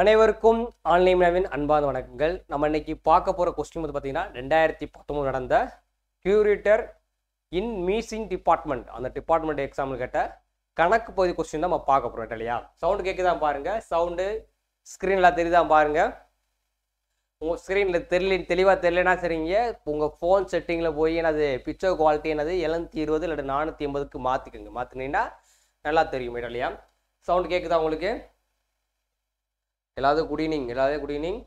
அனைவருக்கும் ஆன்லைன் மேவின் அன்பான வணக்கங்கள் நம்ம இன்னைக்கு பார்க்க போகிற கொஸ்டின் வந்து பார்த்தீங்கன்னா ரெண்டாயிரத்தி பத்தொம்பது நடந்த கியூரேட்டர் இன் மீசிங் டிபார்ட்மெண்ட் அந்த டிபார்ட்மெண்ட் எக்ஸாமில் கேட்ட கணக்கு பகுதி கொஸ்டின் தான் நம்ம பார்க்க போகிறோம் இல்லையா சவுண்டு கேட்குதான் பாருங்கள் சவுண்டு ஸ்க்ரீன்ல தெரியுதான் பாருங்கள் உங்கள் ஸ்க்ரீனில் தெரியல தெளிவாக தெரியலனா சரிங்க உங்கள் ஃபோன் செட்டிங்கில் போய் என்னது பிக்சர் குவாலிட்டி என்னது எழுநூத்தி இருபது இல்லை நானூற்றி ஐம்பதுக்கு மாற்றிக்கோங்க மாற்றினீங்கன்னா நல்லா தெரியும் இல்லையா சவுண்டு கேட்குதா உங்களுக்கு எல்லாவது குட் ஈவினிங் எல்லாவது குட் ஈவினிங்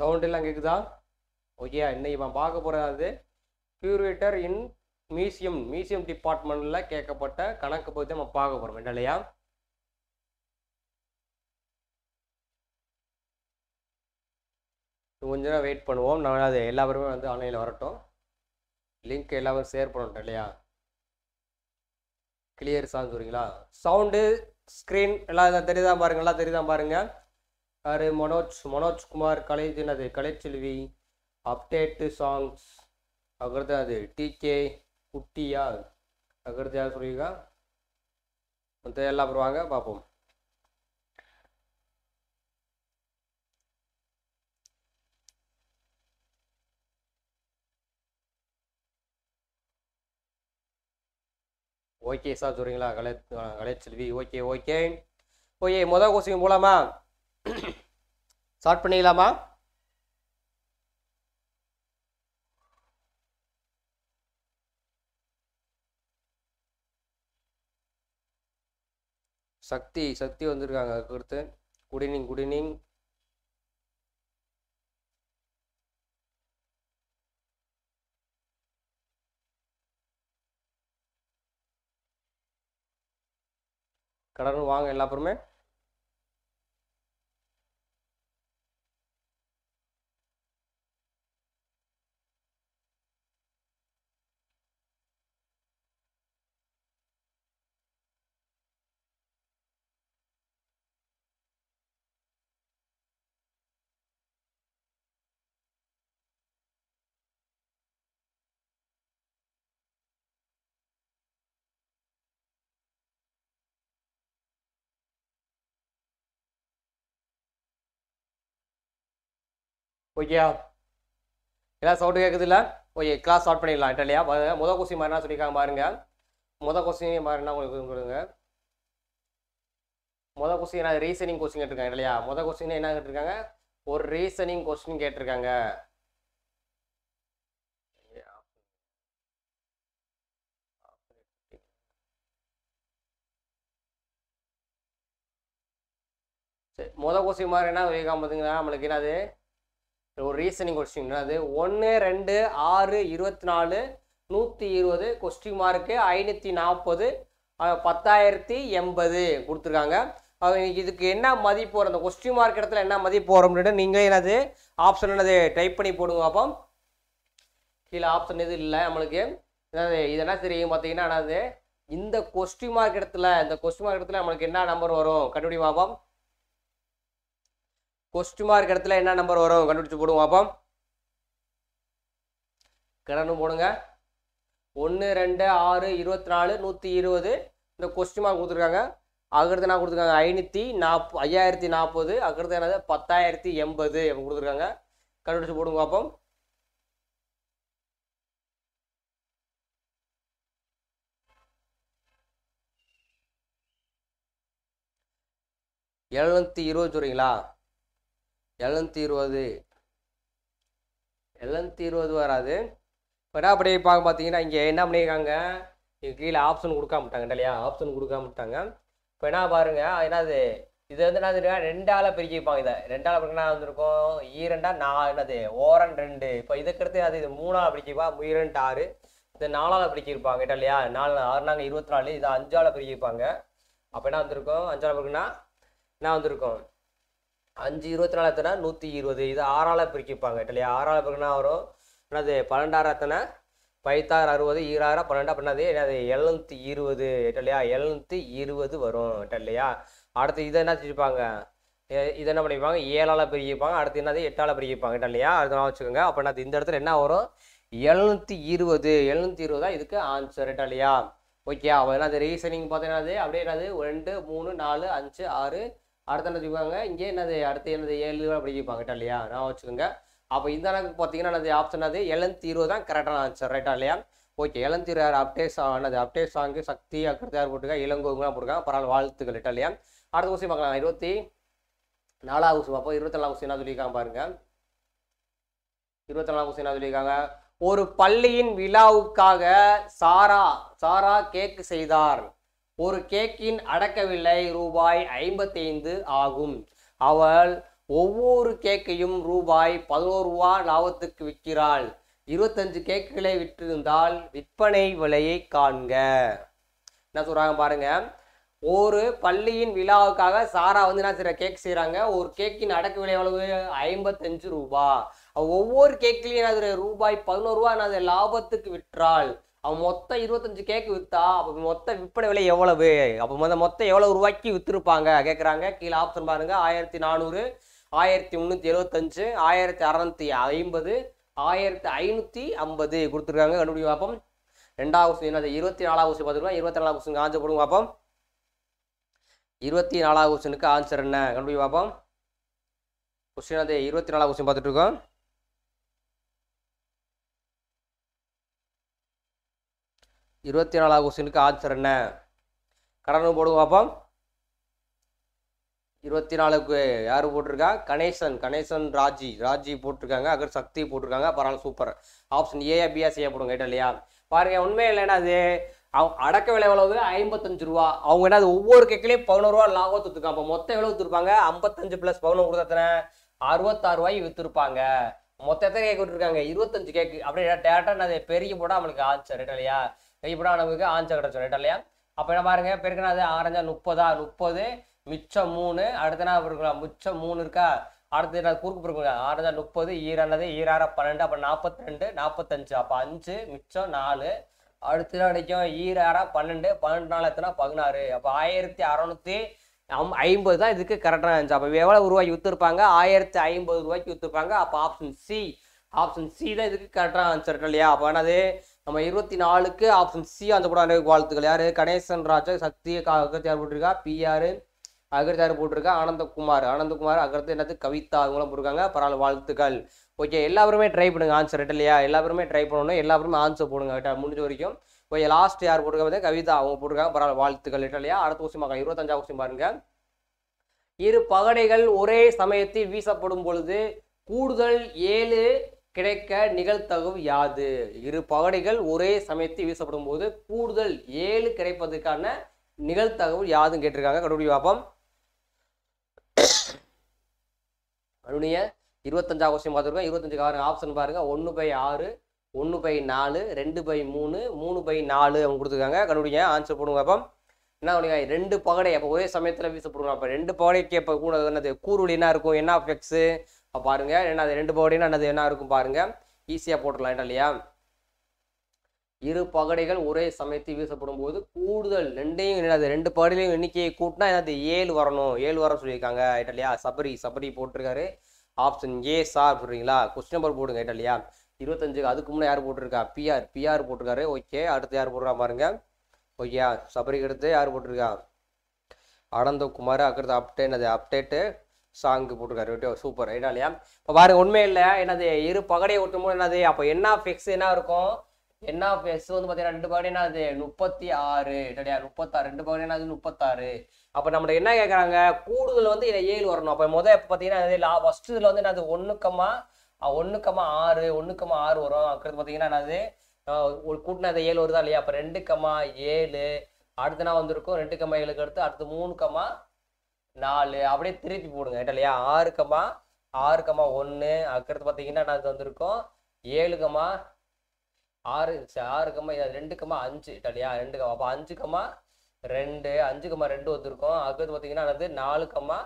சவுண்ட் எல்லாம் கேட்குதா ஓகே oh இன்னைக்கு நான் பார்க்க பியூர் வீட்டர் இன் மியூசியம் மியூசியம் டிபார்ட்மெண்ட்டில் கேட்கப்பட்ட கணக்கு பற்றி நம்ம பார்க்க போகிறோம் இல்லையா கொஞ்ச நேரம் வெயிட் பண்ணுவோம் நான் அது எல்லாருமே வந்து ஆன்லைனில் வரட்டும் லிங்க் எல்லாரும் ஷேர் பண்ணட்டும் இல்லையா கிளியர் சாங் சொல்கிறீங்களா சவுண்டு ஸ்க்ரீன் எல்லாம் தெரியுதா பாருங்கள் எல்லாம் தெரியுதா பாருங்கள் யார் மனோஜ் மனோஜ்குமார் கலை அது கலைச்செல்வி அப்டேட்டு சாங்ஸ் அப்புறம் அது டிகே குட்டியால் அகர்த்தியால் சொல்லியிருக்கா மற்றெல்லாம் அப்புறம் வாங்க பார்ப்போம் ஓகே சார் சொல்கிறீங்களா Kalai Kalai Selvi okay okay okay மொதல் கோச்சிங் போகலாமா ஸ்டார்ட் பண்ணிக்கலாமா சக்தி சக்தி வந்திருக்காங்க அதுக்கடுத்து குட் ஈவினிங் கடன் வாங்க எல்லாப்புறமே ஓகேயா எல்லாம் சவுண்டு கேட்குதுல்ல இல்லை ஓகே கிளாஸ் ஸ்டார்ட் பண்ணிடலாம் இல்லையா முத கொஸ்டின் மாதிரி என்ன சொல்லியிருக்காங்க பாருங்க முத கொஸ்டின் மாதிரி உங்களுக்கு கொடுங்க முத கொஸ்டின் என்ன ரீசனிங் கொஸ்டின் கேட்டிருக்காங்க இல்லையா முத கொஸ்டின் என்ன கேட்டிருக்காங்க ஒரு ரீசனிங் கொஸ்டின் கேட்டிருக்காங்க முத கொஸ்டின் மாதிரி என்ன சொல்லியிருக்காங்க பார்த்தீங்கன்னா நம்மளுக்கு என்னது ஒரு ரீசனிங் கொஸ்டின் அது ஒன்று ரெண்டு ஆறு இருபத்தி நாலு நூற்றி இருபது கொஸ்டின் மார்க்கு ஐநூற்றி நாற்பது பத்தாயிரத்தி எண்பது கொடுத்துருக்காங்க இதுக்கு என்ன மதிப்பு வரும் அந்த கொஸ்டின் மார்க் இடத்துல என்ன மதிப்பு வரும் அப்படின்னு நீங்களே என்னது ஆப்ஷன் என்னது டைப் பண்ணி போடுங்க அப்போ கீழே ஆப்ஷன் எதுவும் இல்லை நம்மளுக்கு என்னது இது என்ன தெரியும் பார்த்தீங்கன்னா என்னது இந்த கொஸ்டின் மார்க் இடத்துல இந்த கொஸ்டின் மார்க் இடத்துல நம்மளுக்கு என்ன நம்பர் வரும் கண்டுபிடி பார்ப்போம் கொஸ்டின் மார்க் இடத்துல என்ன நம்பர் வரும் கண்டுபிடிச்சு போடுவோம் அப்போ கிடனும் போடுங்க ஒன்று ரெண்டு ஆறு இருபத்தி நாலு நூற்றி இருபது இந்த கொஸ்டின் மார்க் கொடுத்துருக்காங்க அதுக்கடுத்து என்ன கொடுத்துருக்காங்க ஐநூற்றி நாற்ப ஐயாயிரத்தி நாற்பது அதுக்கடுத்து என்னது பத்தாயிரத்தி எண்பது அப்படி கொடுத்துருக்காங்க கண்டுபிடிச்சு போடுங்க அப்போ எழுநூற்றி இருபது சொல்கிறீங்களா எழுநூற்றி இருபது எழுநூற்றி இருபது வராது இப்போ அப்படி பார்க்க பார்த்தீங்கன்னா இங்கே என்ன பண்ணியிருக்காங்க இங்கே கீழே ஆப்ஷன் கொடுக்காமட்டாங்க இல்லையா ஆப்ஷன் கொடுக்காமட்டாங்க இப்போ என்ன பாருங்கள் என்னது இது வந்து என்ன தெரியும் ரெண்டால் பிரிக்கிப்பாங்க இதை ரெண்டால் பிரிக்கினா வந்திருக்கும் ஈரெண்டா நான் என்னது ஓரன் ரெண்டு இப்போ இதுக்கடுத்து அது இது மூணால் பிரிக்கிப்பா ஈரெண்டு ஆறு இது நாலால் பிரிக்கிருப்பாங்க கிட்ட இல்லையா நாலு ஆறு நாங்கள் இருபத்தி நாலு இது அஞ்சால் பிரிக்கிருப்பாங்க அப்போ என்ன வந்திருக்கும் அஞ்சால் பிரிக்குன்னா என்ன வந்திருக்கும் அஞ்சு இருபத்தி நாலு எத்தனை நூற்றி இருபது இது ஆறால் பிரிக்கிப்பாங்க இல்லையா ஆறால் பிறகுனா வரும் என்னது பன்னெண்டாயிரம் எத்தனை பைத்தாறு அறுபது ஈராயிரம் பன்னெண்டாக பண்ணாது என்னது எழுநூற்றி இருபது இல்லையா எழுநூற்றி இருபது வரும் இல்லையா அடுத்து இதை என்ன செஞ்சுப்பாங்க இதை என்ன பண்ணிப்பாங்க ஏழால் பிரிக்கிப்பாங்க அடுத்து என்னது எட்டால் பிரிக்கிப்பாங்க இல்லையா அதெல்லாம் வச்சுக்கோங்க அப்போ இந்த இடத்துல என்ன வரும் எழுநூற்றி இருபது எழுநூற்றி இருபது தான் இதுக்கு ஆன்சர் இல்லையா ஓகே என்ன என்னது ரீசனிங் பார்த்தீங்கன்னா அப்படியே என்னது ரெண்டு மூணு நாலு அஞ்சு ஆறு அடுத்த என்ன வச்சுப்பாங்க இங்கே என்னது அடுத்து என்னது ஏழு அப்படி வச்சுப்பாங்க இல்லையா நான் வச்சுக்கோங்க அப்போ இந்த அளவுக்கு பார்த்தீங்கன்னா என்னது ஆப்ஷன் அது எழுநூத்தி இருபது தான் கரெக்டான ஆன்சர் ரைட்டா இல்லையா ஓகே எழுநூத்தி இருபது அப்டேட் சாங் அப்டேட் சாங்கு சக்தி அக்கறத்தையார் போட்டுக்கா இளங்கோங்களாம் போட்டுருக்காங்க பரவாயில்ல வாழ்த்துக்கள் ரைட்டா இல்லையா அடுத்த கொஸ்டின் பார்க்கலாம் இருபத்தி நாலாவது கொஸ்டின் பார்ப்போம் இருபத்தாலாம் கொஸ்டின் என்ன சொல்லியிருக்காங்க பாருங்க இருபத்தேழாவது கொஸ்டின் என்ன சொல்லியிருக்காங்க ஒரு பள்ளியின் விழாவுக்காக சாரா சாரா கேக் செய்தார் ஒரு கேக்கின் அடக்க விலை ரூபாய் ஐம்பத்தைந்து ஆகும் அவள் ஒவ்வொரு கேக்கையும் ரூபாய் பதினோரு ரூபா லாபத்துக்கு விற்கிறாள் இருபத்தஞ்சு கேக்குகளை விற்றிருந்தால் விற்பனை விலையை காண்க என்ன சொல்கிறாங்க பாருங்க ஒரு பள்ளியின் விழாவுக்காக சாரா வந்து என்ன செய்கிற கேக் செய்கிறாங்க ஒரு கேக்கின் அடக்க விலை எவ்வளவு ஐம்பத்தஞ்சு ரூபா ஒவ்வொரு கேக்கிலையும் என்ன ரூபாய் பதினோரு ரூபா லாபத்துக்கு விற்றாள் அவன் மொத்தம் இருபத்தஞ்சு கேக்கு விற்றா அப்போ மொத்த விற்பனை விலை எவ்வளவு அப்போ மொத்த மொத்தம் எவ்வளோ ரூபாய்க்கு விற்றுருப்பாங்க கேட்குறாங்க கீழே ஆப்ஷன் பாருங்கள் ஆயிரத்தி நானூறு ஆயிரத்தி முந்நூற்றி எழுபத்தஞ்சு ஆயிரத்தி அறநூற்றி ஐம்பது ஆயிரத்தி ஐநூற்றி ஐம்பது கொடுத்துருக்காங்க கண்டுபிடி பார்ப்போம் ரெண்டாவது கொஸ்டின் என்னது இருபத்தி நாலாவது வருஷம் பார்த்துருக்கோம் இருபத்தி நாலாவது வருஷம் ஆன்சர் போடுங்க பார்ப்போம் இருபத்தி நாலாவது கொஸ்டினுக்கு ஆன்சர் என்ன கண்டுபிடி பார்ப்போம் கொஸ்டின் அது இருபத்தி நாலாவது கொஸ்டின் பார்த்துட்டு இருக்கோம் இருபத்தி நாலாவது கொஸ்டினுக்கு ஆன்சர் என்ன கடன் போடுங்க பார்ப்போம் இருபத்தி நாலுக்கு யார் போட்டிருக்கா கணேசன் கணேசன் ராஜி ராஜி போட்டிருக்காங்க அகர் சக்தி போட்டிருக்காங்க பரவாயில்ல சூப்பர் ஆப்ஷன் ஏ பிஆ செய்ய போடுங்க இல்லையா பாருங்க உண்மை இல்லைன்னா அது அவங்க அடக்க விலை எவ்வளவு ஐம்பத்தஞ்சு ரூபா அவங்க என்ன ஒவ்வொரு கேக்கிலையும் பதினோரு ரூபா லாபம் தூத்துருக்காங்க அப்போ மொத்தம் எவ்வளவு வித்துருப்பாங்க ஐம்பத்தஞ்சு பிளஸ் பதினொன்று கொடுத்தா அறுபத்தாறு ரூபாய் வித்துருப்பாங்க மொத்தத்தை கேக்கு விட்டுருக்காங்க இருபத்தஞ்சு கேக்கு அப்படியே டேரக்டா நான் பெருகி போட அவங்களுக்கு ஆச்சு ரைட் இல்லையா இப்படா நமக்கு ஆன்சர் கடை சொல்லிட்டோம் இல்லையா அப்போ என்ன பாருங்கள் பெருக்கினா அது ஆரஞ்சா முப்பதா முப்பது மிச்சம் மூணு அடுத்த நாள் இருக்கலாம் மிச்சம் மூணு இருக்கா அடுத்து என்ன குறுக்கு இருக்குங்க ஆரஞ்சா முப்பது ஈரானது ஈராற பன்னெண்டு அப்போ நாற்பத்தி ரெண்டு நாற்பத்தஞ்சு அப்போ அஞ்சு மிச்சம் நாலு அடுத்த கிடைக்கும் ஈராறா பன்னெண்டு பன்னெண்டு நாள் எத்தனை பதினாறு அப்போ ஆயிரத்தி அறநூற்றி அம் ஐம்பது தான் இதுக்கு கரெக்டாக இருந்துச்சு அப்போ எவ்வளோ ரூபாய்க்கு விற்றுருப்பாங்க ஆயிரத்தி ஐம்பது ரூபாய்க்கு விற்றுருப்பாங்க அப்போ ஆப்ஷன் சி ஆப்ஷன் சி தான் இதுக்கு கரெக்டாக ஆன்சர் இல்லையா அப்போ என்னது நம்ம இருபத்தி நாலுக்கு ஆப்ஷன் சி அந்த படம் வாழ்த்துக்கள் யார் கணேசன் ராஜா சக்தியை அகர்த்தியார் போட்டிருக்கா பிஆர் அகர்த்தியார் போட்டிருக்கா ஆனந்தகுமார் ஆனந்தகுமார் அகர்த்து என்னது கவிதா அவங்களும் போட்டிருக்காங்க பரவாயில்ல வாழ்த்துக்கள் ஓகே எல்லாருமே ட்ரை பண்ணுங்க ஆன்சர் இல்லையா எல்லாருமே ட்ரை பண்ணணும் எல்லாருமே ஆன்சர் போடுங்க முடிஞ்ச வரைக்கும் ஓகே லாஸ்ட் யார் போட்டிருக்காங்க கவிதா அவங்க போட்டிருக்காங்க பரவாயில்ல வாழ்த்துக்கள் இல்லையா அடுத்த கொஸ்டின் பார்க்கலாம் இருபத்தஞ்சாவது கொஸ்டின் பாருங்க இரு பகடைகள் ஒரே சமயத்தில் வீசப்படும் பொழுது கூடுதல் ஏழு கிடைக்க நிகழ்த்தகவு யாது இரு பகடைகள் ஒரே சமயத்தில் வீசப்படும் போது கூடுதல் ஏழு கிடைப்பதற்கான நிகழ்த்தகவு யாதுன்னு கேட்டிருக்காங்க கண்டுபிடி பாப்பம் கண்டுபிடிங்க இருபத்தஞ்சாவது கொஸ்டின் பார்த்துருக்கோம் இருபத்தஞ்சு பாருங்க ஆப்ஷன் பாருங்க ஒன்று பை ஆறு ஒன்று பை நாலு ரெண்டு பை மூணு மூணு பை நாலு அவங்க கொடுத்துருக்காங்க கண்டுபிடிங்க ஆன்சர் போடுங்க அப்போ என்ன பண்ணுங்க ரெண்டு பகடை அப்போ ஒரே சமயத்தில் வீசப்படுவோம் அப்போ ரெண்டு பகடைக்கு அப்போ கூட என்னது கூறுவழி என்ன இருக்கும் என்ன எஃபெக்ட்ஸு அப்போ பாருங்கள் என்ன அது ரெண்டு பகடினா என்னது என்ன இருக்கும் பாருங்கள் ஈஸியாக போட்டுடலாம் இல்லையா இரு பகடைகள் ஒரே சமயத்தில் வீசப்படும் போது கூடுதல் ரெண்டையும் என்னது ரெண்டு பகடையும் எண்ணிக்கையை கூட்டினா என்னது ஏழு வரணும் ஏழு வர சொல்லியிருக்காங்க இல்லையா சபரி சபரி போட்டிருக்காரு ஆப்ஷன் ஏ சார் சொல்கிறீங்களா கொஸ்டின் நம்பர் போடுங்க இல்லையா இருபத்தஞ்சு அதுக்கு முன்னே யார் போட்டிருக்கா பிஆர் பிஆர் போட்டிருக்காரு ஓகே அடுத்து யார் போடுறா பாருங்க ஓகே சபரிக்கு அடுத்து யார் போட்டிருக்கா அனந்தகுமார் அக்கிறது அப்டேட் அது அப்டேட்டு சாங்கு போட்டிருக்காரு சூப்பர் என்ன இல்லையா இப்போ பாருங்க உண்மை இல்லை என்னது இரு பகடையை போது என்னது அப்போ என்ன ஃபிக்ஸ் என்ன இருக்கும் என்ன எஸ் வந்து பார்த்தீங்கன்னா ரெண்டு பகுதி என்னது முப்பத்தி ஆறு இல்லையா முப்பத்தாறு ரெண்டு பகுதி என்னது முப்பத்தாறு அப்போ நம்மகிட்ட என்ன கேட்குறாங்க கூடுதல் வந்து இதில் ஏழு வரணும் அப்போ முதல் இப்போ பார்த்தீங்கன்னா லா ஃபஸ்ட்டு இதில் வந்து என்னது ஒன்றுக்கமா ஒன்றுக்கமா ஆறு ஒன்றுக்கமா ஆறு வரும் அடுத்து பார்த்தீங்கன்னா என்னது ஒரு அது ஏழு வருதா இல்லையா அப்போ ரெண்டு ஏழு அடுத்தனா வந்திருக்கும் ரெண்டு கம்மா ஏழுக்கு அடுத்து அடுத்து மூணு கம்மா நாலு அப்படியே திருப்பி போடுங்க இல்லையா ஆறு கமா ஆறு கமா ஒன்று அக்கறது பார்த்தீங்கன்னா நான் வந்திருக்கோம் ஏழு கமா ஆறு ஆறு கமா ரெண்டு கமா அஞ்சு இல்லையா ரெண்டு கமா அப்போ அஞ்சு கமா ரெண்டு அஞ்சு கமா ரெண்டு வந்திருக்கோம் அக்கறது பார்த்தீங்கன்னா அது நாலு கமா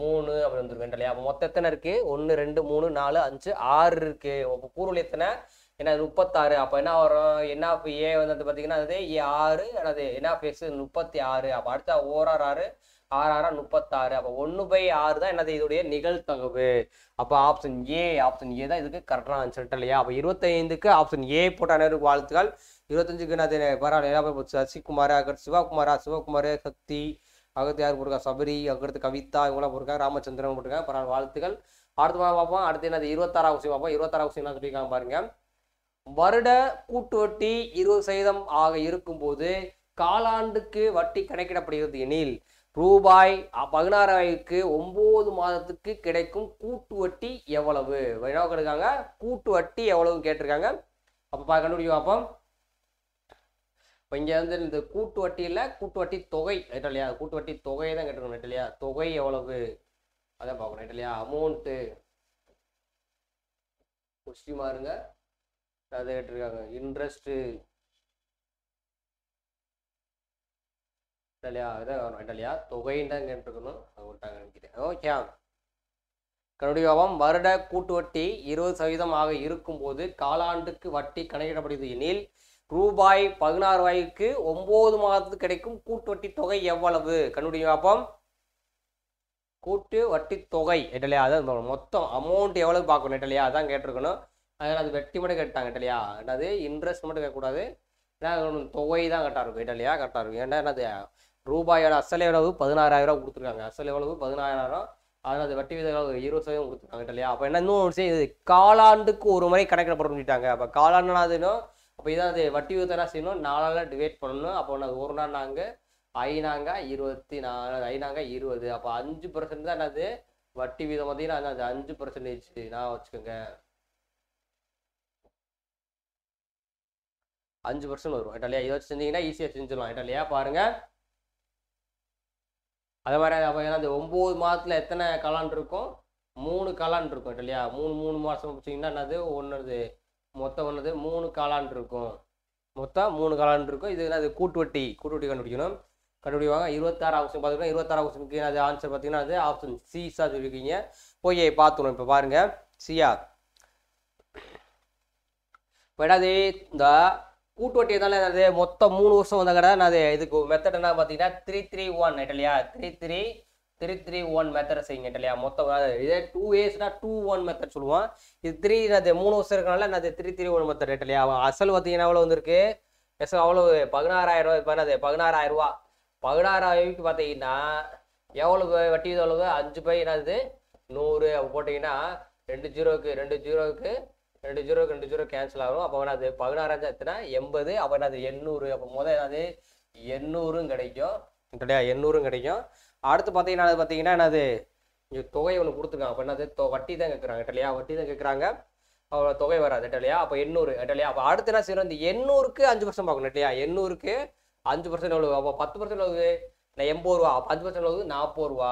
மூணு அப்படி வந்துருக்கோம் இல்லையா அப்போ மொத்த எத்தனை இருக்குது ஒன்று ரெண்டு மூணு நாலு அஞ்சு ஆறு இருக்குது அப்போ பூர்வல் எத்தனை ஏன்னா முப்பத்தாறு அப்போ என்ன வரும் என்ன ஆஃப் ஏ வந்து பார்த்தீங்கன்னா அது ஏ ஆறு அது என்ன ஆஃப் எக்ஸ் முப்பத்தி ஆறு அப்போ அடுத்த ஓரார் ஆறு ஆறு ஆறா முப்பத்தாறு அப்போ ஒன்று பை ஆறு தான் என்னது இதோடைய நிகழ்த்தகவு அப்போ ஆப்ஷன் ஏ ஆப்ஷன் ஏ தான் இதுக்கு கரெக்டான ஆன்சர் இல்லையா அப்போ இருபத்தைந்துக்கு ஆப்ஷன் ஏ போட்ட அனைவருக்கு வாழ்த்துக்கள் இருபத்தஞ்சுக்கு என்ன பரவாயில்ல சசிகுமார் அகர் சிவகுமாரா சிவகுமார் சக்தி அடுத்து யார் போட்டிருக்கா சபரி அடுத்து கவிதா இவங்களாம் போட்டிருக்காங்க ராமச்சந்திரன் போட்டிருக்காங்க பரவாயில்ல வாழ்த்துக்கள் அடுத்த மாதிரி பார்ப்போம் அடுத்து என்னது இருபத்தாறு விஷயம் பார்ப்போம் இருபத்தாறு விஷயம் என்ன சொல்லியிருக்காங்க பாருங்க வருட கூட்டு வட்டி இருபது சதவீதம் ஆக இருக்கும்போது காலாண்டுக்கு வட்டி கணக்கிடப்படுகிறது எனில் ரூபாய் பதினாறாயிரத்துக்கு ஒம்பது மாதத்துக்கு கிடைக்கும் கூட்டு வட்டி எவ்வளவு வினாவுக்கு எடுக்காங்க கூட்டு வட்டி எவ்வளவு கேட்டிருக்காங்க அப்போ கண்டுபிடிக்கும் பார்ப்போம் இப்போ இங்கே வந்து இந்த கூட்டு வட்டியில் கூட்டு வட்டி தொகை ரைட் இல்லையா கூட்டு வட்டி தொகையை தான் கேட்டுருக்கணும் ரைட் இல்லையா தொகை எவ்வளவு அதான் பார்க்கணும் ரைட் இல்லையா அமௌண்ட்டு கொஸ்டின் மாறுங்க அதை கேட்டிருக்காங்க இன்ட்ரெஸ்ட்டு இல்லையா இதை வரணும் இல்லையா தொகைன்னு கேட்டுருக்கணும் நினைக்கிறேன் ஓகே கடுடியோபம் வருட கூட்டு வட்டி இருபது சதவீதம் சதவீதமாக இருக்கும்போது காலாண்டுக்கு வட்டி கணக்கிடப்படுகிறது எனில் ரூபாய் பதினாறு ரூபாய்க்கு ஒம்பது மாதத்துக்கு கிடைக்கும் கூட்டு வட்டி தொகை எவ்வளவு கண்டுபிடிப்பாப்போம் கூட்டு வட்டி தொகை எட்டலையா அதான் மொத்தம் அமௌண்ட் எவ்வளவு பார்க்கணும் எட்டலையா அதான் கேட்டிருக்கணும் அதனால் அது வெட்டி மட்டும் கேட்டாங்க எட்டலையா என்னது இன்ட்ரெஸ்ட் மட்டும் கேட்கக்கூடாது ஏன்னா தொகை தான் கரெக்டாக இருக்கும் எட்டலையா கரெக்டாக இருக்கும் ஏன்னா என்னது ரூபாயோட அசல் எவ்வளவு பதினாறாயிரம் கொடுத்துருக்காங்க அசல் எவ்வளவு பதினாறாயிரம் அதனால் அது வட்டி விகிதம் இருபது சதவீதம் கொடுத்துருக்காங்க இல்லையா அப்போ என்ன இன்னும் செய்யுது காலாண்டுக்கு ஒரு முறை கணக்கிடப்படும் சொல்லிட்டாங்க அப்போ காலாண்டுனா அதுனும் அப்போ இதான் அது வட்டி விகிதம் என்ன செய்யணும் நாலால் டிவைட் பண்ணணும் அப்போ அது ஒரு நாள் நாங்கள் ஐநாங்க இருபத்தி நாலு ஐநாங்க இருபது அப்போ அஞ்சு பர்சன்ட் தான் என்னது வட்டி வீதம் பார்த்தீங்கன்னா அது அஞ்சு பர்சன்டேஜ் நான் வச்சுக்கோங்க அஞ்சு பர்சன்ட் வரும் இட்டாலியா இதை வச்சு செஞ்சீங்கன்னா ஈஸியாக செஞ்சிடலாம் இட்டாலியா பாருங்கள் அதே மாதிரி அப்போ ஏன்னா அந்த ஒம்பது மாதத்தில் எத்தனை கலான் இருக்கும் மூணு கலான் இருக்கும் இல்லையா மூணு மூணு மாதம் பிடிச்சிங்கன்னா என்னது ஒன்றுது மொத்தம் ஒன்றுது மூணு காலான் இருக்கும் மொத்தம் மூணு காலான் இருக்கும் இது என்னது கூட்டுவட்டி கூட்டுவட்டி கண்டுபிடிக்கணும் கண்டுபிடிவாங்க இருபத்தாறு ஆப்ஷன் பார்த்துக்கிட்டோம் இருபத்தாறு ஆப்ஷனுக்கு ஆன்சர் பார்த்தீங்கன்னா அது ஆப்ஷன் சிஸாக சொல்லியிருக்கீங்க போய் பார்த்துக்கணும் இப்போ பாருங்கள் சியா இப்போ என்னது இந்த கூட்டு வட்டி இருந்தாலும் அது மொத்தம் மூணு வருஷம் வந்த கடை நான் அது இதுக்கு மெத்தட் என்ன பார்த்தீங்கன்னா த்ரீ த்ரீ ஒன் இல்லையா three three three three one method செய்யுங்க இல்லையா மொத்தம் இதே டூ இயர்ஸ்னா டூ ஒன் மெத்தட் சொல்லுவான் இது த்ரீ அது மூணு வருஷம் இருக்கனால நான் அது த்ரீ த்ரீ ஒன் மெத்தட் இல்லையா அவன் அசல் பார்த்தீங்கன்னா எவ்வளோ வந்திருக்கு எஸ் அவ்வளோ பதினாறாயிரம் ரூபா பண்ணது பதினாறாயிரம் ரூபா பதினாறாயிரூபாய்க்கு பார்த்தீங்கன்னா எவ்வளவு வட்டி எவ்வளவு அஞ்சு பை என்னது நூறு போட்டிங்கன்னா ரெண்டு ஜீரோவுக்கு ரெண்டு ஜீரோவுக்கு ரெண்டு ஜீரோ ரெண்டு ஜீரோ கேன்சல் ஆகும் அப்போ அது பதினாறாயிரத்தி எத்தனை எண்பது அப்போ அது எண்ணூறு அப்போ முதல் ஏதாவது எண்ணூறும் கிடைக்கும் கிடையா எண்ணூறும் கிடைக்கும் அடுத்து பார்த்தீங்கன்னா அது பார்த்தீங்கன்னா என்னது தொகை ஒன்று கொடுத்துருக்காங்க அப்போ என்னது வட்டி தான் கேட்குறாங்க இல்லையா வட்டி தான் கேட்குறாங்க அவ்வளோ தொகை வராது இல்லையா அப்போ எண்ணூறு இல்லையா அப்போ அடுத்து என்ன செய்யணும் இந்த எண்ணூறுக்கு அஞ்சு பர்சன்ட் பார்க்கணும் இல்லையா எண்ணூறுக்கு அஞ்சு பர்சன்ட் எவ்வளோ அப்போ பத்து பர்சன்ட் எவ்வளவு நான் எண்பது ரூபா அஞ்சு பர்சன்ட் எவ்வளவு நாற்பது ரூபா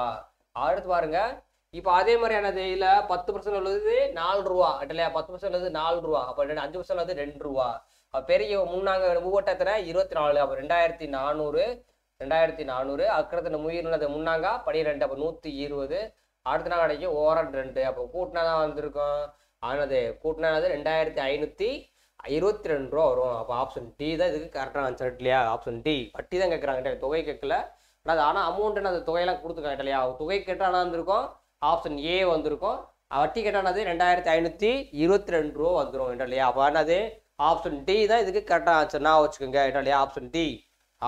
அடுத்து பாருங்கள் இப்போ அதே மாதிரியான இதில் பத்து பர்சன்ட் உள்ளது நாலு ரூபா இல்லையா பத்து பர்சன்ட் உள்ளது நாலு ரூபா அப்போ ரெண்டு அஞ்சு பர்சன்ட் உள்ளது ரெண்டு ரூபா பெரிய முன்னாங்க மூவட்டத்தில் இருபத்தி நாலு அப்போ ரெண்டாயிரத்தி நானூறு ரெண்டாயிரத்தி நானூறு அக்கறத்தில் முயிர் முன்னாங்க பனிரெண்டு அப்போ நூற்றி இருபது அடுத்த நாள் கிடைக்கும் ஓரம் ரெண்டு அப்போ கூட்டினா தான் வந்திருக்கோம் ஆனது கூட்டினது ரெண்டாயிரத்தி ஐநூற்றி இருபத்தி ரெண்டு ரூபா வரும் அப்போ ஆப்ஷன் டி தான் இதுக்கு கரெக்டான ஆன்சர் இல்லையா ஆப்ஷன் டி வட்டி தான் கேட்குறாங்க தொகை கேட்கல ஆனால் அது ஆனால் அமௌண்ட்டுன்னு அந்த தொகையெல்லாம் கொடுத்துருக்காங்க இல்லையா தொகை கேட்டால் ஆனால் வந்திருக்கோம் ஆப்ஷன் ஏ வந்திருக்கும் டிக்கெட் ஆனது ரெண்டாயிரத்தி ஐநூற்றி இருபத்தி ரெண்டு ரூபா வந்துடும் என்ன இல்லையா அப்போ என்னது ஆப்ஷன் டி தான் இதுக்கு கரெக்டாக நான் வச்சுக்கோங்க என்ன இல்லையா ஆப்ஷன் டி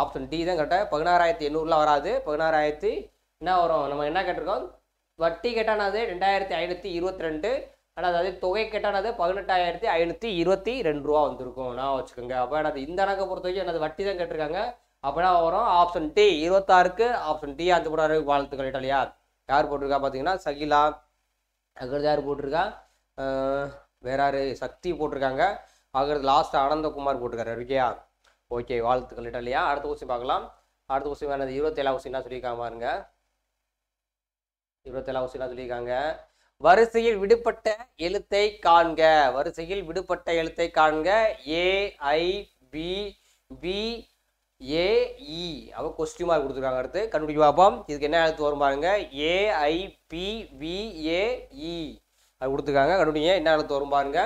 ஆப்ஷன் டி தான் கரெக்டாக பதினாறாயிரத்தி எண்ணூறுலாம் வராது பதினாறாயிரத்தி என்ன வரும் நம்ம என்ன கேட்டிருக்கோம் வட்டி கேட்டானது ரெண்டாயிரத்தி ஐநூற்றி இருபத்தி ரெண்டு ஆனால் அதாவது தொகை கேட்டானது பதினெட்டாயிரத்தி ஐநூற்றி இருபத்தி ரெண்டு ரூபா வந்திருக்கும் நான் வச்சுக்கோங்க அப்போ என்னது இந்த அணக்கை பொறுத்த வரைக்கும் எனது வட்டி தான் கேட்டிருக்காங்க அப்படின்னா வரும் ஆப்ஷன் டி இருபத்தாறுக்கு ஆப்ஷன் டி அந்த கூட வாழ்த்துக்கள் இல்லையா யார் போட்டிருக்கா பார்த்தீங்கன்னா சகிலா அதுக்கடுத்து யார் போட்டிருக்கா வேற யார் சக்தி போட்டிருக்காங்க அதுக்கடுத்து லாஸ்ட் அனந்தகுமார் போட்டிருக்காரு ஓகேயா ஓகே வாழ்த்துக்கள் இல்லையா அடுத்த கொஸ்டின் பார்க்கலாம் அடுத்த கொஸ்டின் வேணது இருபத்தேழா கொஸ்டின் சொல்லியிருக்காங்க பாருங்க இருபத்தேழா கொஸ்டின் சொல்லியிருக்காங்க வரிசையில் விடுபட்ட எழுத்தை காண்க வரிசையில் விடுபட்ட எழுத்தை காண்க A I B B A E e. அவள் கொஸ்டின் மார்க் கொடுத்துருக்காங்க அடுத்து கண்டுபிடிக்க பார்ப்போம் இதுக்கு என்ன எழுத்து வரும் பாருங்க ஏஐபிவிஏஇ e. அது கொடுத்துருக்காங்க கண்டுபிடிங்க என்ன எழுத்து வரும் பாருங்க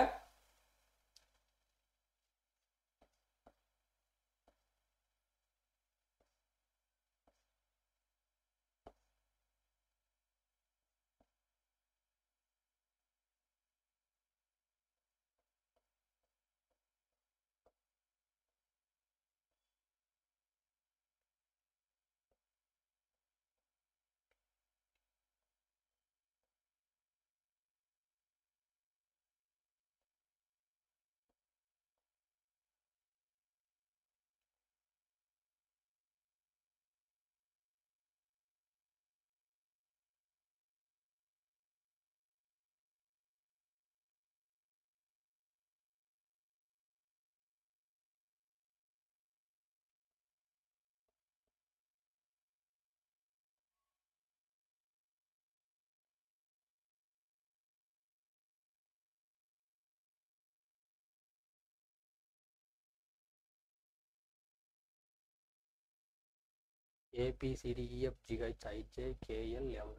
ஏபிசிடிஇஎஃப்ஜிஹெச் ஐஜே கேஎல் எம்எம்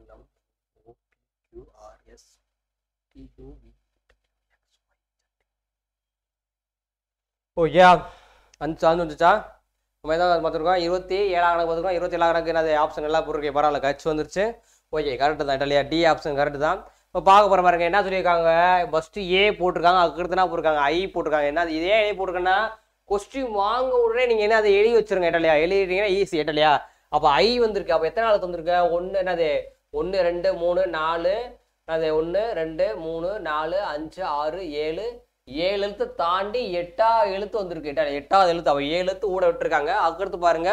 ஓபிக்யூஆர்எஸ் டியூவி அஞ்சு சார்ந்து வந்துச்சா நம்ம தான் பார்த்துருக்கோம் இருபத்தி ஏழாம் கணக்கு பார்த்துருக்கோம் இருபத்தி ஏழாம் கணக்கு என்னது ஆப்ஷன் எல்லாம் பொருட்கள் பரவாயில்ல கட்சி வந்துருச்சு ஓகே கரெக்டு தான் இல்லையா டி ஆப்ஷன் கரெக்டு தான் இப்போ பார்க்க போகிற பாருங்க என்ன சொல்லியிருக்காங்க ஃபஸ்ட்டு ஏ போட்டிருக்காங்க அதுக்கடுத்து என்ன போட்டிருக்காங்க ஐ போட்டிருக்காங்க என்ன இதே எழுதி போட்டிருக்கேன்னா கொஸ்டின் வாங்க உடனே நீங்கள் என்ன அதை எழுதி வச்சுருங்க இட்டலையா எழுதிட்டீங்கன்னா ஈஸி இட்டலையா அப்போ ஐ வந்திருக்கு அப்போ எத்தனை நாள் தந்திருக்க ஒன்று என்னது ஒன்று ரெண்டு மூணு நாலு என்னது ஒன்று ரெண்டு மூணு நாலு அஞ்சு ஆறு ஏழு ஏழு எழுத்து தாண்டி எட்டா எழுத்து வந்திருக்கு எட்டாவது எழுத்து அவள் ஏழு எழுத்து ஊட விட்டுருக்காங்க அதுக்கடுத்து பாருங்க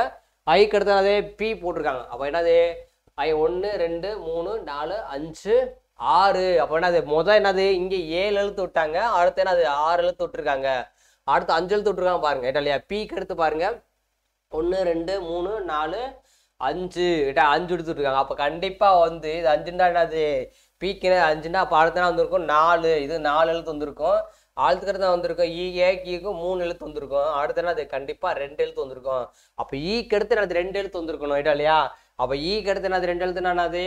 ஐக்கு அடுத்து அதே பி போட்டிருக்காங்க அப்போ என்னது ஐ ஒன்று ரெண்டு மூணு நாலு அஞ்சு ஆறு அப்போ என்னது முதல் என்னது இங்கே ஏழு எழுத்து விட்டாங்க அடுத்து என்னது ஆறு எழுத்து விட்டுருக்காங்க அடுத்து அஞ்சு எழுத்து விட்டுருக்காங்க பாருங்க எட்டா இல்லையா பிக்கு எடுத்து பாருங்க ஒன்று ரெண்டு மூணு நாலு அஞ்சு கிட்ட அஞ்சு எடுத்துருக்காங்க அப்போ கண்டிப்பாக வந்து இது அஞ்சுண்டா என்னது பீக்கினா அஞ்சுண்டா அப்போ வந்திருக்கும் நாலு இது நாலு எழுத்து வந்திருக்கும் ஆழ்த்துக்கிறது தான் வந்திருக்கும் ஈ ஏ கீக்கும் மூணு எழுத்து வந்திருக்கும் அடுத்தனா அது கண்டிப்பாக ரெண்டு எழுத்து வந்திருக்கும் அப்போ ஈக்கு எடுத்து என்னது ரெண்டு எழுத்து வந்திருக்கணும் இல்லையா அப்போ ஈக்கு எடுத்து என்னது ரெண்டு எழுத்துனா என்னது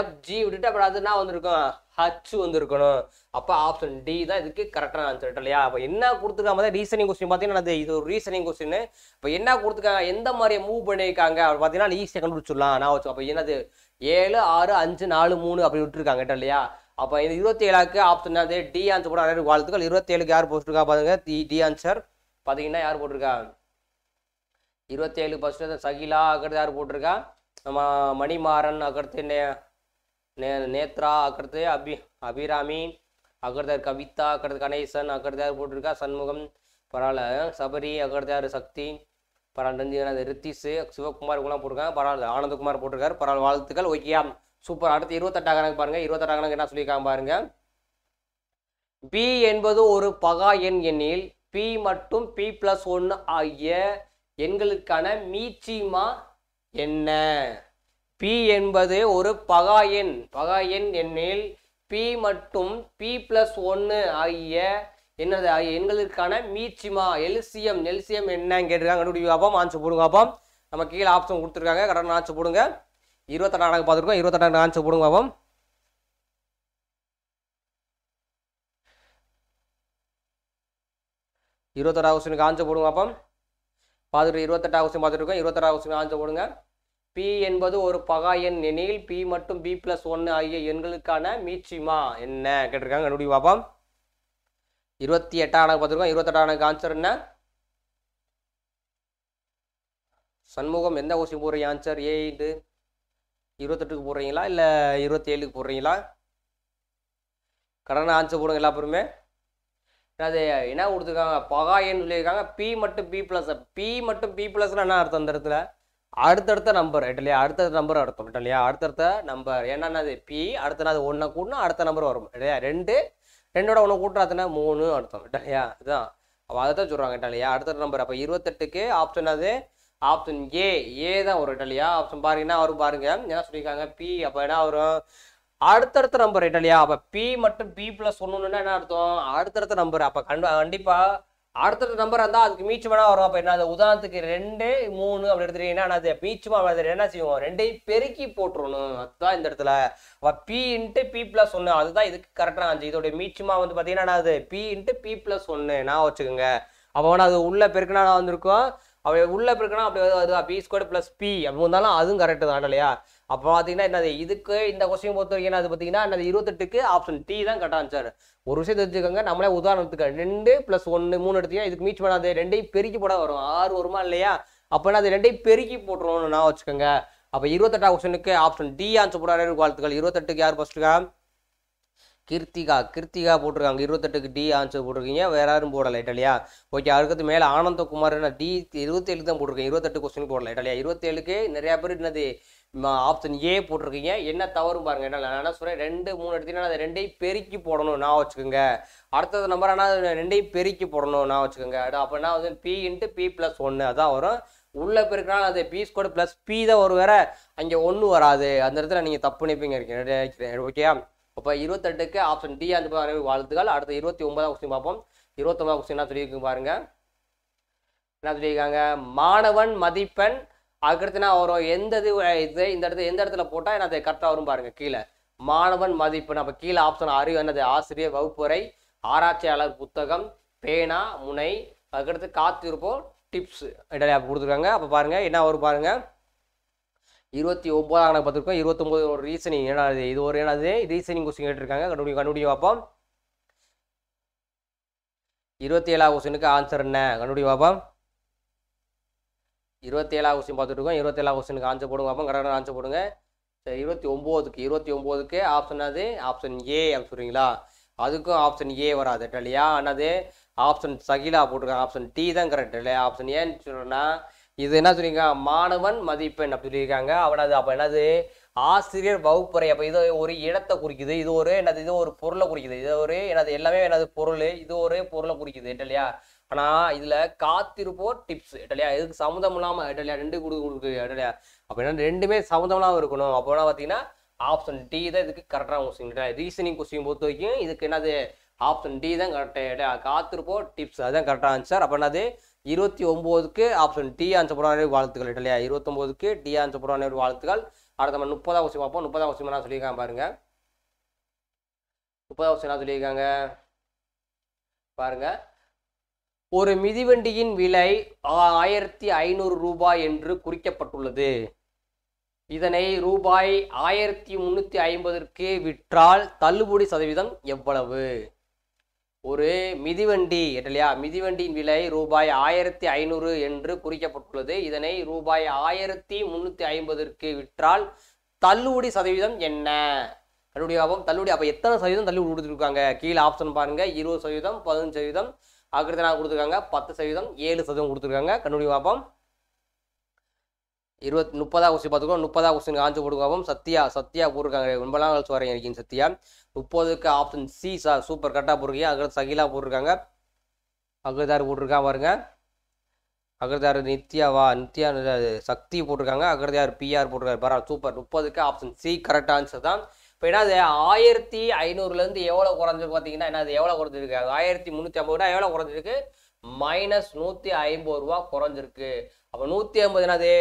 எஃப் ஜி விட்டுட்டு அப்புறம் அதுனா வந்திருக்கும் ஹச்சு வந்திருக்கணும் அப்போ ஆப்ஷன் டி தான் இதுக்கு கரெக்டான ஆன்சர் இல்லையா அப்போ என்ன கொடுத்துருக்காங்க பார்த்தா ரீசனிங் கொஸ்டின் பார்த்தீங்கன்னா இது ஒரு ரீசனிங் கொஸ்டின் இப்போ என்ன கொடுத்துருக்காங்க எந்த மாதிரி மூவ் பண்ணியிருக்காங்க அப்படி பார்த்தீங்கன்னா ஈஸியாக கண்டுபிடிச்சிடலாம் நான் வச்சு அப்போ என்னது ஏழு ஆறு அஞ்சு நாலு மூணு அப்படி விட்டுருக்காங்க இல்லையா அப்போ இது இருபத்தி ஏழாக்கு ஆப்ஷன் அது டி ஆன்சர் போட நிறைய வாழ்த்துக்கள் இருபத்தேழுக்கு யார் போட்டிருக்கா பாருங்க டி டி ஆன்சர் பார்த்தீங்கன்னா யார் போட்டிருக்கா இருபத்தேழு ஃபஸ்ட்டு சகிலா அக்கடுத்து யார் போட்டிருக்கா நம்ம மணிமாறன் அக்கடுத்து நே நேத்ரா அக்கிறது அபி அபிராமி அகர்தார் கவிதா அக்கிறது கணேசன் அகர்தார் போட்டிருக்கா சண்முகம் பரவாயில்ல சபரி அகர்தார் சக்தி பரவாயில்ல ரித்திஷு சிவகுமார் இவங்களாம் போட்டிருக்காங்க பரவாயில்ல ஆனந்தகுமார் போட்டிருக்காரு பரவாயில்ல வாழ்த்துக்கள் ஓகேயா சூப்பர் அடுத்து இருபத்தெட்டாக கணக்கு பாருங்க இருபத்தெட்டாக கணக்கு என்ன சொல்லியிருக்காங்க பாருங்க பி என்பது ஒரு பகா எண் எண்ணில் பி மற்றும் பி பிளஸ் ஒன்று ஆகிய எண்களுக்கான மீச்சிமா என்ன பி என்பது ஒரு பகா எண் பகா எண் எண்ணில் பி மற்றும் பி பிளஸ் ஒன்று ஆகிய என்னது ஆகிய எண்களுக்கான மீச்சிமா எல்சியம் எல்சியம் என்னன்னு கேட்டிருக்காங்க கண்டுபிடிக்க பார்ப்போம் ஆன்சர் போடுங்க பார்ப்போம் நம்ம கீழே ஆப்ஷன் கொடுத்துருக்காங்க கடன் ஆன்சர் போடுங்க இருபத்தெட்டாம் கணக்கு பார்த்துருக்கோம் இருபத்தெட்டாம் ஆன்சர் போடுங்க பார்ப்போம் இருபத்தெட்டாம் கொஸ்டினுக்கு ஆன்சர் போடுங்க அப்போ பார்த்துட்டு இருபத்தெட்டாம் கொஸ்டின் பார்த்துருக்கோம் இருபத்தெட்டாம் கொஸ்டின் ஆன்சர் போடுங்க பி என்பது ஒரு பகா எண் எனில் பி மற்றும் பி பிளஸ் ஒன்று ஆகிய எண்களுக்கான மீச்சிமா என்ன கேட்டிருக்காங்க கண்டுபிடி பார்ப்போம் இருபத்தி எட்டாவது பார்த்துருக்கோம் இருபத்தெட்டாவது ஆன்சர் என்ன சண்முகம் எந்த கோஷம் போடுறீங்க ஆன்சர் ஏ இது இருபத்தெட்டுக்கு போடுறீங்களா இல்லை இருபத்தி ஏழுக்கு போடுறீங்களா கடனை ஆன்சர் போடுங்க எல்லா பொருமே அது என்ன கொடுத்துருக்காங்க பகா எண் சொல்லியிருக்காங்க பி மட்டும் பி ப்ளஸ் பி மட்டும் பி ப்ளஸ்னால் என்ன அர்த்தம் அந்த இடத்துல அடுத்தடுத்த நம்பர் இல்லையா அடுத்தடுத்த நம்பர் அர்த்தம் இல்லையா அடுத்தடுத்த நம்பர் என்னன்னா அது பி அடுத்தனா அது ஒன்றை கூட்டினா அடுத்த நம்பர் வரும் இல்லையா ரெண்டு ரெண்டோட ஒன்று கூட்டுறாத்தினா மூணு அர்த்தம் இல்லையா இதுதான் அவள் அதை தான் சொல்கிறாங்க இல்லையா அடுத்த நம்பர் அப்போ இருபத்தெட்டுக்கு ஆப்ஷன் அது ஆப்ஷன் ஏ ஏ தான் வரும் இல்லையா ஆப்ஷன் பாருங்கன்னா வரும் பாருங்க என்ன சொல்லியிருக்காங்க பி அப்போ என்ன வரும் அடுத்தடுத்த நம்பர் இல்லையா அப்போ பி மட்டும் பி ப்ளஸ் ஒன்றுன்னா என்ன அர்த்தம் அடுத்தடுத்த நம்பர் அப்போ கண்டிப்பாக அடுத்தடுத்த நம்பர் இருந்தால் அதுக்கு மீச்சமாக வரும் அப்போ என்ன அது உதாரணத்துக்கு ரெண்டு மூணு அப்படி எடுத்துட்டீங்கன்னா அது மீச்சமாக அது என்ன செய்வோம் ரெண்டையும் பெருக்கி போட்டுருணும் அதுதான் இந்த இடத்துல பி இன்ட்டு பி ப்ளஸ் ஒன்று அதுதான் இதுக்கு கரெக்டாக ஆச்சு இதோட மீச்சுமா வந்து பார்த்தீங்கன்னா அது பி இன்ட்டு பி ப்ளஸ் ஒன்று நான் வச்சுக்கோங்க அப்போ வேணா அது உள்ளே பெருக்கினா வந்துருக்கும் அப்படி உள்ளே பெருக்கினா அப்படி வருதா பி ஸ்கொயர் ப்ளஸ் பி அப்படி வந்தாலும் அதுவும் கரெக்டு தான் இல்லையா அப்போ பார்த்தீங்கன்னா என்னது இதுக்கு இந்த கொஸ்டின் பொறுத்த வரைக்கும் அது பார்த்தீங்கன்னா என்னது இருபத்தெட்டுக்கு ஆப்ஷன் டி தான் கரெக்டாக சார் ஒரு விஷயம் தெரிஞ்சுக்கோங்க நம்மளே உதாரணத்துக்கு ரெண்டு ப்ளஸ் ஒன்று மூணு எடுத்தீங்கன்னா இதுக்கு மீச் பண்ணாது ரெண்டையும் பெருக்கி போட வரும் ஆறு வருமா இல்லையா அப்போனா அது ரெண்டையும் பெருக்கி போட்டுருவோம்னு நான் வச்சுக்கோங்க அப்போ இருபத்தெட்டு ஆப்ஷனுக்கு ஆப்ஷன் டி ஆன்சர் போடுறாரு வாழ்த்துக்கள் இருபத்தெட்டுக்கு யார் ஃபஸ்ட்டுக்கா கிருத்திகா கிருத்திகா போட்டிருக்காங்க இருபத்தெட்டுக்கு டி ஆன்சர் போட்டிருக்கீங்க வேற யாரும் போடலை இட்டலியா ஓகே அதுக்கு மேலே ஆனந்தகுமார் என்ன டி இருபத்தேழு தான் போட்டிருக்கேன் இருபத்தெட்டு கொஸ்டின் போடலை இட்டலியா இருபத்தேழுக்கு நிறையா பேர் என்னது ஆப்ஷன் ஏ போட்டிருக்கீங்க என்ன தவறு பாருங்க என்ன நான் என்ன சொல்கிறேன் ரெண்டு மூணு எடுத்தீங்கன்னா அதை ரெண்டையும் பெருக்கி போடணும் நான் வச்சுக்கோங்க அடுத்தது நம்பர் ஆனால் ரெண்டையும் பெருக்கி போடணும் நான் வச்சுக்கோங்க அப்படின்னா வந்து பி இன்ட்டு பி ப்ளஸ் ஒன்று அதான் வரும் உள்ளே பெருக்கினாலும் அது பி ஸ்கோடு ப்ளஸ் பி தான் ஒரு வேற அங்கே ஒன்று வராது அந்த இடத்துல நீங்கள் தப்பு நினைப்பீங்க இருக்கீங்க ஓகேயா அப்போ இருபத்தெட்டுக்கு ஆப்ஷன் டி அந்த வாழ்த்துக்கள் அடுத்த இருபத்தி ஒன்பதாம் கொஸ்டின் பார்ப்போம் இருபத்தொன்பதாம் கொஸ்டின் என்ன சொல்லியிருக்கு பாருங்க என்ன சொல்லியிருக்காங்க மாணவன் மதிப்பெண் நான் வரும் எந்த இது இது இந்த இடத்துல எந்த இடத்துல போட்டால் என்ன கரெக்டாக வரும் பாருங்க கீழே மாணவன் மதிப்பெண் அப்போ கீழே ஆப்ஷன் அறிவு என்னது ஆசிரியர் வகுப்புரை ஆராய்ச்சியாளர் புத்தகம் பேனா முனை அதுக்கடுத்து காத்திருப்போம் டிப்ஸ் இடையில கொடுத்துருக்காங்க அப்போ பாருங்கள் என்ன வரும் பாருங்கள் இருபத்தி ஒம்போதாம் கணக்கு பார்த்துருக்கோம் இருபத்தொம்போது ஒரு ரீசனிங் என்னது இது ஒரு என்னது ரீசனிங் கொஸ்டின் கேட்டிருக்காங்க கண்டுபிடி கண்டுபிடி பார்ப்போம் இருபத்தி ஏழாவது கொஸ்டினுக்கு ஆன்சர் என்ன கண்டுபிடி பார்ப்போம் இருபத்தி ஏழாவது கொஸ்டின் பார்த்துட்டு இருபத்தி ஏழாவது கொஸ்டினுக்கு ஆன்சர் போடுங்க பார்ப்போம் கரெக்டான ஆன்சர் போடுங்க சரி இருபத்தி ஒம்போதுக்கு இருபத்தி ஒம்போதுக்கு ஆப்ஷன் அது ஆப்ஷன் ஏ அப்படின்னு சொல்கிறீங்களா அதுக்கும் ஆப்ஷன் ஏ வராது இல்லையா ஆனால் ஆப்ஷன் சகிலா போட்டிருக்காங்க ஆப்ஷன் டி தான் கரெக்ட் இல்லையா ஆப்ஷன் ஏன்னு சொல்கிறேன்னா இது என்ன சொல்லியிருக்காங்க மாணவன் மதிப்பெண் அப்படி சொல்லியிருக்காங்க அவனது அப்போ என்னது ஆசிரியர் வகுப்புறை அப்போ இது ஒரு இடத்தை குறிக்குது இது ஒரு என்னது இது ஒரு பொருளை குறிக்குது இது ஒரு எனது எல்லாமே எனது பொருள் இது ஒரு பொருளை குறிக்குது இல்லையா ஆனால் இதில் காத்திருப்போர் டிப்ஸ் இல்லையா இதுக்கு சம்மந்தம் இல்லாமல் இல்லையா ரெண்டு கொடுக்கு இல்லையா அப்போ என்ன ரெண்டுமே சம்மந்தம் இல்லாமல் இருக்கணும் அப்போனா பார்த்தீங்கன்னா ஆப்ஷன் டி தான் இதுக்கு கரெக்டாக கொஸ்டின் ரீசனிங் கொஸ்டின் பொறுத்த வரைக்கும் இதுக்கு என்னது ஆப்ஷன் டி தான் கரெக்டாக காத்திருப்போர் டிப்ஸ் அதுதான் கரெக்டாக ஆன்சர் அப்போ என்னது இருபத்தி ஒம்போதுக்கு ஆப்ஷன் டி ஆன்சர் புறானேர் வாழ்த்துக்கள் இல்லையா இருபத்தொம்போதுக்கு டி ஆன்சர் புறானேர் வாழ்த்துக்கள் அடுத்த நம்ம முப்பதாம் வருஷம் பார்ப்போம் முப்பதாம் வருஷம் நான் சொல்லியிருக்காங்க பாருங்க முப்பதாம் வருஷம் நான் சொல்லியிருக்காங்க பாருங்க ஒரு மிதிவண்டியின் விலை ஆயிரத்தி ஐநூறு ரூபாய் என்று குறிக்கப்பட்டுள்ளது இதனை ரூபாய் ஆயிரத்தி முந்நூற்றி ஐம்பதற்கு விற்றால் தள்ளுபடி சதவீதம் எவ்வளவு ஒரு மிதிவண்டி இல்லையா மிதிவண்டியின் விலை ரூபாய் ஆயிரத்தி ஐநூறு என்று குறிக்கப்பட்டுள்ளது இதனை ரூபாய் ஆயிரத்தி முந்நூற்றி ஐம்பதற்கு விற்றால் தள்ளுபடி சதவீதம் என்ன தள்ளுபடி ஆகும் தள்ளுபடி அப்போ எத்தனை சதவீதம் தள்ளுபடி கொடுத்துருக்காங்க கீழே ஆப்ஷன் பாருங்கள் இருபது சதவீதம் பதினஞ்சு சதவீதம் ஆக்கிரத்தி நான் கொடுத்துருக்காங்க பத்து சதவீதம் ஏழு சதவீதம் கொடுத்துருக்காங்க கண்டுபிடி பாப்போம் இருபத் முப்பதாவது கொஸ்டின் பார்த்துக்கோ முப்பதாவது கொஸ்டின் ஆஞ்சு போடுங்க சத்யா சத்யா போட்டுருக்காங்க ரொம்ப நாள் கழிச்சு இருக்கீங்க சத்யா முப்பதுக்கு ஆப்ஷன் சி சா சூப்பர் கரெக்டாக போட்டிருக்கீங்க அகர் சகிலா போட்டிருக்காங்க அகர்தார் போட்டிருக்கா பாருங்க அகர்தார் நித்யாவா நித்யா சக்தி போட்டிருக்காங்க அகர்தார் பிஆர் போட்டிருக்காரு பரவாயில்ல சூப்பர் முப்பதுக்கு ஆப்ஷன் சி கரெக்ட் ஆன்சர் தான் இப்போ என்னது ஆயிரத்தி ஐநூறுலேருந்து எவ்வளோ குறைஞ்சிருக்கு பார்த்தீங்கன்னா என்ன அது எவ்வளோ குறைஞ்சிருக்கு ஆயிரத்தி முந்நூற்றி ஐம்பது ரூபா எவ்வளோ குறைஞ்சிருக்கு மைனஸ் நூற்றி ஐம்பது ரூபா குறைஞ்சிருக்கு அப்போ நூற்றி ஐம்பது என்னது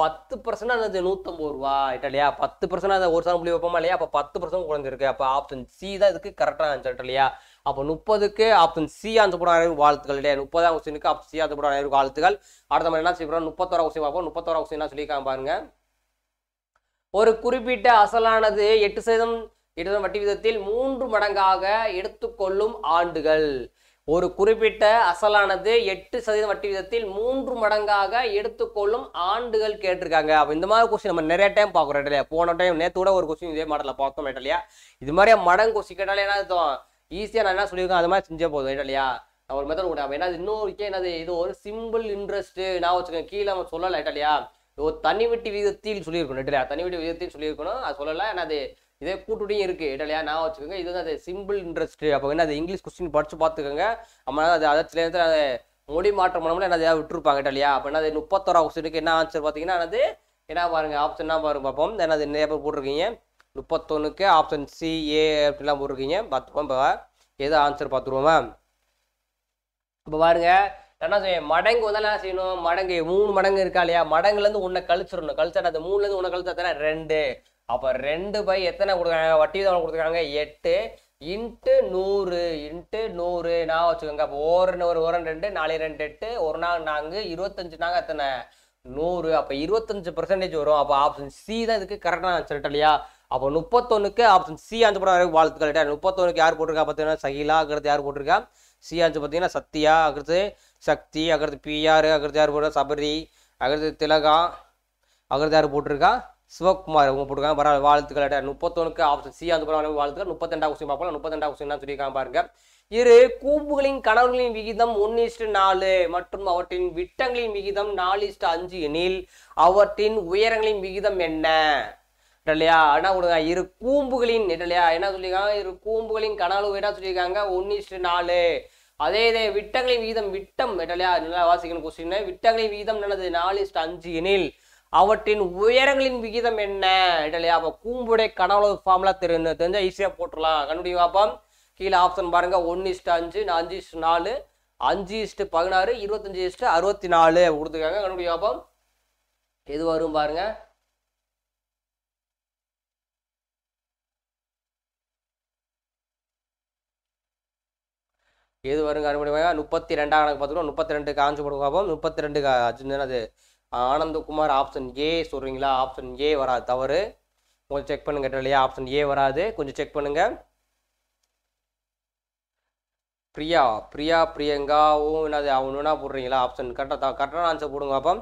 பத்து பர்சன்ட் அது நூற்றம்பது ரூபா இல்லையா பத்து பர்சன்ட் அதை ஒரு சாரம் புள்ளி வைப்போமா இல்லையா அப்போ பத்து பர்சன்ட் குழந்திருக்கு அப்போ ஆப்ஷன் சி தான் இதுக்கு கரெக்டாக ஆன்சர் இல்லையா அப்போ முப்பதுக்கு ஆப்ஷன் சி அந்த போட வாழ்த்துக்கள் இல்லையா முப்பதாம் கொஸ்டினுக்கு ஆப்ஷன் சி அந்த போட வாழ்த்துக்கள் அடுத்த மாதிரி என்ன செய்யறோம் முப்பத்தோரா கொஸ்டின் பார்ப்போம் முப்பத்தோரா கொஸ்டின் சொல்லி சொல்லியிருக்காங்க பாருங்க ஒரு குறிப்பிட்ட அசலானது எட்டு சதவீதம் எட்டு சதவீதம் வட்டி விதத்தில் மூன்று மடங்காக எடுத்துக்கொள்ளும் ஆண்டுகள் ஒரு குறிப்பிட்ட அசலானது எட்டு சதவீத வட்டி விதத்தில் மூன்று மடங்காக எடுத்துக்கொள்ளும் ஆண்டுகள் கேட்டிருக்காங்க அப்போ இந்த மாதிரி கொஸ்டின் நம்ம நிறைய டைம் பார்க்குறோம் இல்லையா போன டைம் நேற்று கூட ஒரு கொஸ்டின் இதே மாடலில் பார்த்தோம் இல்லையா இது மாதிரி மடங்கு கொஸ்டின் கேட்டாலே என்ன அர்த்தம் ஈஸியாக நான் என்ன சொல்லியிருக்கேன் அது மாதிரி செஞ்சே போதும் இல்லையா ஒரு மெத்தட் கூட ஏன்னா இன்னொரு என்னது இது ஒரு சிம்பிள் இன்ட்ரெஸ்ட் நான் வச்சுக்கேன் கீழே நம்ம சொல்லலை இல்லையா ஒரு தனி விதத்தில் சொல்லியிருக்கணும் இல்லையா தனி விதத்தில் சொல்லியிருக்கணும் அது சொல்லலை ஏன்னா அது இதே கூட்டுடையும் இருக்குது இடையிலையா நான் வச்சுக்கோங்க இது வந்து அது சிம்பிள் இன்ட்ரெஸ்ட் அப்போ என்ன அது இங்கிலீஷ் கொஸ்டின் படித்து பார்த்துக்கோங்க நம்ம அது அதை சில நேரத்தில் அதை மொழி மாற்றம் பண்ணோம்னா என்ன ஏதாவது விட்டுருப்பாங்க இடையிலையா அப்போ அது முப்பத்தோரா கொஸ்டினுக்கு என்ன ஆன்சர் பார்த்தீங்கன்னா என்னது என்ன பாருங்கள் ஆப்ஷன் என்ன பாருங்க பார்ப்போம் அது நிறைய பேர் போட்டிருக்கீங்க முப்பத்தொன்னுக்கு ஆப்ஷன் சி ஏ அப்படிலாம் போட்டிருக்கீங்க பார்த்துப்போம் இப்போ எது ஆன்சர் பார்த்துருவோமா இப்போ பாருங்க என்ன செய்யும் மடங்கு வந்து என்ன செய்யணும் மடங்கு மூணு மடங்கு இருக்கா இல்லையா மடங்குலேருந்து உன்னை கழிச்சிடணும் கழிச்சா அது மூணுலேருந்து உன்னை கழிச்சா தானே ரெண்டு அப்போ ரெண்டு பை எத்தனை கொடுக்குறாங்க வட்டி தான் கொடுத்துருக்காங்க எட்டு இன்ட்டு நூறு இன்ட்டு நூறு நான் வச்சுக்கோங்க அப்போ ஒரு ஒரு ஒரு ரெண்டு நாலு ரெண்டு எட்டு ஒரு நாள் நாங்கள் இருபத்தஞ்சு நாங்கள் எத்தனை நூறு அப்போ இருபத்தஞ்சு பர்சன்டேஜ் வரும் அப்போ ஆப்ஷன் சி தான் இதுக்கு கரெக்டாக சொல்லிட்டு இல்லையா அப்போ முப்பத்தொன்னுக்கு ஆப்ஷன் சி ஆஞ்சு படம் வாழ்த்துக்கள் முப்பத்தொன்னுக்கு யார் போட்டிருக்கா பார்த்தீங்கன்னா சகிலா அக்கிறது யார் போட்டிருக்கா சி அஞ்சு பார்த்தீங்கன்னா சத்யா அக்கிறது சக்தி அகிறது பிஆர் அகிறது யார் போட்டிருக்கா சபரி அகிறது திலகா அக்கிறது யார் போட்டிருக்கா சிவகுமார் அவங்க போட்டுருக்காங்க பரவாயில்ல வாழ்த்துக்கள் முப்பத்தொன்னுக்கு ஆப்ஷன் சி அந்த பரவாயில்ல வாழ்த்துக்கள் முப்பத்தெண்டாவது கொஸ்டின் பார்க்கலாம் முப்பத்தெண்டாவது கொஸ்டின் தான் சொல்லியிருக்காங்க பாருங்க இரு கூம்புகளின் கணவர்களின் விகிதம் ஒன்னு நாலு மற்றும் அவற்றின் விட்டங்களின் விகிதம் நாலு இஸ்டு அஞ்சு எனில் அவற்றின் உயரங்களின் விகிதம் என்ன இல்லையா என்ன கொடுங்க இரு கூம்புகளின் இல்லையா என்ன சொல்லியிருக்காங்க இரு கூம்புகளின் கணவர்கள் என்ன சொல்லியிருக்காங்க ஒன்னு நாலு அதே இதே விட்டங்களின் விகிதம் விட்டம் இல்லையா நல்லா வாசிக்கணும் கொஸ்டின் விட்டங்களின் விகிதம் என்னது நாலு இஸ்டு அஞ்சு எனில் அவற்றின் உயரங்களின் விகிதம் என்ன இடையிலே அப்போ கூம்புடை கனவுளவு ஃபார்முலா தெரிஞ்சு தெரிஞ்சால் ஈஸியாக போட்டுடலாம் கண்டுபிடி பார்ப்போம் கீழே ஆப்ஷன் பாருங்க ஒன்று இஸ்ட்டு அஞ்சு அஞ்சு இஸ்ட்டு நாலு அஞ்சு இஸ்ட்டு பதினாறு இருபத்தஞ்சி இஸ்ட்டு அறுபத்தி நாலு கொடுத்துக்காங்க கண்டுபிடி பார்ப்போம் எது வரும் பாருங்க எது வருங்க கண்டுபிடிப்பாங்க முப்பத்தி ரெண்டாம் கணக்கு பார்த்துக்கோ முப்பத்தி ரெண்டு காஞ்சி போடுவோம் முப்பத்தி ரெண்டு அது ஆனந்தகுமார் ஆப்ஷன் ஏ சொல்கிறீங்களா ஆப்ஷன் ஏ வராது தவறு கொஞ்சம் செக் பண்ணுங்க இல்லையா ஆப்ஷன் ஏ வராது கொஞ்சம் செக் பண்ணுங்க பிரியா பிரியா பிரியங்காவும் ஓ என்னது என்ன போடுறீங்களா ஆப்ஷன் கரெக்டாக கரெக்டான ஆன்சர் போடுங்க அப்போ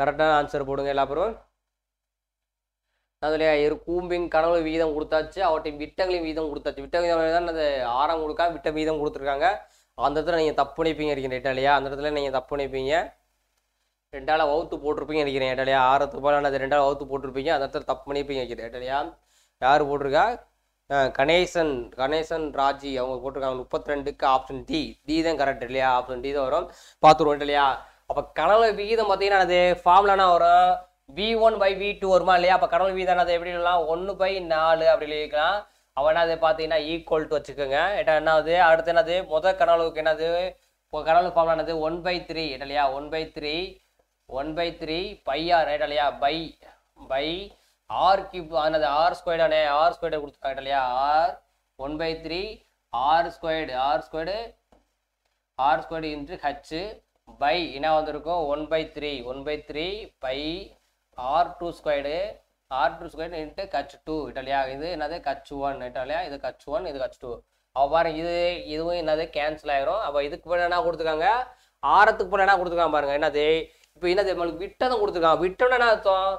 கரெக்டான ஆன்சர் போடுங்க எல்லா பேரும் அதுலையா இரு கூம்பின் கனவு விகிதம் கொடுத்தாச்சு அவற்றின் விட்டங்களின் வீதம் கொடுத்தாச்சு விட்ட தான் அது ஆரம் கொடுக்கா விட்ட வீதம் கொடுத்துருக்காங்க அந்த இடத்துல நீங்கள் தப்பு நினைப்பீங்க இருக்கிற இல்லையா அந்த இடத்துல நீங்கள் தப்பு நினைப்பீங்க ரெண்டால வவுத்து போட்டிருப்பீங்க நினைக்கிறேன் இல்லையா ஆறு ரூபாய் அது ரெண்டாவது வவுத்து போட்டிருப்பீங்க அந்த இடத்துல தப்பு நினைப்பீங்க வைக்கிறேன் இட்டாலியா யார் போட்டிருக்கா கணேசன் கணேசன் ராஜி அவங்க போட்டிருக்காங்க முப்பத்தி ரெண்டுக்கு ஆப்ஷன் டி டி தான் கரெக்ட் இல்லையா ஆப்ஷன் டி தான் வரும் பார்த்துருவோம் இல்லையா அப்போ கடவுள் விகிதம் பார்த்தீங்கன்னா அது ஃபார்ம்லனா வரும் V one by V two வருமா இல்லையா அப்போ கடவுள் வீதம் அதை எப்படி இல்லைனா ஒன்று பை நாலு அப்படி எழுதிக்கலாம் அவன் அது பார்த்தீங்கன்னா ஈக்குவல் டு வச்சுக்கோங்க ஏட்டா என்னது அடுத்து என்னது முதல் கனவுக்கு என்னது கனவு ஃபார்ம் என்னது ஒன் பை த்ரீ இல்லையா one by three one by three pi r right இல்லையா பை பை ஆர் கியூப் ஆனது ஆர் ஸ்கொயர்டானே ஆர் ஸ்கொயர்டு கொடுத்துருக்காங்க இல்லையா r one by three r squared r squared r squared into h pi என்ன வந்திருக்கும் one by three one by three pi r two squared r two square into கச் two இட்டாலியா இது என்னது கச் one Italia இது கச் one இது கச் two அப்போ பாருங்க இது இதுவும் என்னது கேன்சல் ஆயிரும் அப்போ இதுக்கு போல என்ன கொடுத்துருக்காங்க ஆரத்துக்கு போல என்ன கொடுத்துருக்காங்க பாருங்க என்னது இப்போ என்னது நம்மளுக்கு விட்டதும் கொடுத்துருக்காங்க விட்டோம்னா என்ன அர்த்தம்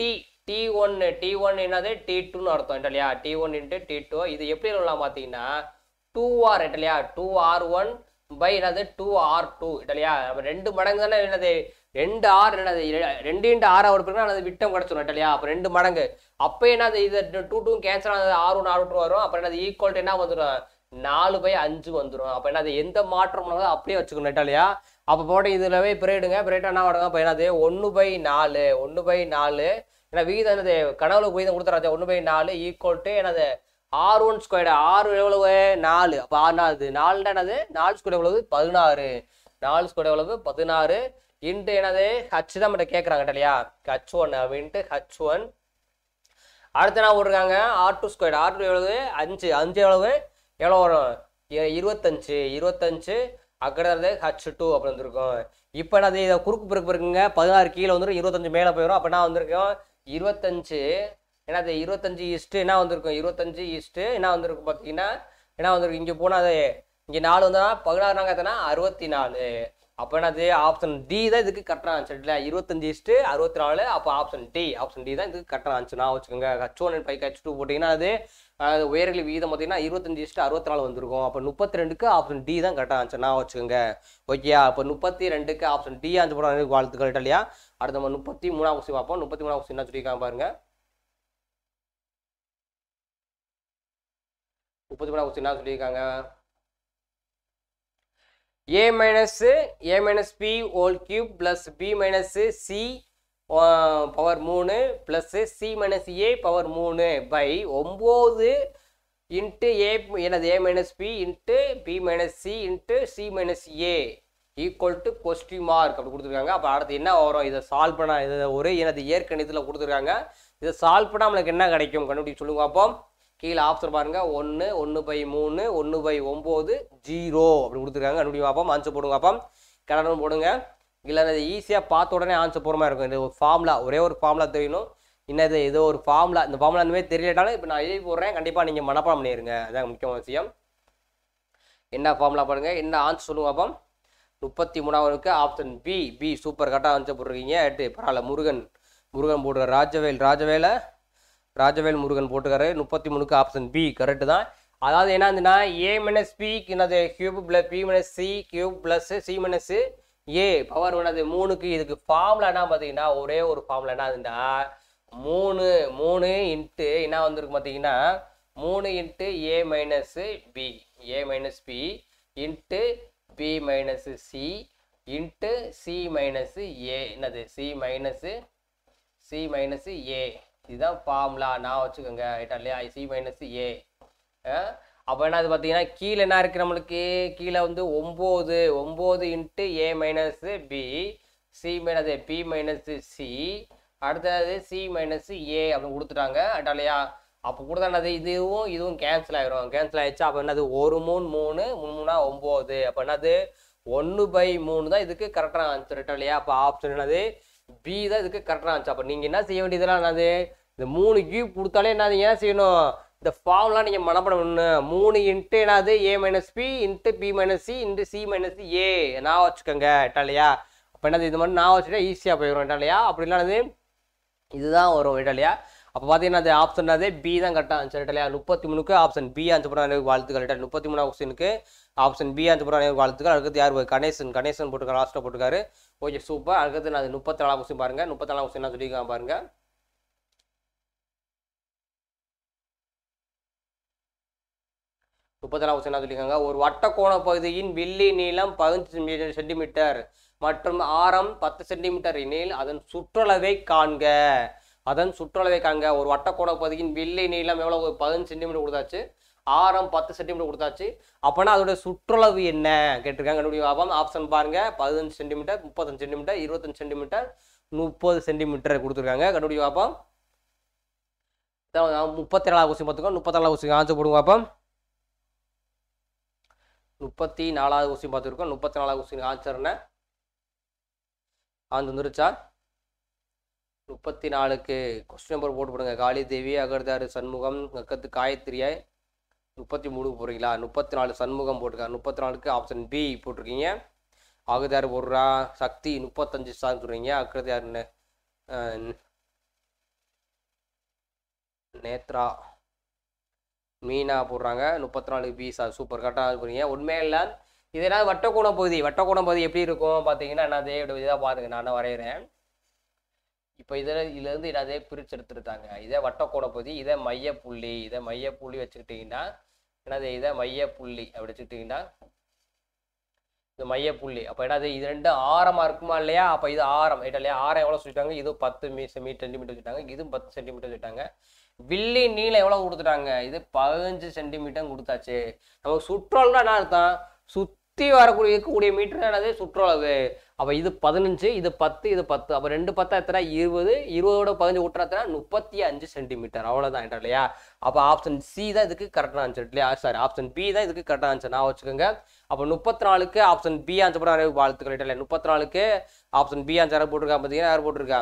டி டி ஒன்று டி ஒன் என்னது டி டூன்னு அர்த்தம் இட்டாலியா D one into D two இது எப்படி எழுதலாம் பார்த்தீங்கன்னா டூ ஆர் இட்டாலியா டூ ஆர் ஒன் பை என்னது டூ ஆர் டூ இட்டாலியா அப்போ ரெண்டு மடங்கு தானே என்னது ரெண்டு ஆறு என்னது ரெண்டு இன்ட்டு ஆறு அவர் பிறகு அது விட்டம் கிடச்சிடும் இல்லையா அப்போ ரெண்டு மடங்கு அப்போ என்ன இது டூ டூ கேன்சல் ஆனது ஆறு ஒன்று ஆறு ஒன்று வரும் அப்புறம் என்ன ஈக்குவல் என்ன வந்துடும் நாலு பை அஞ்சு வந்துடும் அப்போ என்னது எந்த மாற்றம் அப்படியே வச்சுக்கணும் இல்லையா அப்போ போட்டு இதில் போய் பிரேடுங்க பிரேட் என்ன வருங்க அப்போ என்னது ஒன்று பை நாலு ஒன்று பை நாலு ஏன்னா வீதம் என்னது போய் தான் கொடுத்துறாது ஒன்று பை நாலு ஈக்குவல் டு என்னது ஆறு ஒன் ஸ்கொயர் ஆறு எவ்வளவு நாலு அப்போ ஆறு நாலு நாலுன்னா என்னது நாலு ஸ்கொயர் எவ்வளவு பதினாறு நாலு ஸ்கொயர் எவ்வளவு பதினாறு இன்ட்டு என்னது ஹச் தான் மட்டும் கேட்குறாங்க இல்லையா ஹச் ஒன் அப்படின்ட்டு ஹச் ஒன் அடுத்து என்ன போட்டிருக்காங்க R two square R two எவ்வளவு அஞ்சு அஞ்சு எவ்வளவு எவ்வளோ வரும் இருபத்தஞ்சு இருபத்தஞ்சு அக்கடை வந்து ஹச் டூ அப்படி வந்துருக்கும் இப்போ என்னது இதை குறுக்கு பிறகு இருக்குங்க பதினாறு கீழே வந்துடும் இருபத்தஞ்சு மேலே போயிடும் அப்படின்னா வந்திருக்கோம் இருபத்தஞ்சு என்னது இருபத்தஞ்சு ஈஸ்ட்டு என்ன வந்திருக்கும் இருபத்தஞ்சு ஈஸ்ட்டு என்ன வந்திருக்கும் பார்த்தீங்கன்னா என்ன வந்திருக்கும் இங்கே போனால் அது இங்கே நாலு வந்தால் பதினாறு நாங்கள் எத்தனா அறுபத்தி நாலு அப்போ என்னது ஆப்ஷன் டி தான் இதுக்கு கரெக்டாக ஆன்சர் இல்லை இருபத்தஞ்சு இஸ்ட்டு அறுபத்தி நாலு அப்போ ஆப்ஷன் டி ஆப்ஷன் டி தான் இதுக்கு கரெக்டாக நான் வச்சுக்கோங்க H one and five H two போட்டிங்கன்னா அது உயர்கல்வி வீதம் பார்த்தீங்கன்னா இருபத்தஞ்சு இஸ்ட்டு அறுபத்தி நாலு வந்திருக்கும் அப்போ முப்பத்தி ரெண்டுக்கு ஆப்ஷன் டி தான் கரெக்டாக நான் வச்சுக்கோங்க ஓகே அப்போ முப்பத்தி ரெண்டுக்கு ஆப்ஷன் டி ஆன்சர் போட வாழ்த்து கரெக்டாக இல்லையா அடுத்த நம்ம முப்பத்தி மூணாம் கொஸ்டின் பார்ப்போம் முப்பத்தி மூணாம் கொஸ்டின் என்ன சொல்லியிருக்காங்க பாருங்கள் முப்பத்தி மூணாம் கொஸ்டின் என்ன சொல்லியிருக்காங்க A minus A minus B whole cube plus B minus C power மூணு plus C minus A power மூணு பை ஒம்பது இன்ட்டு ஏ எனது A minus B into B minus C into C minus A equal to question mark அப்படி கொடுத்துருக்காங்க அப்போ அடுத்து என்ன வரும் இதை சால்வ் பண்ண இதை ஒரு எனது இயற்கணிதத்தில் கொடுத்துருக்காங்க இதை சால்வ் பண்ணால் நம்மளுக்கு என்ன கிடைக்கும் கண்டுபிடிச்சு சொல்லுங்க அப்போ கீழே ஆப்ஷன் பாருங்கள் ஒன்று ஒன்று பை மூணு ஒன்று பை ஒம்பது ஜீரோ அப்படி கொடுத்துருக்காங்க அப்படி பார்ப்போம் ஆன்சர் போடுங்க அப்போ கடன் போடுங்க இல்லை இது ஈஸியாக பார்த்த உடனே ஆன்சர் போகிற மாதிரி இருக்கும் இந்த ஒரு ஃபார்முலா ஒரே ஒரு ஃபார்முலா தெரியணும் என்னது ஏதோ ஒரு ஃபார்முலா இந்த ஃபார்முலா அந்த மாதிரி தெரியலட்டாலும் இப்போ நான் எழுதி போடுறேன் கண்டிப்பாக நீங்கள் மனப்பாடம் பண்ணிடுங்க அதான் முக்கியமான விஷயம் என்ன ஃபார்முலா பாருங்கள் என்ன ஆன்சர் சொல்லுங்கள் அப்போ முப்பத்தி மூணாவதுக்கு ஆப்ஷன் பி பி சூப்பர் கரெக்டாக ஆன்சர் போட்டிருக்கீங்க எட்டு பரவாயில்ல முருகன் முருகன் போடுற ராஜவேல் ராஜவேலை ராஜவேல் முருகன் போட்டுக்காரு முப்பத்தி மூணுக்கு ஆப்ஷன் பி கரெக்டு தான் அதாவது என்ன ஏ மைனஸ் பிக்கு என்னது cube plus B minus C cube plus C minus A power என்னது மூணுக்கு இதுக்கு ஃபார்முலா என்ன பார்த்தீங்கன்னா ஒரே ஒரு ஃபார்முலா என்னதுன்னா மூணு மூணு இன்ட்டு என்ன வந்திருக்கு பார்த்தீங்கன்னா மூணு into A minus B A minus B into B minus C into C minus A என்னது C minus C minus A இதுதான் ஃபார்முலா நான் வச்சுக்கோங்க ரைட்டா இல்லையா சி மைனஸ் ஏ அப்போ என்ன அது பார்த்தீங்கன்னா கீழே என்ன இருக்குது நம்மளுக்கு கீழே வந்து ஒம்பது ஒம்பது into A minus B C minus B minus C அடுத்தது சி மைனஸ் ஏ அப்படின்னு கொடுத்துட்டாங்க அட்டா இல்லையா அப்போ கூட என்னது இதுவும் இதுவும் கேன்சல் ஆகிரும் கேன்சல் ஆகிடுச்சு அப்போ என்னது ஒரு மூணு மூணு மூணு மூணாக ஒம்பது அப்போ என்னது ஒன்று பை மூணு தான் இதுக்கு கரெக்டான ஆன்சர் இல்லையா அப்போ ஆப்ஷன் என்னது பி தான் இதுக்கு கரெக்டாக இருந்துச்சு அப்போ நீங்கள் என்ன செய்ய வேண்டியதுலாம் என்னது இந்த மூணு கியூ கொடுத்தாலே என்னது ஏன் செய்யணும் இந்த ஃபார்ம்லாம் நீங்கள் மனப்படம் பண்ணணும் மூணு இன்ட்டு என்னது A minus B into B minus C into C minus A நான் வச்சுக்கோங்க இல்லையா அப்போ என்னது இது மாதிரி நான் வச்சுட்டா ஈஸியாக போயிடும் இட்டாலியா அப்படிலாம் அது இதுதான் வரும் இல்லையா அப்போ பார்த்தீங்கன்னா அது ஆப்ஷன் அது பி தான் கரெக்டாக ஆன்சர் இல்லையா முப்பத்தி மூணுக்கு ஆப்ஷன் பி ஆன்சர் பண்ண வாழ்த்துக்கள் முப்பத்தி மூணு ஆப்ஷனுக்கு ஆப்ஷன் பி அஞ்சு புறா வாழ்த்துக்கள் அடுத்து யார் கணேசன் கணேசன் போட்டுக்க லாஸ்ட்டில் போட்டுருக்காரு ஓகே சூப்பர் அடுத்தது நான் முப்பத்தி நாலாம் கொஸ்டின் பாருங்கள் முப்பத்தி நாலாம் கொஸ்டின் நான் பாருங்க முப்பத்தி நாலு கொஸ்டின் சொல்லியிருக்காங்க ஒரு வட்டக்கோண பகுதியின் வில்லி நீளம் பதினஞ்சு சென்டிமீட்டர் மற்றும் ஆரம் பத்து சென்டிமீட்டர் எனில் அதன் சுற்றளவை காண்க அதன் சுற்றளவை காண்க ஒரு வட்டக்கோண பகுதியின் வில்லி நீளம் எவ்வளோ பதினஞ்சு சென்டிமீட்டர் கொடுத்தாச்சு ஆரம் பத்து சென்டிமீட்டர் கொடுத்தாச்சு அப்போனா அதோட சுற்றளவு என்ன கேட்டிருக்காங்க கண்டுபிடிக்கும் ஆப்ஷன் பாருங்க பதினஞ்சு சென்டிமீட்டர் முப்பத்தஞ்சு சென்டிமீட்டர் இருபத்தஞ்சு சென்டிமீட்டர் முப்பது சென்டிமீட்டர் கொடுத்துருக்காங்க கண்டுபிடிக்கும் அப்போ முப்பத்தி நாலாவது கொஸ்டின் பார்த்துக்கோ முப்பத்தி நாலாவது கொஸ்டின் ஆன்சர் போடுவோம் அப்போ முப்பத்தி நாலாவது கொஸ்டின் பார்த்துருக்கோம் முப்பத்தி நாலாவது கொஸ்டின் என்ன ஆன்சர் வந்துருச்சா முப்பத்தி நாலுக்கு கொஸ்டின் நம்பர் போட்டு போடுங்க காளி தேவி அகர்தாரு சண்முகம் கக்கத்து காயத்ரியாய் முப்பத்தி மூணுக்கு போகிறீங்களா முப்பத்தி நாலு சண்முகம் போட்டிருக்காங்க முப்பத்தி நாலுக்கு ஆப்ஷன் பி போட்டிருக்கீங்க ஆகுதார் போடுறா சக்தி முப்பத்தஞ்சு ஸ்டார் சொல்கிறீங்க அக்கிறது யார் நேத்ரா மீனா போடுறாங்க முப்பத்தி நாலு பி சார் சூப்பர் கரெக்டாக இருக்கிறீங்க உண்மையில் இது என்ன வட்டக்கோணம் பகுதி வட்டக்கோணம் பகுதி எப்படி இருக்கும் பார்த்தீங்கன்னா நான் தேவையோட இதாக பாருங்க நான் வரைகிறேன் இப்போ இதில் இதுலேருந்து இதை அதே பிரித்து எடுத்துருக்காங்க இதே வட்டக்கோட பகுதி இதே மைய புள்ளி இதை மைய புள்ளி வச்சுக்கிட்டிங்கன்னா என்னது இதை மைய புள்ளி அப்படி வச்சுக்கிட்டிங்கன்னா இது மையப்புள்ளி அப்போ என்னது இது ரெண்டு ஆரமாக இருக்குமா இல்லையா அப்போ இது ஆரம் இல்லையா ஆரம் எவ்வளோ சொல்லிட்டாங்க இது பத்து மீ சென்டிமீட்டர் வச்சுட்டாங்க இதுவும் பத்து சென்டிமீட்டர் வச்சுட்டாங்க வில்லி நீளம் எவ்வளோ கொடுத்துட்டாங்க இது பதினஞ்சு சென்டிமீட்டர் கொடுத்தாச்சு நமக்கு சுற்றோம்னா என்ன அர்த்தம் சுத் சுற்றி வரக்கூடிய இருக்கக்கூடிய மீட்டர் என்னது சுற்றளவு அப்போ இது பதினஞ்சு இது பத்து இது பத்து அப்போ ரெண்டு பத்தா எத்தனை இருபது இருபதோட பதினஞ்சு ஊட்டினா எத்தனை முப்பத்தி அஞ்சு சென்டிமீட்டர் அவ்வளோதான் இல்லையா அப்போ ஆப்ஷன் சி தான் இதுக்கு கரெக்டாக ஆன்சர் இல்லையா சாரி ஆப்ஷன் பி தான் இதுக்கு கரெக்டாக ஆன்சர் நான் வச்சுக்கோங்க அப்போ முப்பத்தி நாலுக்கு ஆப்ஷன் பி ஆன்சர் போட வாழ்த்துக்கள் இல்லை முப்பத்தி நாலுக்கு ஆப்ஷன் பி ஆன்சர் யார் போட்டிருக்கா பார்த்தீங்கன்னா யார் போட்டிருக்கா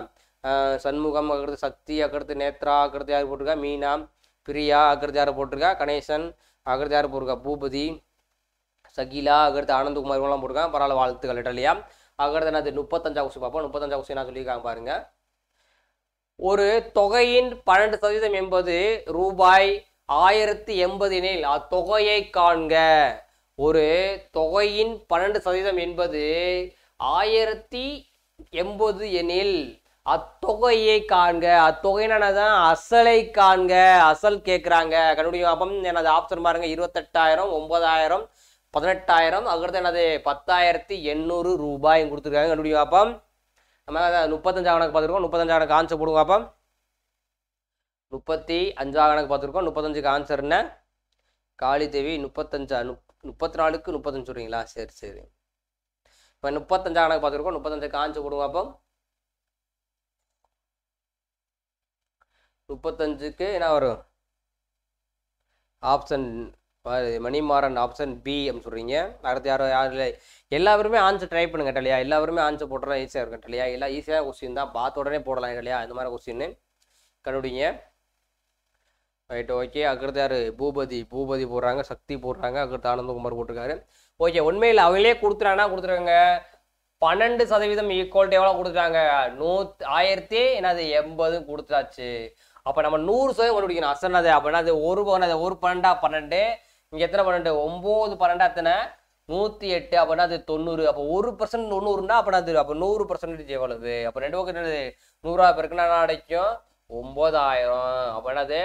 சண்முகம் அக்கடுத்து சக்தி அக்கிறது நேத்ரா அக்கிறது யார் போட்டிருக்கா மீனா பிரியா அக்கிறது யார் போட்டிருக்கா கணேசன் அக்கடுத்து யார் போட்டிருக்கா பூபதி சகிலா அகர்த்து ஆனந்தகுமார் இவங்களாம் போட்டிருக்காங்க பரவாயில்ல வாழ்த்துக்கள் இல்லையா அடுத்து என்னது முப்பத்தஞ்சா கொஸ்டின் பார்ப்போம் முப்பத்தஞ்சா கொஸ்டின் சொல்லியிருக்காங்க பாருங்க ஒரு தொகையின் பன்னெண்டு சதவீதம் என்பது ரூபாய் ஆயிரத்தி எண்பது எனில் அத்தொகையை காண்க ஒரு தொகையின் பன்னெண்டு சதவீதம் என்பது ஆயிரத்தி எண்பது எனில் அத்தொகையை காண்க தான் அசலை காண்க அசல் கேட்குறாங்க கண்டுபிடிக்கும் அப்போ எனது ஆப்ஷன் பாருங்க இருபத்தெட்டாயிரம் ஒன்பதாயிரம் பதினெட்டாயிரம் அதுக்கடுத்து என்னது பத்தாயிரத்தி எண்ணூறு ரூபாய் கொடுத்துருக்காங்க கண்டுபிடிங்க அப்போ நம்ம முப்பத்தஞ்சா கணக்கு பார்த்துருக்கோம் முப்பத்தஞ்சா கணக்கு ஆன்சர் போடுங்க அப்போ முப்பத்தி அஞ்சா கணக்கு பார்த்துருக்கோம் முப்பத்தஞ்சுக்கு ஆன்சர் என்ன காளிதேவி முப்பத்தஞ்சா முப் முப்பத்தி நாலுக்கு முப்பத்தஞ்சு சொல்கிறீங்களா சரி சரி இப்போ முப்பத்தஞ்சா கணக்கு பார்த்துருக்கோம் முப்பத்தஞ்சுக்கு ஆன்சர் போடுங்க அப்போ முப்பத்தஞ்சுக்கு என்ன வரும் ஆப்ஷன் மணிமாறன் ஆப்ஷன் பி அப்படின்னு சொல்கிறீங்க அடுத்து யாரும் யாரும் இல்லை எல்லாருமே ஆன்சர் ட்ரை பண்ணுங்க இல்லையா எல்லாருமே ஆன்சர் போட்டுறா ஈஸியாக இருக்கும் இல்லையா எல்லாம் ஈஸியாக கொஸ்டின் தான் பார்த்த உடனே போடலாம் இல்லையா இந்த மாதிரி கொஸ்டின் கண்டுபிடிங்க ரைட் ஓகே அக்கடுத்து யார் பூபதி பூபதி போடுறாங்க சக்தி போடுறாங்க அக்கடுத்து ஆனந்தகுமார் போட்டிருக்காரு ஓகே உண்மையில் அவங்களே கொடுத்துறாங்கன்னா கொடுத்துருக்காங்க பன்னெண்டு சதவீதம் ஈக்குவாலிட்டி எவ்வளோ கொடுத்துட்டாங்க நூ ஆயிரத்தி என்னது எண்பது கொடுத்தாச்சு அப்போ நம்ம நூறு சதவீதம் கண்டுபிடிக்கணும் அசனது அப்படின்னா அது ஒரு ஒரு பன்னெண்டா பன்னெண்டு இங்கே எத்தனை பன்னெண்டு ஒம்பது பன்னெண்டு அத்தனை நூற்றி எட்டு அப்படின்னா அது தொண்ணூறு அப்போ ஒரு பர்சன்ட் தொண்ணூறுனா அப்போ அது அப்போ நூறு பர்சன்டேஜ் எவ்வளவு அப்போ ரெண்டு பக்கம் என்னது நூறுரூவா பேருக்கு என்ன அடைக்கும் ஒம்பதாயிரம் அப்போ என்னது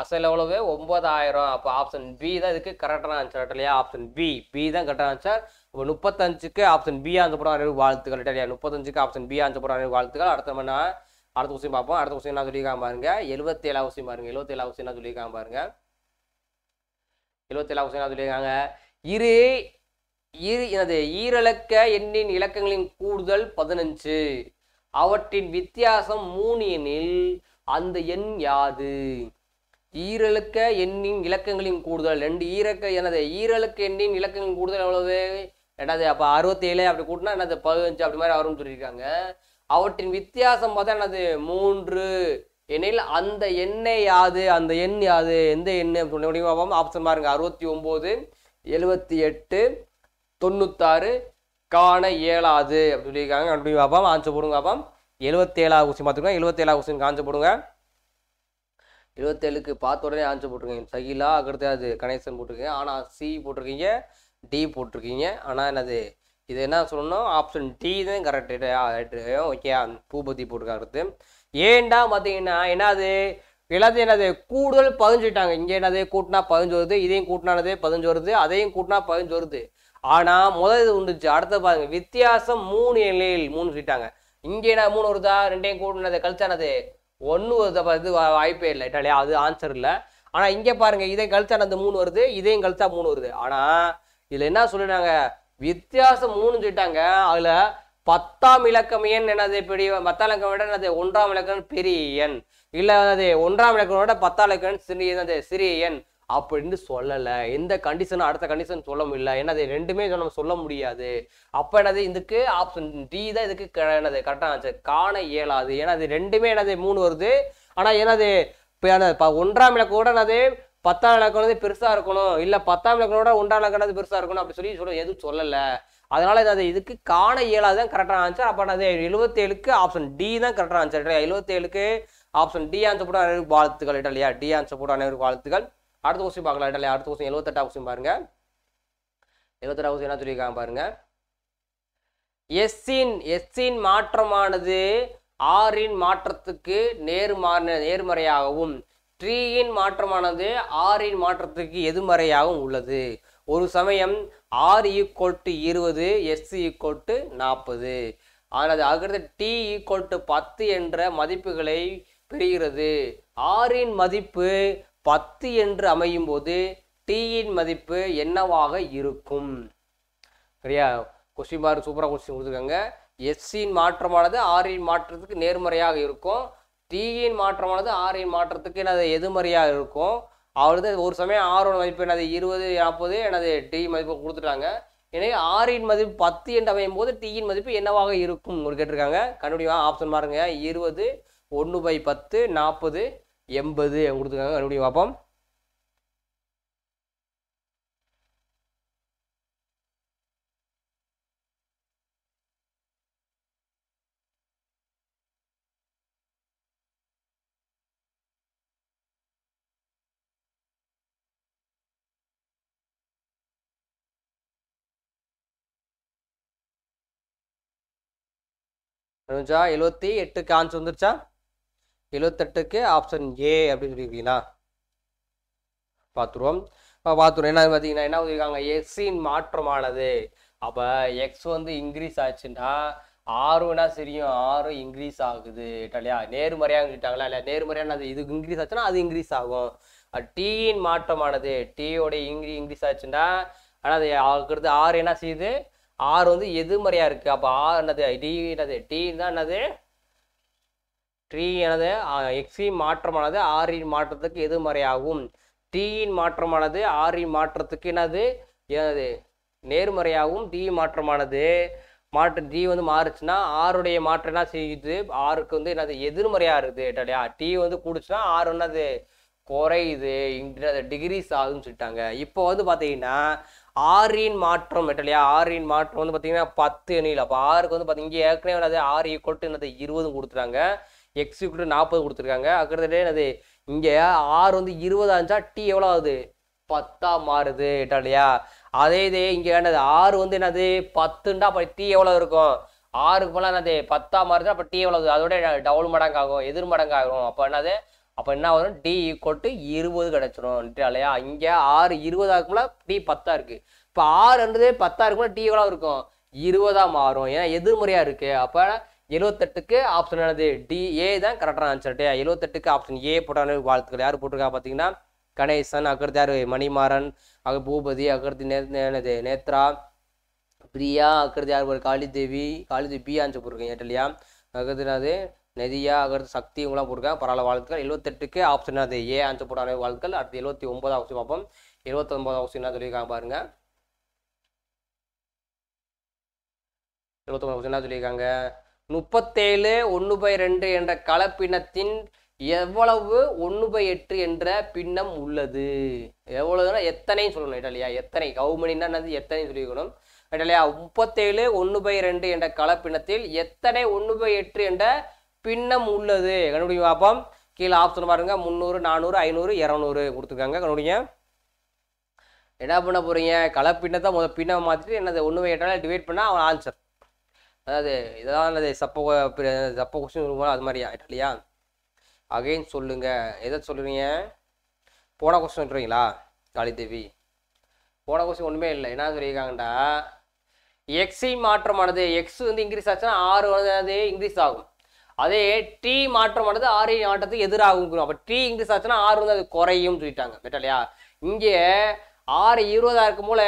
அசல் எவ்வளவு ஒம்பதாயிரம் அப்போ ஆப்ஷன் பி தான் இதுக்கு கரெக்டான ஆன்சர் இல்லையா ஆப்ஷன் பி பி தான் கரெக்டான ஆன்சர் இப்போ முப்பத்தஞ்சுக்கு ஆப்ஷன் பி ஆன்சர் போடுற வாழ்த்துக்கள் இல்லையா முப்பத்தஞ்சுக்கு ஆப்ஷன் பி ஆன்சர் போடுற வாழ்த்துக்கள் அடுத்த மாதிரி அடுத்த கொஸ்டின் பார்ப்போம் அடுத்த கொஸ்டின் என்ன சொல்லியிருக்காங்க பாருங்க எழுபத்தி ஏழாவது கொஸ்டின் பாருங்க எழுபத்தி ஏழாவது கொஸ்டின் என்ன சொல்லியிருக்காங்க பாருங்க எழுபத்தேழாம் கொஸ்டினாக சொல்லியிருக்காங்க இரு இரு எனது ஈரலக்க எண்ணின் இலக்கங்களின் கூடுதல் பதினஞ்சு அவற்றின் வித்தியாசம் மூணு எனில் அந்த எண் யாது ஈரழுக்க எண்ணின் இலக்கங்களின் கூடுதல் ரெண்டு ஈரக்க எனது ஈரலுக்க எண்ணின் இலக்கங்களின் கூடுதல் எவ்வளவு என்னது அப்போ அறுபத்தேழு அப்படி கூட்டினா என்னது பதினஞ்சு அப்படி மாதிரி வரும்னு சொல்லியிருக்காங்க அவற்றின் வித்தியாசம் பார்த்தா எனது மூன்று எனில் அந்த எண்ணெய் யாது அந்த எண் யாது எந்த எண்ணெய் முடியும் ஆப்ஷன் பாருங்க அறுபத்தி ஒம்பது எழுபத்தி எட்டு தொண்ணூத்தாறு காண இயலாது அப்படின்னு சொல்லியிருக்காங்க கண்டுபிடி பார்ப்போம் ஆன்சர் போடுங்க பார்ப்போம் ஏழாவது கொஸ்டின் பார்த்துருக்கோம் ஏழாவது கொஸ்டின் காஞ்சு போடுங்க எழுபத்தேழுக்கு பார்த்த உடனே ஆன்சர் போட்டிருக்கீங்க சகிலா அடுத்து அது கணேசன் போட்டிருக்கீங்க ஆனால் சி போட்டிருக்கீங்க டி போட்டிருக்கீங்க ஆனால் என்னது இது என்ன சொல்லணும் ஆப்ஷன் டி தான் கரெக்ட் ஓகே பூபதி போட்டிருக்காரு அடுத்து ஏண்டா பார்த்தீங்கன்னா என்னது எல்லாத்தையும் என்னது கூடுதல் பதிஞ்சுட்டாங்க இங்கே என்னது கூட்டினா பதிஞ்சு வருது இதையும் கூட்டினானதே பதிஞ்சு வருது அதையும் கூட்டினா பதிஞ்சு வருது ஆனால் முதல் இது உண்டுச்சு அடுத்த பாருங்க வித்தியாசம் மூணு எல்லையில் மூணு சொல்லிட்டாங்க இங்கே என்ன மூணு வருதா ரெண்டையும் கூட்டினது கழிச்சானது ஒன்று வருது இது வாய்ப்பே இல்லை இல்லையா அது ஆன்சர் இல்லை ஆனால் இங்கே பாருங்க இதையும் கழிச்சானது மூணு வருது இதையும் கழிச்சா மூணு வருது ஆனால் இதில் என்ன சொல்லிட்டாங்க வித்தியாசம் மூணு சொல்லிட்டாங்க அதில் பத்தாம் இலக்கம் எண் என்னது பெரிய பத்தாம் இலக்கம் விட என்னது ஒன்றாம் இலக்கம் பெரிய எண் இல்லை அது ஒன்றாம் இலக்கம் விட பத்தாம் இலக்கம் சிறிய என்னது சிறிய எண் அப்படின்னு சொல்லலை எந்த கண்டிஷனும் அடுத்த கண்டிஷன் சொல்ல முடியல என்னது ரெண்டுமே நம்ம சொல்ல முடியாது அப்போ என்னது இதுக்கு ஆப்ஷன் டி தான் இதுக்கு என்னது கரெக்டாக ஆச்சு காண இயலாது ஏன்னா அது ரெண்டுமே என்னது மூணு வருது ஆனால் எனது இப்போ ஒன்றாம் இலக்கம் கூட என்னது பத்தாம் இலக்கம் வந்து பெருசாக இருக்கணும் இல்லை பத்தாம் இலக்கம் கூட ஒன்றாம் இலக்கம் பெருசாக இருக்கணும் அப்படி சொல்லி சொல்ல எதுவும் சொல்லலை அதனால் அது இதுக்கு காண இயலாது தான் கரெக்டான ஆன்சர் அப்போ அது எழுபத்தேழுக்கு ஆப்ஷன் டி தான் கரெக்டான ஆன்சர் இல்லையா எழுபத்தேழுக்கு ஆப்ஷன் டி ஆன்சர் போட்டு அனைவருக்கு வாழ்த்துக்கள் இல்லையா டி ஆன்சர் போட்டு அனைவருக்கு வாழ்த்துக்கள் அடுத்த கொஸ்டின் பார்க்கலாம் இல்லையா அடுத்த கொஸ்டின் எழுபத்தெட்டு கொஸ்டின் பாருங்க எழுபத்தெட்டு கொஸ்டின் என்ன சொல்லியிருக்காங்க பாருங்க எஸ்ஸின் எஸ்ஸின் மாற்றமானது ஆரின் மாற்றத்துக்கு நேர்மாற நேர்மறையாகவும் ட்ரீயின் மாற்றமானது ஆரின் மாற்றத்துக்கு எதிர்மறையாகவும் உள்ளது ஒரு சமயம் ஆர் ஈக்குவல் டு இருபது எஸ் ஈக்குவல் டு நாற்பது ஆனால் அது ஆகிறது டி ஈக்குவல் டு பத்து என்ற மதிப்புகளை பெறுகிறது ஆரின் மதிப்பு பத்து என்று அமையும் போது டீயின் மதிப்பு என்னவாக இருக்கும் சரியா கொஸ்டின் மார்க் சூப்பராக கொஸ்டின் கொடுத்துருக்காங்க எஸ்சியின் மாற்றமானது ஆரின் மாற்றத்துக்கு நேர்மறையாக இருக்கும் டீயின் மாற்றமானது ஆரின் மாற்றத்துக்கு என்னது எதிர்மறையாக இருக்கும் அவர் தான் ஒரு சமயம் ஆரோட மதிப்பு எனது இருபது நாற்பது எனது டி மதிப்பு கொடுத்துட்டாங்க எனவே ஆறின் மதிப்பு பத்து என்று அமையும் போது டீயின் மதிப்பு என்னவாக இருக்கும் ஒரு கேட்டிருக்காங்க கண்டுபிடிவா ஆப்ஷன் பாருங்கள் இருபது ஒன்று பை பத்து நாற்பது எண்பது கொடுத்துருக்காங்க கண்டுபிடி பார்ப்போம் வந்துச்சா எழுபத்தி எட்டுக்கு ஆன்சர் வந்துருச்சா எழுபத்தெட்டுக்கு ஆப்ஷன் ஏ அப்படின்னு சொல்லியிருக்கீங்களா பார்த்துருவோம் பார்த்துருவோம் என்ன பார்த்தீங்கன்னா என்ன சொல்லியிருக்காங்க எக்ஸின் மாற்றமானது அப்போ எக்ஸ் வந்து இன்க்ரீஸ் ஆச்சுன்னா ஆறுனா சரியும் ஆறு இன்க்ரீஸ் ஆகுது இல்லையா நேர்மறையாக சொல்லிட்டாங்களா இல்லையா நேர்மறையான அது இது இன்க்ரீஸ் ஆச்சுன்னா அது இன்க்ரீஸ் ஆகும் டீயின் மாற்றமானது டீயோட இன்க்ரீ இன்க்ரீஸ் ஆச்சுன்னா ஆனால் அது ஆகிறது ஆறு என்ன செய்யுது ஆறு வந்து எதிர்மறையாக இருக்குது அப்போ ஆறு என்னது டி என்னது டி தான் என்னது ட்ரீ எனது எக்ஸின் மாற்றமானது ஆரின் மாற்றத்துக்கு எதிர்மறையாகும் டீயின் மாற்றமானது ஆரின் மாற்றத்துக்கு என்னது எனது நேர்மறையாகவும் டி மாற்றமானது மாற்று டி வந்து மாறுச்சுன்னா ஆறுடைய மாற்றம் என்ன செய்யுது ஆருக்கு வந்து என்னது எதிர்மறையாக இருக்குது இல்லையா டி வந்து கூடுச்சுன்னா ஆறு என்னது குறையுது டிகிரிஸ் ஆகுதுன்னு சொல்லிட்டாங்க இப்போ வந்து பார்த்தீங்கன்னா ஆரின் மாற்றம் இல்லையா ஆரின் மாற்றம் வந்து பார்த்தீங்கன்னா பத்து எண்ணில் அப்போ ஆறுக்கு வந்து பார்த்தீங்கன்னா ஏற்கனவே என்னது ஆறு ஈக்குவல் டு என்னது இருபதும் கொடுத்துருக்காங்க எக்ஸ் ஈக்குவல் டு நாற்பது கொடுத்துருக்காங்க அக்கறதுலே என்னது இங்கே ஆறு வந்து இருபதாக இருந்துச்சா டி எவ்வளோ ஆகுது பத்தாக மாறுது இல்லையா அதே இதே இங்கே என்னது ஆறு வந்து என்னது பத்துண்டா அப்போ டி எவ்வளோ இருக்கும் ஆறுக்கு போனால் என்னது பத்தாக மாறுது அப்போ டி எவ்வளோ அதோட டபுள் மடங்காகும் எதிர் மடங்காகும் அப்போ என்னது அப்போ என்ன வரும் டி ஈக்குவல் இருபது கிடச்சிடும் இல்லையா இங்கே ஆறு இருபதாக இருக்கும்ல டி பத்தாக இருக்குது இப்போ ஆறுன்றது பத்தாக இருக்கும்ல டி எவ்வளோ இருக்கும் இருபதாக மாறும் ஏன்னா எதிர்மறையாக இருக்குது அப்போ எழுவத்தெட்டுக்கு ஆப்ஷன் என்னது டி ஏ தான் கரெக்டான ஆன்சர் இல்லையா எழுவத்தெட்டுக்கு ஆப்ஷன் ஏ போட்டாலும் வாழ்த்துக்கள் யார் போட்டிருக்கா பார்த்தீங்கன்னா கணேசன் அகர்த்தி யார் மணிமாறன் அக பூபதி அகர்த்தி நே என்னது நேத்ரா பிரியா அக்கறது யார் காளிதேவி காளிதேவி பி ஆன்சர் போட்டிருக்கேன் ஏட்டலியா அகர்த்தினாது நதியா அகர்த்து சக்தி இவங்களாம் போட்டிருக்காங்க பரவாயில்ல வாழ்த்துக்கள் எழுபத்தெட்டுக்கு ஆப்ஷன் அது ஏ ஆன்சர் போட வாழ்த்துக்கள் அடுத்து எழுபத்தி ஒன்பது ஆப்ஷன் பார்ப்போம் எழுபத்தொன்பது ஆப்ஷன் என்ன சொல்லியிருக்காங்க பாருங்க எழுபத்தொன்பது ஆப்ஷன் என்ன சொல்லியிருக்காங்க முப்பத்தேழு ஒன்று பை ரெண்டு என்ற கலப்பினத்தின் எவ்வளவு ஒன்று பை எட்டு என்ற பின்னம் உள்ளது எவ்வளவுனா எத்தனை சொல்லணும் இட்டாலியா எத்தனை கவுமணின்னா நான் எத்தனைன்னு சொல்லியிருக்கணும் இட்டாலியா முப்பத்தேழு ஒன்று பை ரெண்டு என்ற கலப்பினத்தில் எத்தனை ஒன்று பை எட்டு என்ற பின்னம் உள்ளது கண்டுபிடிங்க பார்ப்போம் கீழே ஆப்ஷன் பாருங்க முந்நூறு நானூறு ஐநூறு இரநூறு கொடுத்துருக்காங்க கண்டுபிடிங்க என்ன பண்ண போகிறீங்க கலப்பின்னத்தை முதல் பின்னை மாற்றிட்டு என்னது ஒன்று எட்டால் டிவைட் பண்ணால் அவன் ஆன்சர் அதாவது இதெல்லாம் என்னது சப்போ சப்போ கொஸ்டின் அது அது ஆகிட்டு இல்லையா அகைன் சொல்லுங்கள் எதை சொல்லுறீங்க போன கொஸ்டின் காளி காளிதேவி போன கொஸ்டின் ஒன்றுமே இல்லை என்ன சொல்லியிருக்காங்கடா எக்ஸை மாற்றமானது எக்ஸ் வந்து இன்க்ரீஸ் ஆச்சுன்னா ஆறு வந்து இன்க்ரீஸ் ஆகும் அதே டி ஆனது ஆறு e மாற்றத்துக்கு எதிராகும் அப்போ டி இன்க்ரீஸ் ஆச்சுன்னா ஆறு வந்து அது குறையும் சொல்லிட்டாங்க கரெக்டா இல்லையா இங்கே ஆறு இருபதாக இருக்கும் போல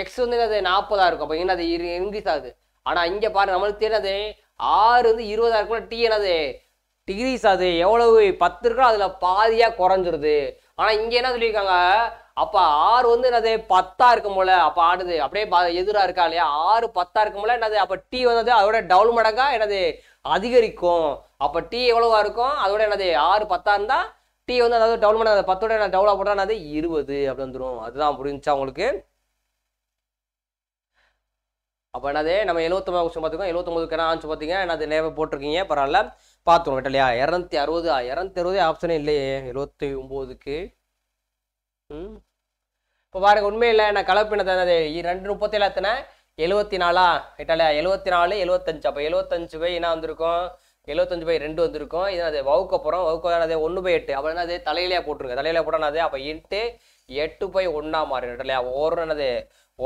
எக்ஸ் வந்து அது நாற்பதாக இருக்கும் அப்போ என்னது இன்க்ரீஸ் ஆகுது ஆனால் இங்கே பாரு நம்மளுக்கு தெரியாது ஆறு வந்து இருபதாக இருக்கும் டி என்னது டிகிரிஸ் அது எவ்வளவு பத்து இருக்கோ அதில் பாதியாக குறைஞ்சிருது ஆனால் இங்கே என்ன சொல்லியிருக்காங்க அப்போ ஆறு வந்து என்னது பத்தா இருக்கும் போல அப்போ ஆடுது அப்படியே எதிராக இருக்கா இல்லையா ஆறு பத்தா இருக்கும் போல என்னது அப்போ டி வந்தது அதோட டவுன் மடங்கா என்னது அதிகரிக்கும் அப்போ டி எவ்வளவா இருக்கும் அதோட என்னது ஆறு பத்தாக இருந்தால் டி வந்து அதாவது டவுன் பண்ண பத்தோட நான் டவுலா போட்டா என்னது இருபது அப்படி வந்துடும் அதுதான் புரிஞ்சுச்சா உங்களுக்கு அப்போ என்னது நம்ம எழுபத்தொம்பது கொஸ்டின் பார்த்துக்கோம் எழுபத்தொம்பதுக்கு என்ன ஆன்சர் பார்த்தீங்க என்னது நேவை போட்டிருக்கீங்க பரவாயில்ல பார்த்துக்கணும் இல்லையா இரநூத்தி அறுபது இரநூத்தி அறுபது ஆப்ஷனே இல்லையே எழுபத்தி ஒம்போதுக்கு இப்போ பாருங்க உண்மையில் என்ன கலப்பு என்னது ரெண்டு முப்பத்தேழு எத்தனை எழுபத்தி நாலா எட்டால எழுபத்தி நாலு எழுபத்தஞ்சு அப்போ எழுபத்தஞ்சு பை என்ன வந்திருக்கும் எழுபத்தஞ்சு பை ரெண்டு வந்திருக்கும் இது அது வகுக்க போகிறோம் வகுக்க அதே ஒன்று பை எட்டு அப்போ என்னது தலையிலே போட்டிருக்கு தலையிலே போட்டானது அப்போ எட்டு எட்டு பை ஒன்றா மாறிடும் இல்லையா ஒரு என்னது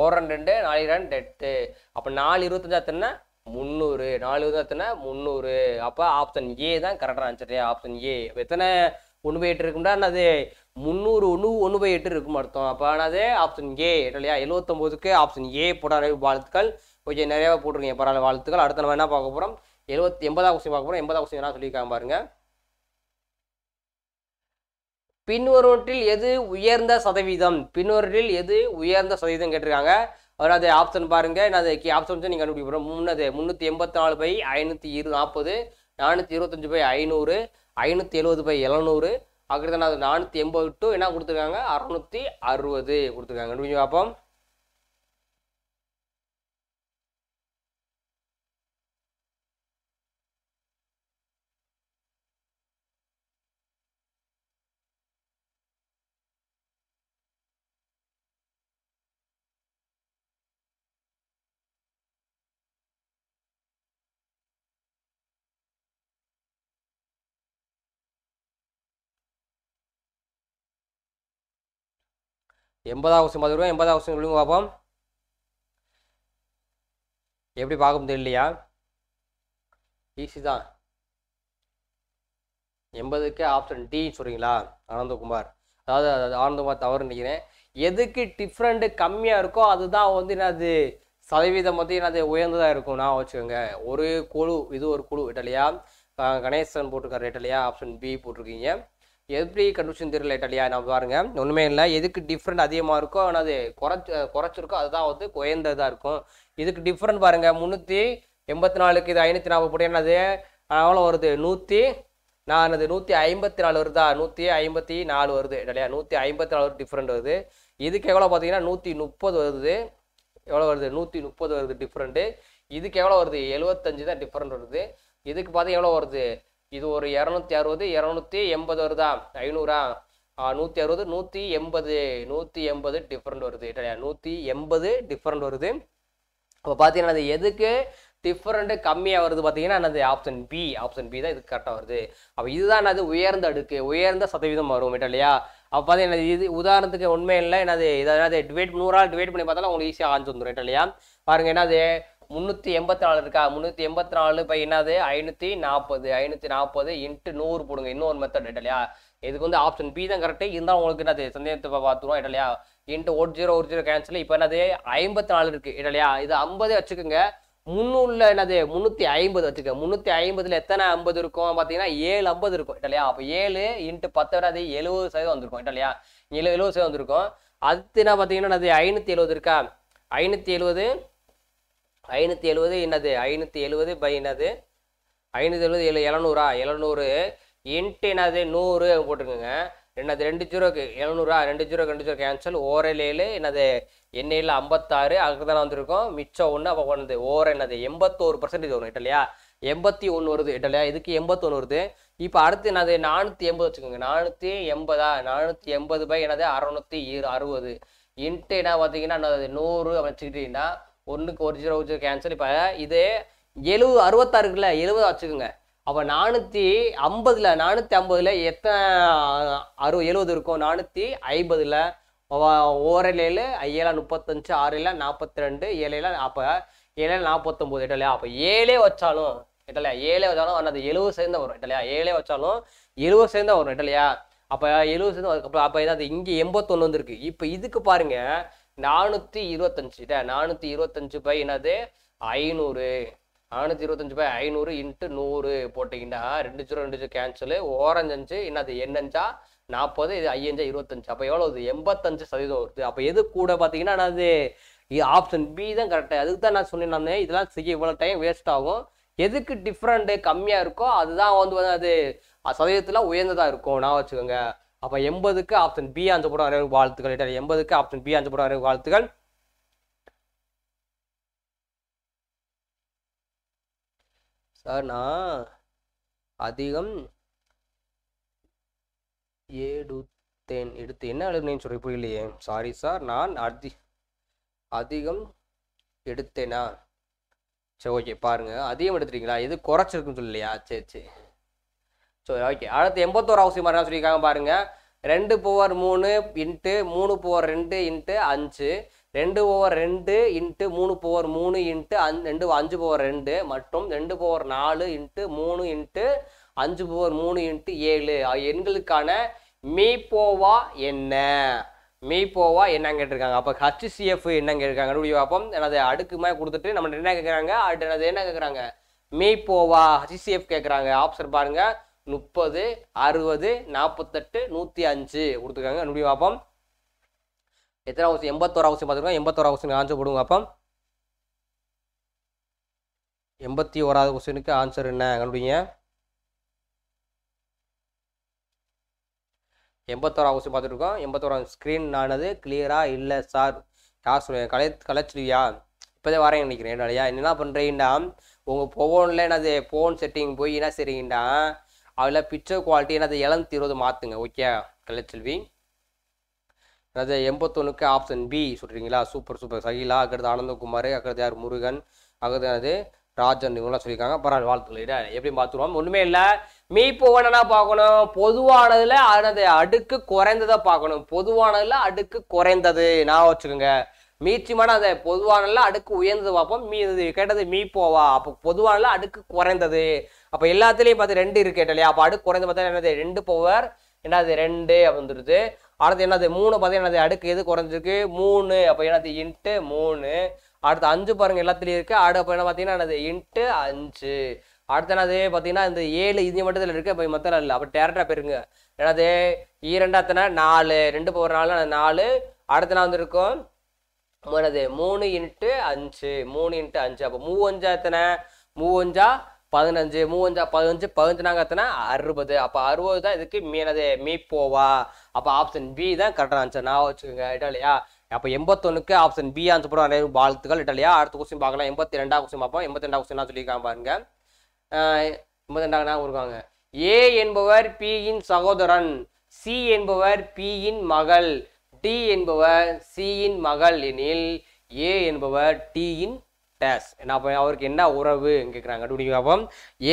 ஓரன் ரெண்டு நாலு ரெண்டு எட்டு அப்போ நாலு இருபத்தஞ்சா தின்னா முந்நூறு நாலு இருபத்தா முந்நூறு அப்போ ஆப்ஷன் ஏ தான் கரெக்டாக ஆன்சர் ஆப்ஷன் ஏ எத்தனை ஒன்று பை எட்டு இருக்கும்டா என்னது முந்நூறு ஒன்று ஒன்று பை எட்டு இருக்கும் அர்த்தம் அப்போ ஆனது ஆப்ஷன் ஏ இல்லையா எழுவத்தொம்போதுக்கு ஆப்ஷன் ஏ போட வாழ்த்துக்கள் கொஞ்சம் நிறையாவே போட்டிருக்கீங்க பரவாயில்ல வாழ்த்துக்கள் அடுத்த நம்ம என்ன பார்க்க போகிறோம் எழுபத்தி எண்பதாவது கொஸ்டின் பார்க்க போகிறோம் எண்பதாவது கொஸ்டின் என்ன சொல்லியிருக்காங்க பாருங்கள் பின்வருவற்றில் எது உயர்ந்த சதவீதம் பின்வருவற்றில் எது உயர்ந்த சதவீதம் கேட்டிருக்காங்க அதாவது ஆப்ஷன் பாருங்க என்னது கே ஆப்ஷன் நீங்கள் போகிறோம் முன்னது முந்நூற்றி எண்பத்தி நாலு பை ஐநூற்றி இரு நாற்பது நானூற்றி இருபத்தஞ்சு பை ஐநூறு ஐநூற்றி எழுபது பை எழுநூறு அக்கிறது அது நானூற்றி எண்பது டு என்ன கொடுத்துருக்காங்க அறநூற்றி அறுபது கொடுத்துருக்காங்க பார்ப்போம் எண்பதாம் வருஷம் பார்த்துருவோம் எண்பதாம் வருஷம் விழுங்க பார்ப்போம் எப்படி பார்க்க தெரியலையா ஈஸி தான் எண்பதுக்கு ஆப்ஷன் டி சொல்கிறீங்களா ஆனந்தகுமார் அதாவது ஆனந்தகுமார் தவறு நினைக்கிறேன் எதுக்கு டிஃப்ரெண்ட்டு கம்மியாக இருக்கோ அதுதான் வந்து என்னது சதவீதம் வந்து என்னது உயர்ந்ததாக இருக்கும் நான் வச்சுக்கோங்க ஒரு குழு இது ஒரு குழு இட்டலையா கணேசன் போட்டிருக்காரு இல்லையா ஆப்ஷன் பி போட்டிருக்கீங்க எப்படி கண்டுபிடிச்சு தெரியல இல்லையா நான் பாருங்கள் ஒன்றுமே இல்லை எதுக்கு டிஃப்ரெண்ட் அதிகமாக இருக்கோ ஆனால் அது குறைச்சி குறைச்சிருக்கோ அதுதான் வந்து குறைந்ததாக இருக்கும் இதுக்கு டிஃப்ரெண்ட் பாருங்கள் முந்நூற்றி எண்பத்தி நாலுக்கு இது ஐநூற்றி நாற்பது போட்டு என்னது அவ்வளோ வருது நூற்றி நான் அது நூற்றி ஐம்பத்தி நாலு வருதா நூற்றி ஐம்பத்தி நாலு வருது இல்லையா நூற்றி ஐம்பத்தி நாலு டிஃப்ரெண்ட் வருது இதுக்கு எவ்வளோ பார்த்தீங்கன்னா நூற்றி முப்பது வருது எவ்வளோ வருது நூற்றி முப்பது வருது டிஃப்ரெண்ட்டு இதுக்கு எவ்வளோ வருது எழுபத்தஞ்சு தான் டிஃப்ரெண்ட் வருது இதுக்கு பார்த்தீங்கன்னா எவ்வளோ வருது இது ஒரு இரநூத்தி அறுபது இரநூத்தி எண்பது வருதா ஐநூறா நூற்றி அறுபது நூற்றி எண்பது நூற்றி எண்பது டிஃப்ரெண்ட் வருது நூற்றி எண்பது டிஃப்ரெண்ட் வருது அப்போ பார்த்தீங்கன்னா அது எதுக்கு டிஃப்ரெண்ட்டு கம்மியாக வருது பார்த்தீங்கன்னா என்னது ஆப்ஷன் பி ஆப்ஷன் பி தான் இது கரெக்டாக வருது அப்போ இதுதான் அது உயர்ந்த அடுக்கு உயர்ந்த சதவீதம் வரும் இல்லையா அப்போ பார்த்தீங்கன்னா இது உதாரணத்துக்கு உண்மை இல்லை என்னது இதை டிவைட் நூறால் டிவைட் பண்ணி பார்த்தாலும் உங்களுக்கு ஈஸியாக ஆஞ்சு வந்துடும் இல்லையா பாருங்கள் என்னது முந்நூற்றி எண்பத்தி நாலு இருக்கா முந்நூற்றி எண்பத்தி நாலு பை என்னது ஐநூற்றி நாற்பது ஐநூற்றி நாற்பது இன்ட்டு நூறு போடுங்க இன்னொரு மெத்தட் இல்லையா இதுக்கு வந்து ஆப்ஷன் பி தான் கரெக்டு இருந்தால் உங்களுக்கு என்னது சந்தேகத்தை பார்த்துருவோம் இல்லையா இன்ட்டு ஒரு ஜீரோ ஒரு ஜீரோ கேன்சல் இப்போ என்னது ஐம்பத்தி நாலு இருக்குது இல்லையா இது ஐம்பது வச்சுக்கோங்க முந்நூறுல என்னது முந்நூற்றி ஐம்பது வச்சுக்க முந்நூற்றி ஐம்பதுல எத்தனை ஐம்பது இருக்கும் பார்த்தீங்கன்னா ஏழு ஐம்பது இருக்கும் இல்லையா அப்போ ஏழு இன்ட்டு பத்து வராது எழுபது சதவீதம் வந்திருக்கும் இல்லையா எழுபது எழுபது சதவீதம் வந்திருக்கும் அடுத்து என்ன பார்த்தீங்கன்னா என்னது ஐநூற்றி எழுபது இருக்கா ஐநூற்றி எழுபது ஐநூற்றி எழுபது என்னது ஐநூற்றி எழுபது பை என்னது ஐநூற்றி எழுபது எழு எழுநூறா எழுநூறு இன்ட்டு என்னது நூறு போட்டுருக்குங்க என்னது ரெண்டு ஜீரோக்கு எழுநூறா ரெண்டு ஜீரோ ரெண்டு ஜீரோ கேன்சல் ஓரல் ஏழு என்னது எண்ணெயில் ஐம்பத்தாறு அதுக்கு தானே வந்திருக்கோம் மிச்சம் ஒன்று அப்போ ஒன்று ஓர் என்னது எண்பத்தோரு பர்சன்டேஜ் வரும் இல்லையா எண்பத்தி ஒன்று வருது இல்லையா இதுக்கு எண்பத்தொன்று வருது இப்போ அடுத்து என்னது நானூற்றி எண்பது வச்சுக்கோங்க நானூற்றி எண்பதா நானூற்றி எண்பது பை என்னது அறநூற்றி இரு அறுபது இன்ட்டு என்ன பார்த்தீங்கன்னா என்னது நூறு வச்சுக்கிட்டீங்கன்னா ஒன்றுக்கு ஒரு ஜீரோ ஜீரோ கேன்சல் இப்போ இது எழுபது அறுபத்தாறு இருக்குல்ல எழுபது வச்சுக்கோங்க அப்போ நானூற்றி ஐம்பதில் நானூற்றி ஐம்பதில் எத்தனை அறுபது எழுபது இருக்கும் நானூற்றி ஐம்பதில் ஓரில் ஏழு ஏழா முப்பத்தஞ்சு ஆறுல நாற்பத்தி ரெண்டு ஏழையில அப்போ ஏழையில் நாற்பத்தொம்போது இட்டலையா அப்போ ஏழே வச்சாலும் இட்டலையா ஏழே வச்சாலும் அது எழுபது சேர்ந்து வரும் இட்டலையா ஏழே வச்சாலும் எழுபது சேர்ந்து வரும் இட்டலையா அப்போ எழுபது சேர்ந்து அப்போ ஏதாவது இங்கே எண்பத்தொன்று வந்துருக்கு இப்போ இதுக்கு பாருங்கள் நானூற்றி இருபத்தஞ்சு இதை நானூற்றி இருபத்தஞ்சு பை என்னது ஐநூறு நானூற்றி இருபத்தஞ்சு பை ஐநூறு இன்ட்டு நூறு போட்டிங்கன்னா ரெண்டு ஜீரோ ரெண்டு ஜீரோ கேன்சலு ஓரஞ்சஞ்சு என்னது என்னஞ்சா நாற்பது இது ஐயஞ்சா இருபத்தஞ்சு அப்போ எவ்வளோ வருது எண்பத்தஞ்சு சதவீதம் வருது அப்போ எது கூட பார்த்தீங்கன்னா என்னது ஆப்ஷன் பி தான் கரெக்டாக அதுக்கு தான் நான் சொன்னேன் நான் இதெல்லாம் செய்ய இவ்வளோ டைம் வேஸ்ட் ஆகும் எதுக்கு டிஃப்ரெண்ட்டு கம்மியாக இருக்கோ அதுதான் வந்து அது சதவீதத்தில் உயர்ந்ததாக இருக்கும் நான் வச்சுக்கோங்க அப்போ எண்பதுக்கு ஆப்ஷன் பி அஞ்சு படம் வரைவு வாழ்த்துக்கள் எண்பதுக்கு ஆப்ஷன் பி அஞ்சு படம் வரைவு வாழ்த்துக்கள் சார் நான் அதிகம் ஏடுத்தேன் எடுத்து என்ன எழுதுனேன்னு சொல்லி புரியலையே சாரி சார் நான் அதி அதிகம் எடுத்தேனா சரி ஓகே பாருங்கள் அதிகம் எடுத்துட்டீங்களா எது குறைச்சிருக்குன்னு சொல்லலையா சரி சரி ஸோ ஓகே அடுத்து எண்பத்தோரு சீமா மாதிரி சொல்லியிருக்காங்க பாருங்கள் ரெண்டு போவர் மூணு இன்ட்டு மூணு போவர் ரெண்டு இன்ட்டு அஞ்சு ரெண்டு ஓவர் ரெண்டு இன்ட்டு மூணு போவர் மூணு இன்ட்டு அஞ்சு ரெண்டு அஞ்சு போவர் ரெண்டு மற்றும் ரெண்டு போவர் நாலு இன்ட்டு மூணு இன்ட்டு அஞ்சு போவர் மூணு இன்ட்டு ஏழு எண்களுக்கான மீப்போவா என்ன மீப்போவா என்னன்னு கேட்டிருக்காங்க அப்போ ஹச்சிசிஎஃப் என்னங்க கேட்டிருக்காங்க அப்படியே பார்ப்போம் எனது அடுக்குமே கொடுத்துட்டு நம்ம என்ன கேட்குறாங்க அடுத்து என்ன கேட்குறாங்க மீப்போவா ஹச்சிசிஎஃப் கேட்குறாங்க ஆப்ஷன் பாருங்கள் முப்பது அறுபது நாற்பத்தெட்டு நூற்றி அஞ்சு கொடுத்துருக்காங்க அப்படி பார்ப்போம் எத்தனை ஹவுஸ் எண்பத்தோரு ஹவுஸ் பார்த்துருக்கோம் எண்பத்தோரு ஹவுஸ் ஆன்சர் போடுங்க பார்ப்போம் எண்பத்தி ஓராவது கொஸ்டினுக்கு ஆன்சர் என்ன கண்டுபிடிங்க எண்பத்தோரா கொஸ்டின் பார்த்துருக்கோம் எண்பத்தோரா ஸ்க்ரீன் ஆனது கிளியராக இல்லை சார் சொல்லுவேன் கலை கலைச்சிருவியா இப்போதே வரேன் நினைக்கிறேன் என்னடா என்ன பண்ணுறீங்கண்டா உங்கள் ஃபோனில் என்னது ஃபோன் செட்டிங் போய் என்ன செய்றீங்கண்டா அதில் பிக்சர் குவாலிட்டி எனது எழுநூத்தி இருபது மாற்றுங்க ஓகே கலைச்செல்வி எனது எண்பத்தொன்னுக்கு ஆப்ஷன் பி சொல்கிறீங்களா சூப்பர் சூப்பர் சகிலா அக்கடுத்து ஆனந்தகுமார் அக்கடுத்து யார் முருகன் அக்கடுத்து எனது ராஜன் இவங்களாம் சொல்லியிருக்காங்க பரவாயில்ல வாழ்த்துக்கள் எப்படி பார்த்துருவோம் ஒன்றுமே இல்லை மீப்போவன் என்ன பார்க்கணும் பொதுவானதில் அதனது அடுக்கு குறைந்ததை பார்க்கணும் பொதுவானதில் அடுக்கு குறைந்தது நான் வச்சுக்கோங்க மீச்சிமான அதை பொதுவானல அடுக்கு உயர்ந்தது பார்ப்போம் மீ இது கேட்டது மீ போவா அப்போ பொதுவானல அடுக்கு குறைந்தது அப்போ எல்லாத்துலேயும் பார்த்து ரெண்டு இருக்கு இல்லையா அப்போ அடுக்கு குறைந்து பார்த்தா என்னது ரெண்டு பவர் என்னது ரெண்டு வந்துடுது அடுத்து என்னது மூணு பார்த்தா என்னது அடுக்கு எது குறைஞ்சிருக்கு மூணு அப்போ என்னது இன்ட்டு மூணு அடுத்து அஞ்சு பாருங்கள் எல்லாத்துலேயும் இருக்குது அடு அப்போ என்ன பார்த்தீங்கன்னா என்னது இன்ட்டு அஞ்சு அடுத்த என்னது பார்த்தீங்கன்னா இந்த ஏழு இது மட்டும் இருக்குது இப்போ மொத்தம் இல்லை அப்போ டேரக்டாக போயிருங்க என்னது இரண்டாத்தனை நாலு ரெண்டு பவர் நாலு நாலு அடுத்த நான் வந்துருக்கோம் மனது மூணு இன்ட்டு அஞ்சு மூணு இன்ட்டு அஞ்சு அப்போ மூவஞ்சா எத்தனை மூவஞ்சா பதினஞ்சு மூவஞ்சா பதினஞ்சு பதினஞ்சுனாங்க எத்தனை அறுபது அப்போ அறுபது தான் இதுக்கு மீனது மீப்போவா அப்போ ஆப்ஷன் பி தான் கரெக்டாக ஆன்சர் நான் வச்சுக்கோங்க இட்டாலியா அப்போ எண்பத்தொன்னுக்கு ஆப்ஷன் பி ஆன்சர் போட நிறைய வாழ்த்துக்கள் இட்டாலியா அடுத்த கொஸ்டின் பார்க்கலாம் எண்பத்தி ரெண்டாம் கொஸ்டின் பார்ப்போம் எண்பத்தி ரெண்டாம் கொஸ்டின் சொல்லியிருக்காங்க பாருங்க எண்பத்தி ரெண்டாம் கொடுக்காங்க ஏ என்பவர் பியின் சகோதரன் சி என்பவர் பியின் மகள் டி என்பவர் இன் மகள் எனில் ஏ என்பவர் இன் டேஸ் என்ன அவருக்கு என்ன உறவு கேட்குறாங்க கண்டுபிடிக்க அப்போ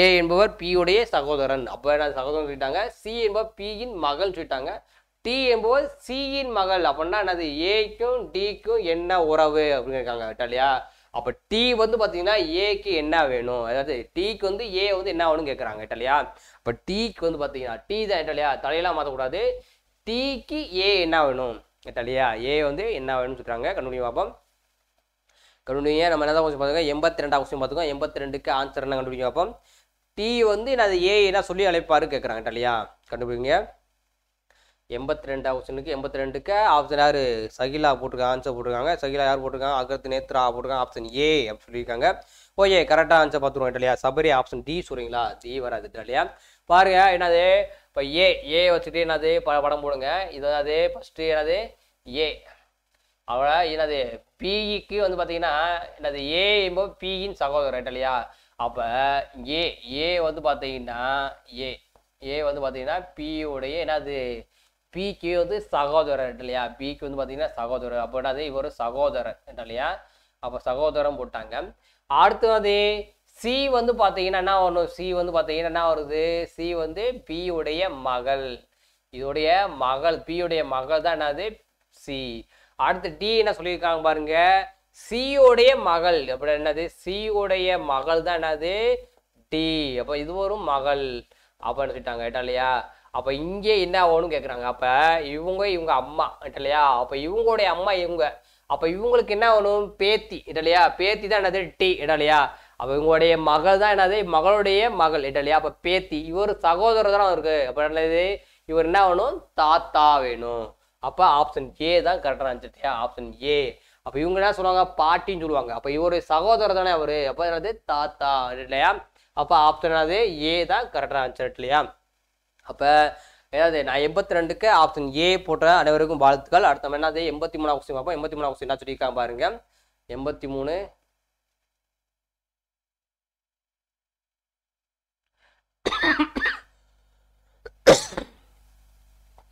ஏ என்பவர் பியுடைய சகோதரன் அப்போ என்ன சகோதரன் சொல்லிட்டாங்க சி என்பவர் பியின் மகள் சொல்லிட்டாங்க டி என்பவர் சியின் மகள் அப்படின்னா என்னது ஏக்கும் டிக்கும் என்ன உறவு அப்படின்னு இருக்காங்க இட்டாலியா அப்போ டி வந்து பார்த்தீங்கன்னா ஏக்கு என்ன வேணும் அதாவது டிக்கு வந்து ஏ வந்து என்ன வேணும்னு கேட்குறாங்க இல்லையா அப்போ டீக்கு வந்து பார்த்தீங்கன்னா டீ தான் இல்லையா தலையெல்லாம் மாற்றக்கூடாது டிக்கு ஏ என்ன வேணும் கேட்டாலியா ஏ வந்து என்ன வேணும்னு சொல்கிறாங்க கண்டுபிடிக்க பார்ப்போம் கண்டுபிடிங்க நம்ம என்ன தான் கொஞ்சம் பார்த்துக்கோங்க எண்பத்தி ரெண்டாம் கொஸ்டின் பார்த்துக்கோங்க எண்பத்தி ரெண்டுக்கு ஆன்சர் என்ன கண்டுபிடிக்க பார்ப்போம் டி வந்து நான் அது ஏ என்ன சொல்லி அழைப்பாரு கேட்குறாங்க இல்லையா கண்டுபிடிங்க எண்பத்தி ரெண்டாம் கொஸ்டினுக்கு எண்பத்தி ரெண்டுக்கு ஆப்ஷன் யார் சகிலா போட்டிருக்காங்க ஆன்சர் போட்டிருக்காங்க சகிலா யார் போட்டிருக்காங்க அகரத்து நேத்ரா போட்டிருக்காங்க ஆப்ஷன் ஏ அப்படின்னு சொல்லியிருக்காங்க ஓகே கரெக்டாக ஆன்சர் பார்த்துருவோம் இல்லையா சபரி ஆப்ஷன் டி சொல்கிறீங்களா டி வராது இல்லையா பாருங்க என்னது இப்போ ஏ ஏ வச்சுட்டு என்னது ப படம் போடுங்க இது என்னது ஃபஸ்ட்டு என்னது ஏ அவளை என்னது பிஇக்கு வந்து பார்த்தீங்கன்னா என்னது ஏ என்போ பிஇன் சகோதரர் ரைட் இல்லையா அப்போ ஏ ஏ வந்து பார்த்தீங்கன்னா ஏ ஏ வந்து பார்த்தீங்கன்னா பியுடைய என்னது பிக்கு வந்து சகோதரர் இல்லையா பிக்கு வந்து பார்த்தீங்கன்னா சகோதரர் அப்போ என்னது இவர் சகோதரர் இல்லையா அப்போ சகோதரம் போட்டாங்க அடுத்து வந்து சி வந்து பார்த்தீங்கன்னா என்ன வரணும் சி வந்து பார்த்தீங்கன்னா என்ன வருது சி வந்து பியுடைய மகள் இதோடைய மகள் பியுடைய மகள் தான் என்னது சி அடுத்து டி என்ன சொல்லியிருக்காங்க பாருங்க சியோடைய மகள் அப்படி என்னது சியோடைய மகள் தான் என்னது டி அப்போ இது ஒரு மகள் அப்படின்னு சொல்லிட்டாங்க ஏட்டா இல்லையா அப்போ இங்கே என்ன ஆகணும்னு கேட்குறாங்க அப்போ இவங்க இவங்க அம்மா இல்லையா அப்போ இவங்களுடைய அம்மா இவங்க அப்போ இவங்களுக்கு என்ன ஆகணும் பேத்தி இல்லையா பேத்தி தான் என்னது டி இல்லையா அவங்களுடைய மகள் தான் என்னது மகளுடைய மகள் இல்லையா அப்போ பேத்தி இவர் சகோதரர் தான் அவருக்கு அப்போ என்னது இவர் என்ன வேணும் தாத்தா வேணும் அப்போ ஆப்ஷன் ஏ தான் கரெக்டாக இருந்துச்சு ஆப்ஷன் ஏ அப்போ இவங்க என்ன சொல்லுவாங்க பாட்டின்னு சொல்லுவாங்க அப்போ இவரு சகோதரர் தானே அவர் அப்போ என்னது தாத்தா இல்லையா அப்போ ஆப்ஷன் என்னது ஏ தான் கரெக்டாக இருந்துச்சு இல்லையா அப்போ ஏதாவது நான் எண்பத்தி ரெண்டுக்கு ஆப்ஷன் ஏ போட்ட அனைவருக்கும் வாழ்த்துக்கள் அடுத்த என்னது எண்பத்தி மூணு கொஸ்டின் பார்ப்போம் எண்பத்தி மூணாவது கொஸ்டின் என்ன சொல்லியிருக்காங்க பாருங்க எண்பத்தி மூணு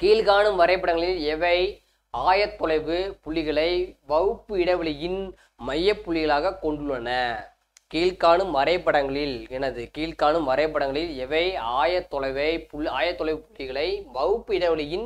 கீழ்காணும் வரைபடங்களில் எவை ஆயத்தொலைவு புள்ளிகளை வகுப்பு இடைவெளியின் மையப்புள்ளிகளாக கொண்டுள்ளன கீழ்காணும் வரைபடங்களில் எனது கீழ்காணும் வரைபடங்களில் எவை ஆயத்தொலைவை புல் ஆயத்தொலைவு புள்ளிகளை வகுப்பு இடைவெளியின்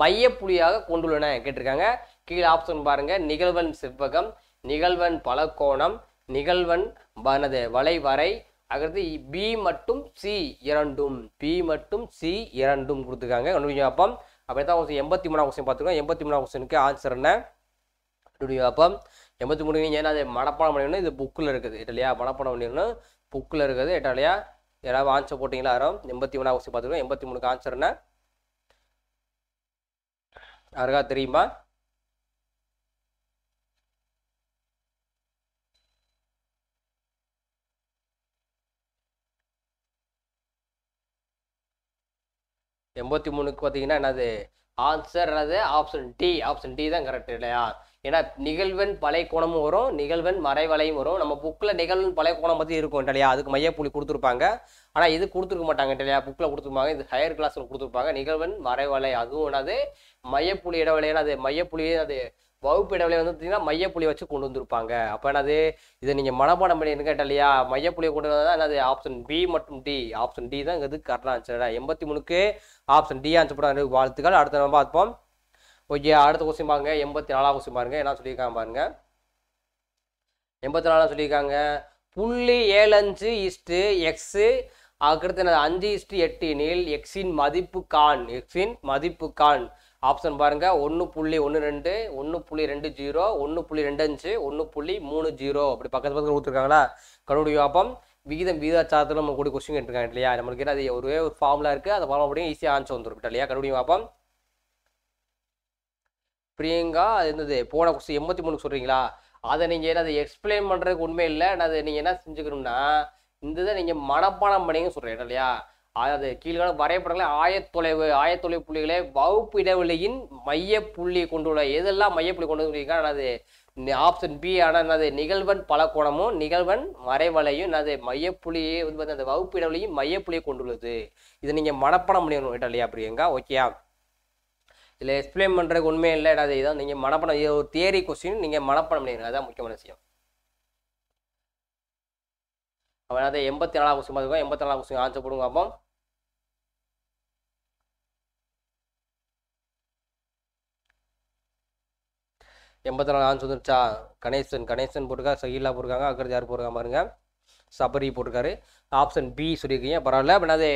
மையப்புள்ளியாக கொண்டுள்ளன கேட்டிருக்காங்க கீழ் ஆப்ஷன் பாருங்க நிகழ்வன் செவ்வகம் நிகழ்வன் பலகோணம் நிகழ்வன் வனது வளைவரை அதாவது பி மட்டும் சி இரண்டும் பி மட்டும் சி இரண்டும் கொடுத்துருக்காங்க அப்போ அப்போ தான் கொஸ்டின் எண்பத்தி மூணாம் கொஸ்டின் பார்த்துருக்கோம் எண்பத்தி மூணாம் கொஸ்டினுக்கு ஆன்சர் என்ன கண்டுபிடிங்க அப்போ எண்பத்தி மூணு ஏன்னா அது மனப்பாடம் பண்ணிடணும் இது புக்கில் இருக்குது இல்லையா மனப்பாடம் பண்ணிடணும் புக்கில் இருக்குது இல்லையா யாராவது ஆன்சர் போட்டிங்களா யாரும் எண்பத்தி மூணாம் கொஸ்டின் பார்த்துருக்கோம் எண்பத்தி மூணுக்கு ஆன்சர் என்ன யாருக்கா தெரியுமா எண்பத்தி மூணுக்கு பார்த்தீங்கன்னா என்னது ஆன்சர் அல்லது ஆப்ஷன் டி ஆப்ஷன் டி தான் கரெக்ட் இல்லையா ஏன்னா நிகழ்வன் பழைய கோணமும் வரும் நிகழ்வன் மறைவலையும் வரும் நம்ம புக்கில் நிகழ்வன் பழைய கோணம் பற்றி இருக்கும் இல்லையா அதுக்கு மையப்புள்ளி கொடுத்துருப்பாங்க ஆனால் இது கொடுத்துருக்க மாட்டாங்க இல்லையா புக்கில் கொடுத்துருப்பாங்க இது ஹையர் கிளாஸில் கொடுத்துருப்பாங்க நிகழ்வன் மறைவலை அதுவும் என்னது மையப்புள்ளி இடவலையான என்னது மையப்புள்ளியே அது வகுப்பு வகுப்பிடவிலே வந்து பார்த்தீங்கன்னா மையப்புள்ளி வச்சு கொண்டு வந்திருப்பாங்க அப்போ என்னது இதை நீங்கள் மனப்பாடம் பண்ணி என்ன கேட்டா இல்லையா மையப்புள்ளியை கொண்டு வந்தால் என்னது ஆப்ஷன் பி மற்றும் டி ஆப்ஷன் டி தான் இது கரெக்டாக ஆன்சர் எண்பத்தி மூணுக்கு ஆப்ஷன் டி ஆன்சர் போட வாழ்த்துக்கள் அடுத்த நம்ம பார்ப்போம் ஓகே அடுத்த கொஸ்டின் பாருங்க எண்பத்தி நாலாம் கொஸ்டின் பாருங்க என்ன சொல்லியிருக்காங்க பாருங்க எண்பத்தி நாலாம் சொல்லியிருக்காங்க புள்ளி ஏழு அஞ்சு இஸ்ட்டு எக்ஸு அதுக்கடுத்து என்னது அஞ்சு இஸ்ட்டு எட்டு எனில் எக்ஸின் மதிப்பு கான் எக்ஸின் மதிப்பு கான் ஆப்ஷன் பாருங்க ஒன்று புள்ளி ஒன்று ரெண்டு ஒன்று புள்ளி ரெண்டு ஜீரோ ஒன்று புள்ளி ரெண்டு அஞ்சு ஒன்று புள்ளி மூணு ஜீரோ அப்படி பக்கத்து பக்கத்தில் கொடுத்துருக்காங்களா கண்டுபிடி பார்ப்போம் விகிதம் விகிதாச்சாரத்தில் நம்ம கூட கொஸ்டின் கேட்டுருக்காங்க இல்லையா நம்மளுக்கு அது ஒரே ஒரு ஃபார்முலா இருக்குது அந்த ஃபார்ம் அப்படியே ஈஸியாக ஆன்சர் வந்துருக்கிட்ட இல்லையா கண்டுபிடி பார்ப்போம் பிரியங்கா அது என்னது போன கொஸ்டின் எண்பத்தி மூணுக்கு சொல்கிறீங்களா அதை நீங்கள் என்ன அதை எக்ஸ்பிளைன் பண்ணுறதுக்கு உண்மை இல்லை அதை நீங்கள் என்ன செஞ்சுக்கணும்னா இந்த இதை நீங்கள் மனப்பாடம் பண்ணிங்கன்னு சொல்கிறேன் இல்லையா அதாவது கீழ்கால வரைபடங்களை ஆயத்தொலைவு ஆயத்தொலைவு புள்ளிகளை வகுப்பு இடைவெளியின் மைய புள்ளி கொண்டுள்ள எதெல்லாம் மைய புள்ளி கொண்டு என்னது ஆப்ஷன் பி ஆனால் என்னது நிகழ்வன் கோணமும் நிகழ்வன் மறைவலையும் என்னது மையப்புள்ளியே வந்து அந்த வகுப்பு இடைவெளியும் மையப்புள்ளியை கொண்டுள்ளது இதை நீங்கள் மனப்பணம் பண்ணிடணும் இட்டலையா அப்படிங்க ஓகேயா இதில் எக்ஸ்பிளைன் பண்ணுறதுக்கு உண்மையே இல்லை இடாது இதான் நீங்கள் மனப்பணம் இது ஒரு தியரி கொஸ்டின் நீங்கள் மனப்பணம் பண்ணிடுங்க அதுதான் முக்கியமான விஷயம் அப்போ எண்பத்தி நாலாம் கொஸ்டின் பார்த்துக்கோ எண்பத்தி நாலாம் கொஸ்டின் ஆன்சர் போடுங்க அப்போ எண்பத்தி நாலு ஆன்சர் வந்துருச்சா கணேசன் கணேசன் போட்டிருக்கா சகிலா போட்டிருக்காங்க அக்கறது யார் போட்டிருக்காங்க பாருங்க சபரி போட்டிருக்காரு ஆப்ஷன் பி சொல்லியிருக்கீங்க பரவாயில்ல அப்போ என்னது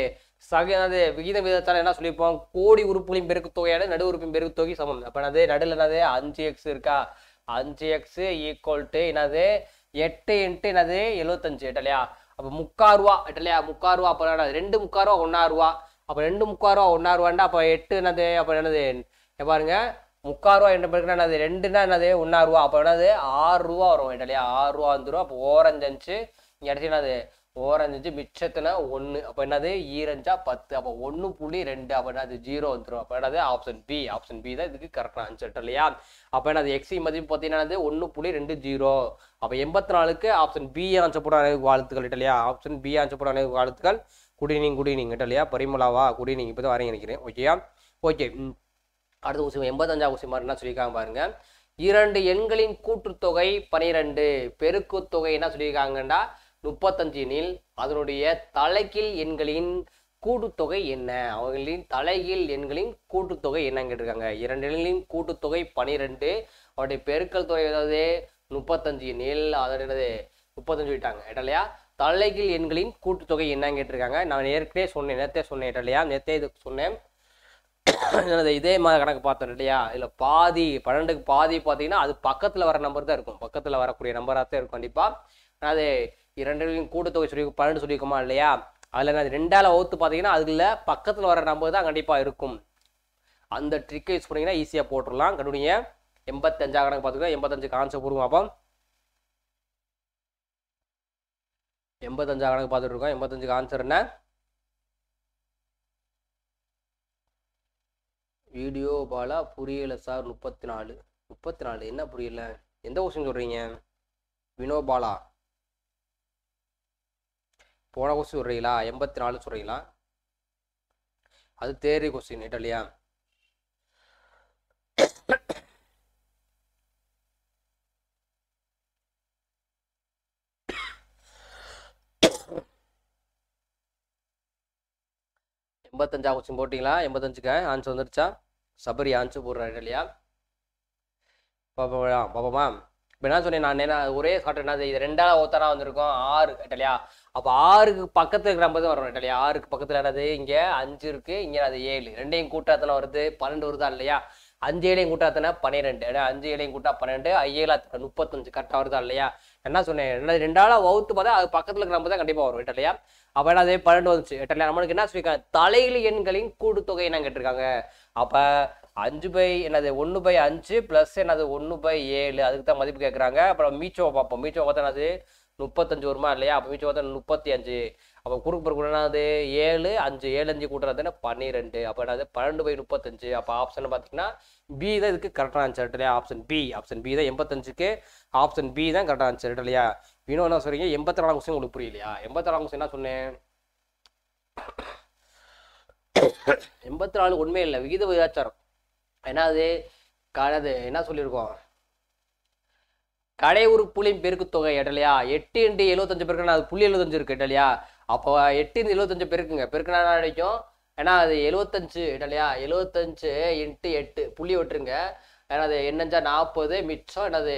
சக என்னது விகித விகிதத்தால் என்ன சொல்லியிருப்போம் கோடி உறுப்புகளின் பெருக்கு தொகையான நடு உறுப்பின் பெருக்கு தொகை சமம் அப்போ என்னது நடுவில் என்னது அஞ்சு எக்ஸ் இருக்கா அஞ்சு எக்ஸ் ஈக்குவல் டு என்னது எட்டு இன்ட்டு என்னது எழுபத்தஞ்சு எட்டு இல்லையா அப்போ முக்கால் ரூபா இல்லையா முக்கால் ரூபா அப்போ ரெண்டு முக்கால் ரூபா ஒன்றா ரூபா அப்போ ரெண்டு முக்கால் ரூபா ஒன்றா ரூபான்டா அப்போ எட்டு என்னது அப்போ என்னது பாருங்க முக்கால் ரூபா என்ன பிறகுனா என்னது ரெண்டுனா என்னது ஒன்றா ரூபா அப்போ என்னது ஆறு ரூபா வரும் இல்லையா ஆறு ரூபா வந்துடும் அப்போ ஓரஞ்சு இங்கே இடத்துல என்னது ஓரஞ்சு மிச்சத்துனா ஒன்று அப்போ என்னது ஈரஞ்சா பத்து அப்போ ஒன்று புள்ளி ரெண்டு அப்போ என்னது ஜீரோ வந்துடும் அப்போ என்னது ஆப்ஷன் பி ஆப்ஷன் பி தான் இதுக்கு கரெக்டான ஆன்சர் இல்லையா அப்போ என்னது எக்ஸி மதிப்பு பார்த்தீங்கன்னா ஒன்று புள்ளி ரெண்டு ஜீரோ அப்போ எண்பத்தி நாலுக்கு ஆப்ஷன் பி ஆன்சர் போட வாழ்த்துக்கள் இல்லையா ஆப்ஷன் பி ஆன்சர் போட வாழ்த்துக்கள் குடிநீங்க குடிநீங்க இல்லையா பரிமலாவா குடிநீங்க இப்போ தான் வரீங்க நினைக்கிறேன் ஓகேயா ஓகே அடுத்த ஊசி எண்பத்தஞ்சா ஊசி மாதிரி என்ன சொல்லியிருக்காங்க பாருங்கள் இரண்டு எண்களின் கூட்டுத்தொகை பனிரெண்டு பெருக்கு தொகை என்ன சொல்லியிருக்காங்கன்னா முப்பத்தஞ்சினில் அதனுடைய தலைகீழ் எண்களின் கூட்டுத்தொகை என்ன அவர்களின் தலைகீழ் எண்களின் கூட்டுத்தொகை என்னன்னு கேட்டிருக்காங்க இரண்டு எண்களின் கூட்டுத்தொகை பனிரெண்டு அவருடைய பெருக்கல் தொகை ஏதாவது முப்பத்தஞ்சு நெல் அதனது முப்பத்தஞ்சு விட்டாங்க இல்லையா தலைகீழ் எண்களின் கூட்டுத்தொகை என்னன்னு கேட்டிருக்காங்க நான் ஏற்கனவே சொன்னேன் நேற்றே சொன்னேன் இல்லையா நேற்றே இது சொன்னேன் இதே மாதிரி கணக்கு பார்த்தோம் இல்லையா இதில் பாதி பன்னெண்டுக்கு பாதி பார்த்தீங்கன்னா அது பக்கத்தில் வர நம்பர் தான் இருக்கும் பக்கத்தில் வரக்கூடிய நம்பராக தான் இருக்கும் கண்டிப்பாக அது இரண்டுலையும் கூட்டுத்தொகை சொல்லி பன்னெண்டு சொல்லியிருக்குமா இல்லையா அதில் நான் ரெண்டால் ஓத்து பார்த்தீங்கன்னா அதில் பக்கத்தில் வர நம்பர் தான் கண்டிப்பாக இருக்கும் அந்த ட்ரிக்கை யூஸ் பண்ணிங்கன்னா ஈஸியாக போட்டுடலாம் கண்டுபிடிங்க எண்பத்தஞ்சாக கணக்கு பார்த்துக்கோங்க எண்பத்தஞ்சு ஆன்சர் போடுவோம் அப்போ எண்பத்தஞ்சா கணக்கு பார்த்துட்டு இருக்கோம் எண்பத்தஞ்சுக்கு ஆன்சர் என்ன வீடியோ பாலா புரியல சார் முப்பத்தி நாலு முப்பத்தி நாலு என்ன புரியல எந்த கொஸ்டின் சொல்கிறீங்க வினோபாலா போன கொஸ்டின் சொல்கிறீங்களா எண்பத்தி நாலு சொல்கிறீங்களா அது தேரி கொஸ்டின் இட்டலியா எண்பத்தஞ்சா கொஸ்டின் போட்டிங்களா எண்பத்தஞ்சுக்கு ஆன்சர் வந்துருச்சா சபரி ஆன்சர் போடுறாரு இல்லையா பாப்பா பாப்பமா இப்போ என்ன சொன்னேன் நான் என்ன ஒரே ஷார்ட் என்ன செய்யுது ரெண்டாவது ஒருத்தராக வந்திருக்கோம் ஆறு இல்லையா அப்போ ஆறுக்கு பக்கத்தில் இருக்கிற ஐம்பது வரும் இல்லையா ஆறுக்கு பக்கத்தில் என்னது இங்கே அஞ்சு இருக்குது இங்கே அது ஏழு ரெண்டையும் கூட்டத்தில் வருது பன்னெண்டு வருதா இல்லையா அஞ்சு ஏழையும் கூட்டாத்தனை பன்னிரெண்டு ஏன்னா அஞ்சு ஏழையும் கூட்டா பன்னெண்டு ஐயேழா முப்பத்தஞ்சு கரெக்டாக வருதா இல்லையா என்ன சொன்னேன் ரெண்டாவது வகுத்து பார்த்தா அது பக்கத்தில் இருக்கிற ஐம்பது தான் கண்டிப்பாக வரும் இல்லையா அப்போ என்ன அதே பன்னெண்டு வந்துச்சு இல்லையா நம்மளுக்கு என்ன சொல்லியிருக்காங்க தலையில எண்களின் கூட்டுத்தொகை என்ன கேட்டிருக்காங்க அப்போ அஞ்சு பை என்னது ஒன்று பை அஞ்சு ப்ளஸ் என்னது ஒன்று பை ஏழு அதுக்கு தான் மதிப்பு கேட்குறாங்க அப்புறம் மீச்சோவை பார்ப்போம் மீச்சோவை பார்த்தா என்னது முப்பத்தஞ்சு வருமா இல்லையா அப்போ மிச்சம் பார்த்தா முப்பத்தி அஞ்சு அப்போ குறுக்கு பிறகு என்னது ஏழு அஞ்சு ஏழு அஞ்சு கூட்டுறதுன்னா பன்னிரெண்டு அப்போ என்னது பன்னெண்டு பை முப்பத்தஞ்சு அப்போ ஆப்ஷன் பார்த்தீங்கன்னா பி தான் இதுக்கு கரெக்டாக ஆன்சர் இல்லையா ஆப்ஷன் பி ஆப்ஷன் பி தான் எண்பத்தஞ்சுக்கு ஆப்ஷன் பி தான் கரெக்டாக ஆன்சர் இல்லையா இன்னும் என்ன சொல்கிறீங்க எண்பத்தி நாலாம் கொஸ்டின் உங்களுக்கு புரியலையா எண்பத்தி நாலாம் கொஸ்டின் என்ன சொன்னேன் எண்பத்தி நாலு உண்மை இல்லை விகித விகாச்சாரம் ஏன்னா அது என்ன சொல்லியிருக்கோம் கடையூர் புள்ளியும் பெருக்கு தொகை இடலையா எட்டு இன்ட்டு எழுபத்தஞ்சு பெருக்குன்னா அது புள்ளி எழுபத்தஞ்சு இருக்கு இடலையா அப்போ எட்டு இந்த எழுபத்தஞ்சு பெருக்குங்க பெருக்குனா அடிக்கும் ஏன்னா அது எழுபத்தஞ்சு இடலையா எழுபத்தஞ்சு இன்ட்டு எட்டு புள்ளி விட்டுருங்க ஏன்னா அது என்னஞ்சா நாற்பது மிச்சம் என்னது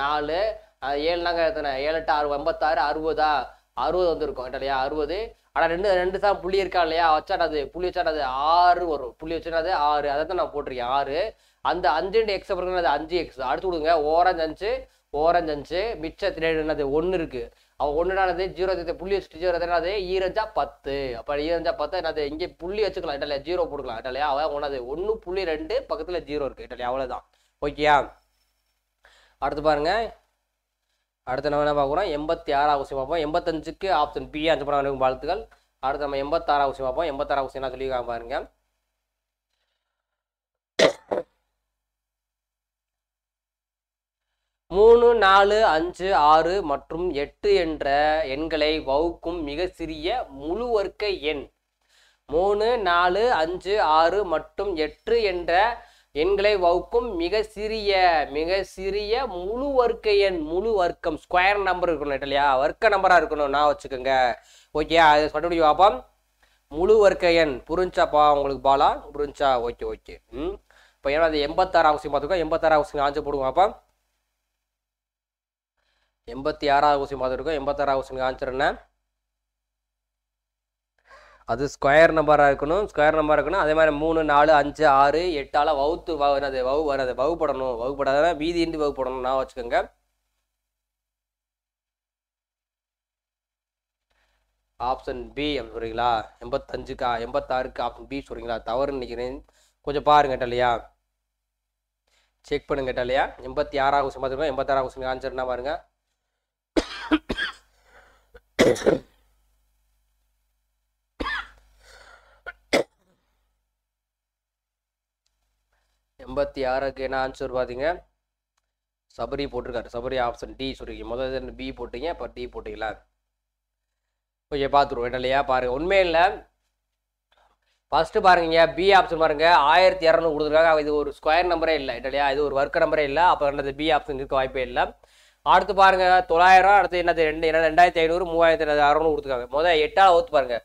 நாலு ஏழுனாங்க எத்தனை ஏழு எட்டு அறுபது ஐம்பத்தாறு அறுபதா அறுபது வந்திருக்கும் இடலையா அறுபது ஆனால் ரெண்டு ரெண்டு தான் புள்ளி இருக்கா இல்லையா வச்சா புள்ளி வச்சா ஆறு வரும் புள்ளி வச்சா ஆறு அதை தான் நான் போட்டிருக்கேன் ஆறு அந்த அஞ்சு எக்ஸ் பிறகு அது அஞ்சு எக்ஸ் அடுத்து கொடுங்க ஓரஞ்சு அஞ்சு ஓரஞ்சு அஞ்சு மிச்ச என்னது ஒன்று இருக்குது அவன் ஒன்றுனானது ஜீரோ புள்ளி வச்சுட்டு ஜீரோ என்னது ஈரஞ்சா பத்து அப்போ ஈரஞ்சா பத்து என்னது இங்கே புள்ளி வச்சுக்கலாம் இட்டாலியா ஜீரோ போட்டுக்கலாம் இட்டாலியா அவன் உனது ஒன்று புள்ளி ரெண்டு பக்கத்தில் ஜீரோ இருக்குது இட்டாலி அவ்வளோதான் ஓகேயா அடுத்து பாருங்க அடுத்து நம்ம என்ன பார்க்குறோம் எண்பத்தி ஆறாவது விஷயம் பார்ப்போம் எண்பத்தஞ்சுக்கு ஆப்ஷன் பி அஞ்சு பணம் வாழ்த்துக்கள் அடுத்து நம்ம எண்பத்தாறாவது விஷயம் பார்ப்போம் எண்பத்தாறாவது விஷயம் என்ன சொல்லியிருக்காங்க பாருங்கள் மூணு நாலு அஞ்சு ஆறு மற்றும் எட்டு என்ற எண்களை வகுக்கும் மிக சிறிய முழு வர்க்க எண் மூணு நாலு அஞ்சு ஆறு மற்றும் எட்டு என்ற எண்களை வகுக்கும் மிக சிறிய மிக சிறிய முழு வர்க்க எண் முழு வர்க்கம் ஸ்கொயர் நம்பர் இருக்கணும் இல்லையா வர்க்க நம்பராக இருக்கணும் நான் வச்சுக்கோங்க ஓகே அது சொல்ல பார்ப்போம் முழு வர்க்க எண் புரிஞ்சாப்பா உங்களுக்கு பாலா புரிஞ்சா ஓகே ஓகே ம் இப்போ ஏன்னா அது எண்பத்தாறு அவசியம் பார்த்துக்கோ எண்பத்தாறு அவசியம் ஆஞ்சு போடுவோம் பார்ப்போம் எண்பத்தி ஆறாவது கொஸ்டின் பார்த்துருக்கோம் எண்பத்தாறாவது கொஸ்டினுக்கு ஆன்சர் அது ஸ்கொயர் நம்பராக இருக்கணும் ஸ்கொயர் நம்பராக இருக்கணும் அதே மாதிரி மூணு நாலு அஞ்சு ஆறு எட்டால் வகுத்து வராது வகு வராது வகுப்படணும் வகுப்படாதான் வீதி இன்றி வகுப்படணும் நான் வச்சுக்கோங்க ஆப்ஷன் பி சொல்கிறீங்களா எண்பத்தஞ்சுக்கா எண்பத்தாறுக்கு ஆப்ஷன் பி சொல்கிறீங்களா தவறுன்னு நினைக்கிறேன் கொஞ்சம் பாருங்க இல்லையா செக் பண்ணுங்க இல்லையா எண்பத்தி ஆறாவது கொஸ்டின் பார்த்துருக்கோம் எண்பத்தாறாவது கொஸ்டின் ஆன்சர்னா பாருங்கள் எண்பத்தி ஆறுக்கு என்ன ஆன்சர் பார்த்தீங்க சபரி போட்டிருக்காரு சபரி ஆப்ஷன் டி சொல்லிருக்கீங்க முதல் பி போட்டீங்க இப்போ டி போட்டிங்களா கொஞ்சம் பார்த்துருவோம் இல்லையா பாருங்கள் உண்மையில் ஃபஸ்ட்டு பாருங்க பி ஆப்ஷன் பாருங்கள் ஆயிரத்தி இரநூறு கொடுத்துருக்காங்க இது ஒரு ஸ்கொயர் நம்பரே இல்லை இல்லையா இது ஒரு ஒர்க்கு நம்பரே இல்லை அப்போ பி ஆப்ஷன் இருக்க வாய்ப்பே இல்லை அடுத்து பாருங்க தொள்ளாயிரம் அடுத்து என்னது ரெண்டு என்ன ரெண்டாயிரத்தி ஐநூறு மூவாயிரத்தி அறுநூறு கொடுத்துருக்காங்க முதல் எட்டாவது வகுத்து பாருங்க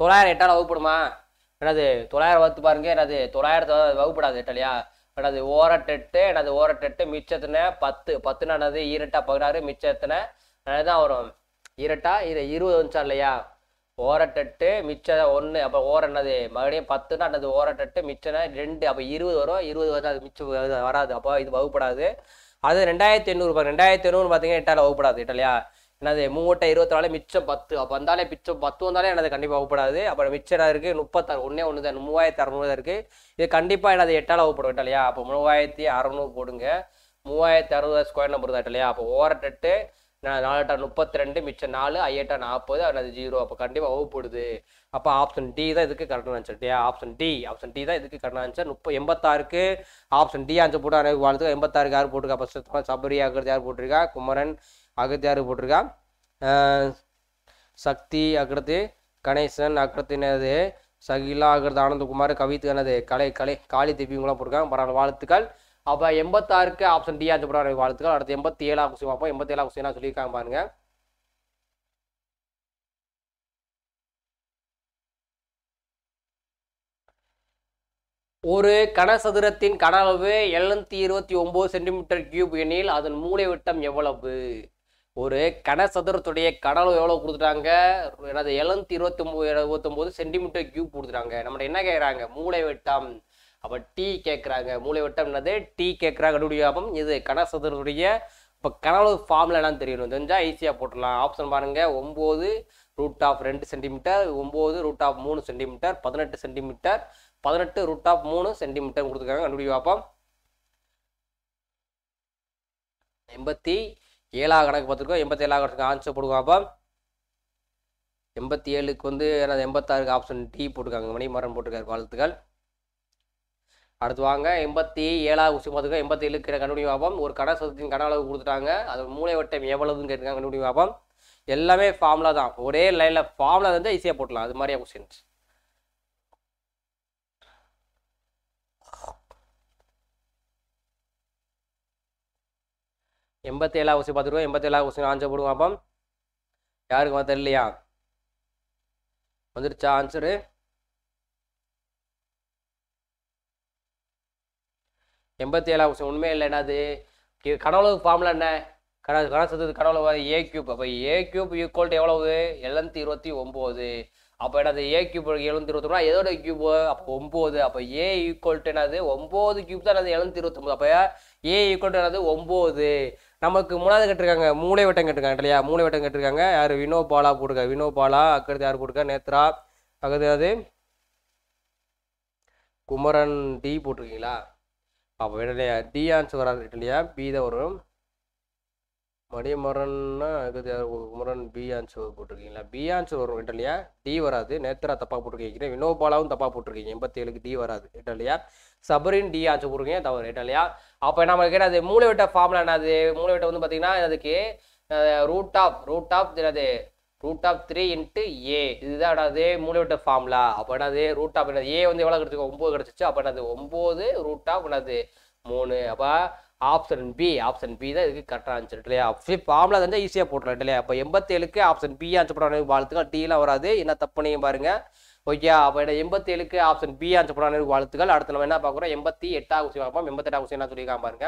தொள்ளாயிரம் எட்டாவது வகுப்படுமா என்னது தொள்ளாயிரம் வகுத்து பாருங்க எனது தொள்ளாயிரத்து வகுப்படாது எட்டலையா எனது ஓரட்டெட்டு எனது ஓரட்டெட்டு மிச்சத்தின பத்து பத்துனா என்னது ஈரட்டா பதினாறு மிச்சத்தின தான் வரும் ஈரட்டா இது இருபது வந்துச்சா இல்லையா ஓரட்டெட்டு மிச்ச ஒன்று அப்போ ஓர என்னது மறுபடியும் பத்துனா என்னது ஓரட்டெட்டு மிச்சனை ரெண்டு அப்போ இருபது வரும் இருபது வந்து அது மிச்சம் வராது அப்போ இது வகுப்படாது அது ரெண்டாயிரத்தி எண்ணூறு ரெண்டாயிரத்தி எண்ணூறு பார்த்தீங்கன்னா எட்டால் வகுப்படாது இல்லையா என்னது மூவட்ட இருபத்தி நாலு மிச்சம் பத்து அப்போ வந்தாலே மிச்சம் பத்து வந்தாலே எனது கண்டிப்பாக வகுப்படாது அப்புறம் மிச்சம் இருக்குது முப்பத்தாறு ஒன்றே ஒன்று தான் மூவாயிரத்தி அறநூறு தான் இருக்குது இது கண்டிப்பாக எனது எட்டால் வகுப்படும் இட்டாலியா அப்போ மூவாயிரத்தி அறநூறு போடுங்க மூவாயிரத்தி அறுபது ஸ்கொயர் நம்பர் தான் இட்டாலியா அப்போ ஓரட்டு நாலு முப்பத்தி ரெண்டு மிச்சம் நாலு ஐயட்டா நாற்பது அது ஜீரோ அப்போ கண்டிப்பாக வகுப்படுது அப்போ ஆப்ஷன் டி தான் இதுக்கு கரெக்டான ஆன்சர் டே ஆப்ஷன் டி ஆப்ஷன் டி தான் இதுக்கு கரெக்டான ஆன்சர் முப்ப எண்பத்தாறுக்கு ஆப்ஷன் டி ஆன்சர் போட்டு அனைத்து வாழ்த்துக்கா எண்பத்தாறுக்கு யார் போட்டிருக்கா ஃபஸ்ட் சபரி அகர்த்தி யார் போட்டிருக்கா குமரன் அகர்த்தி யார் போட்டிருக்கா சக்தி அகர்த்தி கணேசன் அகர்த்தினது சகிலா அகர்த்தி ஆனந்தகுமார் என்னது கலை கலை காளி திப்பிங்களாம் போட்டிருக்காங்க பரவாயில்ல வாழ்த்துக்கள் அப்போ எண்பத்தாறுக்கு ஆப்ஷன் டி ஆன்சர் பண்ணுற வாழ்த்துக்கள் அடுத்து எண்பத்தி ஏழாம் கொஸ்டின் பார்ப்போம் எண்பத்தி ஏழாம் கொஸ்டின் சொல்லியிருக்காங்க பாருங்க ஒரு கனசதுரத்தின் கன அளவு எழுநூத்தி இருபத்தி ஒன்பது சென்டிமீட்டர் கியூப் எனில் அதன் மூளை விட்டம் எவ்வளவு ஒரு கனசதுரத்துடைய கடலவு எவ்வளவு கொடுத்துட்டாங்க எழுநூத்தி இருபத்தி இருபத்தி ஒன்பது சென்டிமீட்டர் கியூப் கொடுத்துட்டாங்க நம்மள என்ன கேட்குறாங்க மூளை விட்டம் அப்போ டீ கேட்குறாங்க மூளை வட்டம் என்னது டீ கேட்குறாங்க கடுபிடிவாபம் இது கனசதுரத்துடைய இப்போ கனவு ஃபார்மில் எல்லாம் தெரியணும் தெரிஞ்சால் ஈஸியாக போட்டுடலாம் ஆப்ஷன் பாருங்கள் ஒம்பது ரூட் ஆஃப் ரெண்டு சென்டிமீட்டர் ஒம்பது ரூட் ஆஃப் மூணு சென்டிமீட்டர் பதினெட்டு சென்டிமீட்டர் பதினெட்டு ரூட் ஆஃப் மூணு சென்டிமீட்டர் கொடுத்துருக்காங்க கண்டுபிடிவாப்பம் எண்பத்தி ஏழாக கணக்கு பார்த்துருக்கோம் எண்பத்தி ஏழாக கணக்கு ஆன்சர் போடுவோம் எண்பத்தி ஏழுக்கு வந்து எண்பத்தாறுக்கு ஆப்ஷன் டி போட்டிருக்காங்க மணி போட்டிருக்காரு வாழ்த்துக்கள் அடுத்து வாங்க எண்பத்தி ஏழாவது கொஸ்டின் பார்த்துக்கோ எண்பத்தி ஏழு கண்டுபிடி வாபம் ஒரு கடை சதத்தின் கன அளவு கொடுத்துட்டாங்க அது மூளை வட்டம் எவ்வளவுன்னு கேட்டிருக்காங்க கண்டுபிடி வாபம் எல்லாமே ஃபார்முலா தான் ஒரே லைனில் ஃபார்முலா இருந்தால் ஈஸியாக போட்டலாம் அது மாதிரியா கொஸ்டின்ஸ் எண்பத்தி ஏழாவது கொஸ்டின் பார்த்துருவோம் எண்பத்தி ஏழாவது கொஸ்டின் ஆன்சர் போடுவோம் அப்போ வந்து தெரியலையா வந்துருச்சா ஆன்சரு எண்பத்தி ஏழாம் வருஷம் உண்மை இல்லை என்னது கடவுளுக்கு ஃபார்முல என்ன கன கடவுளை கனவுளவு ஏ கியூப் அப்போ ஏ கியூப் ஈக்குவல் டு எவ்வளவு எழுநூத்தி இருபத்தி ஒம்பது அப்போ என்னது ஏ கியூப் எழுநூத்தி இருபத்தி ஒன்று எதோட கியூப் அப்போ ஒம்பது அப்போ ஏ ஈக்குவல் டு என்னது ஒம்பது கியூப் தான் என்னது எழுநூத்தி இருபத்தொம்பது அப்போ ஏ ஈக்குவல் டு என்னது ஒம்பது நமக்கு மூணாவது கேட்டிருக்காங்க மூளை வட்டம் கேட்டிருக்காங்க இல்லையா மூளை வட்டம் கேட்டிருக்காங்க யார் வினோ பாலா போட்டுருக்கா வினோ பாலா அக்கடுத்து யார் போட்டுருக்கா நேத்ரா அக்கடுத்து அது குமரன் டி போட்டிருக்கீங்களா அப்போ விடலையா டி ஆன்சர் வராது இல்லையா பி தான் வரும் மடிய இருக்குது முரண் பி ஆன்சர் போட்டிருக்கீங்களா பி ஆன்சர் வரும் இல்லையா டி வராது நேத்ரா தப்பாக போட்டுருக்கீங்க வினோபாலாவும் தப்பாக போட்டிருக்கீங்க எண்பத்தேழுக்கு டி வராது இல்லையா சபரின் டி ஆன்சர் போட்டிருக்கீங்க தவறு இட்டலியா அப்போ நம்மளுக்கு என்னது மூளைவெட்ட ஃபார்முலா என்னது மூளைவெட்ட வந்து பார்த்தீங்கன்னா அதுக்கு ரூட் ஆஃப் ரூட் ஆஃப் என்னது root of three into A இதுதான் அதே மூலிவிட்ட ஃபார்முலா அப்போ என்னது ரூட் ஆஃப் என்னது ஏ வந்து எவ்வளோ கிடச்சிக்கோ ஒம்பது கிடச்சிச்சு அப்போ என்னது ஒம்பது ரூட் ஆஃப் என்னது மூணு அப்போ ஆப்ஷன் பி ஆப்ஷன் பி தான் இதுக்கு கரெக்டாக இருந்துச்சு இல்லையா ஃபார்முலா வந்து ஈஸியாக போட்டலாம் இல்லையா அப்போ எண்பத்தேழுக்கு ஆப்ஷன் பி ஆன்சர் பண்ண வாழ்த்துக்கள் டீலாம் வராது என்ன தப்புனையும் பாருங்கள் ஓகே அப்போ என்ன எண்பத்தேழுக்கு ஆப்ஷன் பி ஆன்சர் பண்ண வாழ்த்துக்கள் அடுத்த நம்ம என்ன பார்க்குறோம் எண்பத்தி எட்டாவது கொஸ்டின் பார்ப்போம் எண்பத்தெட்டாம் கொஸ்டின் என்ன சொல்லியிருக்காங்க பாருங்க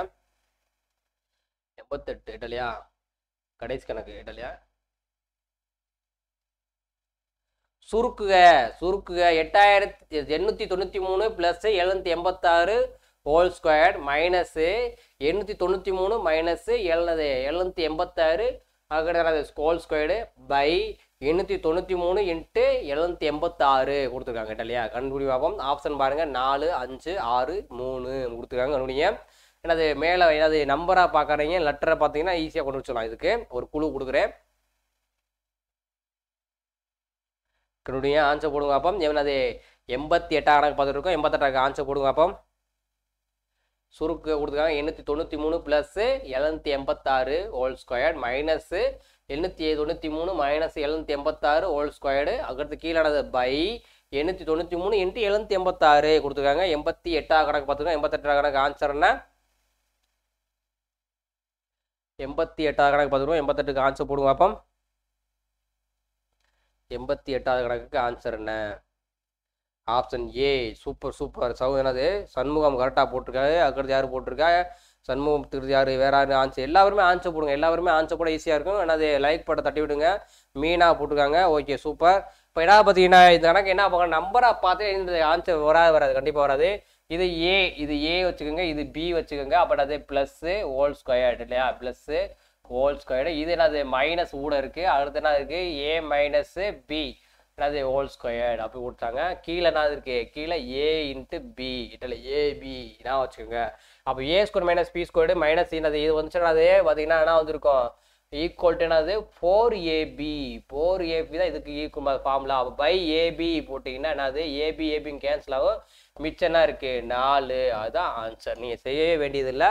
எண்பத்தெட்டு இல்லையா கடைசி கணக்கு இல்லையா சுருக்குக சுருக்குக எட்டாயிரத்தி எண்ணூற்றி தொண்ணூற்றி மூணு ப்ளஸ்ஸு எழுநூற்றி எண்பத்தாறு ஹோல் ஸ்கொயர் மைனஸு எண்ணூற்றி தொண்ணூற்றி மூணு மைனஸு எழுநூறு எழுநூற்றி எண்பத்தாறு அகடானது ஹோல் ஸ்கொயர்டு பை எண்ணூற்றி தொண்ணூற்றி மூணு இன்ட்டு எழுநூற்றி எண்பத்தாறு கொடுத்துருக்காங்க இல்லையா கண்டுபிடி பார்ப்போம் ஆப்ஷன் பாருங்கள் நாலு அஞ்சு ஆறு மூணு கொடுத்துருக்காங்க கண்டுபிடிங்க எனது மேலே ஏதாவது நம்பராக பார்க்குறீங்க லெட்டரை பார்த்தீங்கன்னா ஈஸியாக கொண்டு வச்சிடலாம் இதுக்கு ஒரு குழு கொடுக்குறேன் கிருடியாக ஆன்சர் போடுங்க அப்போ அது எண்பத்தி எட்டாம் கணக்கு பார்த்துருக்கோம் எண்பத்தெட்டாக ஆன்சர் போடுங்க அப்போ சுருக்கு கொடுத்துருக்காங்க எண்ணூற்றி தொண்ணூற்றி மூணு ப்ளஸ்ஸு எழுநூற்றி எண்பத்தாறு ஹோல் ஸ்கொயர்டு மைனஸு எண்ணூற்றி தொண்ணூற்றி மூணு மைனஸ் எழுநூற்றி எண்பத்தாறு ஹோல் ஸ்கொயர்டு அதுக்கடுத்து கீழானது பை எண்ணூற்றி தொண்ணூற்றி மூணு எண்ட்டு எழுநூற்றி எண்பத்தாறு கொடுத்துருக்காங்க எண்பத்தி எட்டாக கணக்கு பார்த்துருக்கோம் எண்பத்தெட்டாக கணக்கு ஆன்சர்னா எண்பத்தி எட்டாக கணக்கு பார்த்துருக்கோம் எண்பத்தெட்டுக்கு ஆன்சர் போடுங்க அப்போ எண்பத்தி எட்டாவது கணக்குக்கு ஆன்சர் என்ன ஆப்ஷன் ஏ சூப்பர் சூப்பர் சவு என்னது சண்முகம் கரெக்டாக போட்டிருக்காரு அதுக்கடுத்து யார் போட்டிருக்கா சண்முகத்துக்கு யார் வேற யார் ஆன்சர் எல்லாருமே ஆன்சர் போடுங்க எல்லாருமே ஆன்சர் கூட ஈஸியாக இருக்கும் என்னது லைக் பட்டை தட்டி விடுங்க மீனா போட்டிருக்காங்க ஓகே சூப்பர் இப்போ என்ன பார்த்தீங்கன்னா இந்த கணக்கு என்ன பார்க்க நம்பராக பார்த்து இந்த ஆன்சர் வராது வராது கண்டிப்பாக வராது இது ஏ இது ஏ வச்சுக்கோங்க இது பி வச்சுக்கோங்க அப்போ அது ப்ளஸ்ஸு ஹோல் ஸ்கொயர்டு இல்லையா ப்ளஸ்ஸு ஹோல் ஸ்கொயர்டு இது என்னது மைனஸ் ஊட இருக்குது அடுத்து என்ன இருக்குது ஏ மைனஸு பி என்னது ஹோல் ஸ்கொயர்டு அப்படி கொடுத்தாங்க கீழே என்ன இருக்குது கீழே ஏ இன்ட்டு பி இதில் ஏபி இதான் வச்சுக்கோங்க அப்போ A square minus B squared minus என்னது இது வந்துச்சுன்னா அதே பார்த்தீங்கன்னா என்ன வந்திருக்கும் ஈக்குவல் டு என்னது ஃபோர் ஏபி ஃபோர் ஏபி தான் இதுக்கு ஈக்குவல் ஃபார்முலா அப்போ பை ஏபி போட்டிங்கன்னா என்னது ஏபி ஏபின்னு கேன்சல் ஆகும் மிச்சம்னா இருக்குது நாலு அதுதான் ஆன்சர் நீங்கள் செய்யவே வேண்டியதில்லை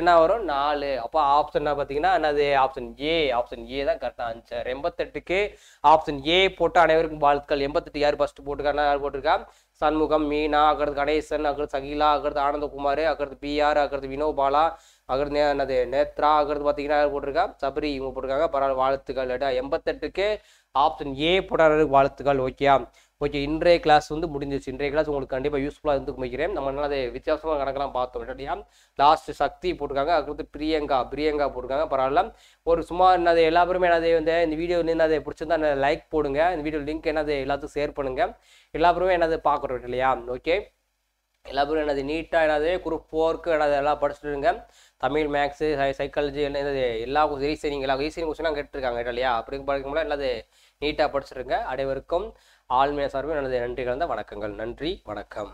என்ன வரும் நாலு அப்போ என்ன பார்த்தீங்கன்னா என்னது ஆப்ஷன் ஏ ஆப்ஷன் ஏ தான் கரெக்டாக ஆன்சர் எண்பத்தெட்டுக்கு ஆப்ஷன் ஏ போட்டு அனைவருக்கும் வாழ்த்துக்கள் எண்பத்தெட்டு யார் ஃபஸ்ட்டு போட்டுருக்காங்க யார் போட்டிருக்கா சண்முகம் மீனா அக்கிறது கணேசன் அக்கிறது சகிலா அக்கிறது ஆனந்தகுமார் அக்கிறது பிஆர் அக்கிறது வினோபாலா அக்கிறது என்னது நேத்ரா அக்கிறது பார்த்தீங்கன்னா யார் போட்டிருக்கா சபரி இவங்க போட்டிருக்காங்க பரவாயில்ல வாழ்த்துக்கள் எண்பத்தெட்டுக்கு ஆப்ஷன் ஏ போட்டாருக்கு வாழ்த்துக்கள் ஓகே ஓகே இன்றைய கிளாஸ் வந்து முடிஞ்சிச்சு இன்றைய கிளாஸ் உங்களுக்கு கண்டிப்பாக யூஸ்ஃபுல்லாக இருந்து வைக்கிறேன் நம்ம என்ன அதை வித்தியாசமாக கணக்கெல்லாம் பார்த்தோம் இல்லையா லாஸ்ட் சக்தி போட்டிருக்காங்க அதுக்கடுத்து பிரியங்கா பிரியங்கா போட்டிருக்காங்க பரவாயில்ல ஒரு சும்மா என்னது எல்லாருமே என்னது வந்து இந்த வீடியோ என்னது பிடிச்சிருந்தா என்ன லைக் போடுங்க இந்த வீடியோ லிங்க் என்னது எல்லாத்துக்கும் ஷேர் பண்ணுங்க எல்லாருமே என்னது பார்க்குறோம் இல்லையா ஓகே எல்லாரும் என்னது நீட்டாக என்னது குரூப் ஃபோருக்கு என்னது எல்லாம் படிச்சுட்டுருங்க தமிழ் மேக்ஸு சைக்காலஜி என்னது எல்லா ரீசனிங் எல்லா ரீசனிங் கொஸ்டினாக கேட்டுருக்காங்க இல்லையா அப்படி படிக்கும்போது என்னது நீட்டாக படிச்சுருங்க அனைவருக்கும் ஆழ்மையாக சார்பில் எனது நன்றி கலந்த வணக்கங்கள் நன்றி வணக்கம்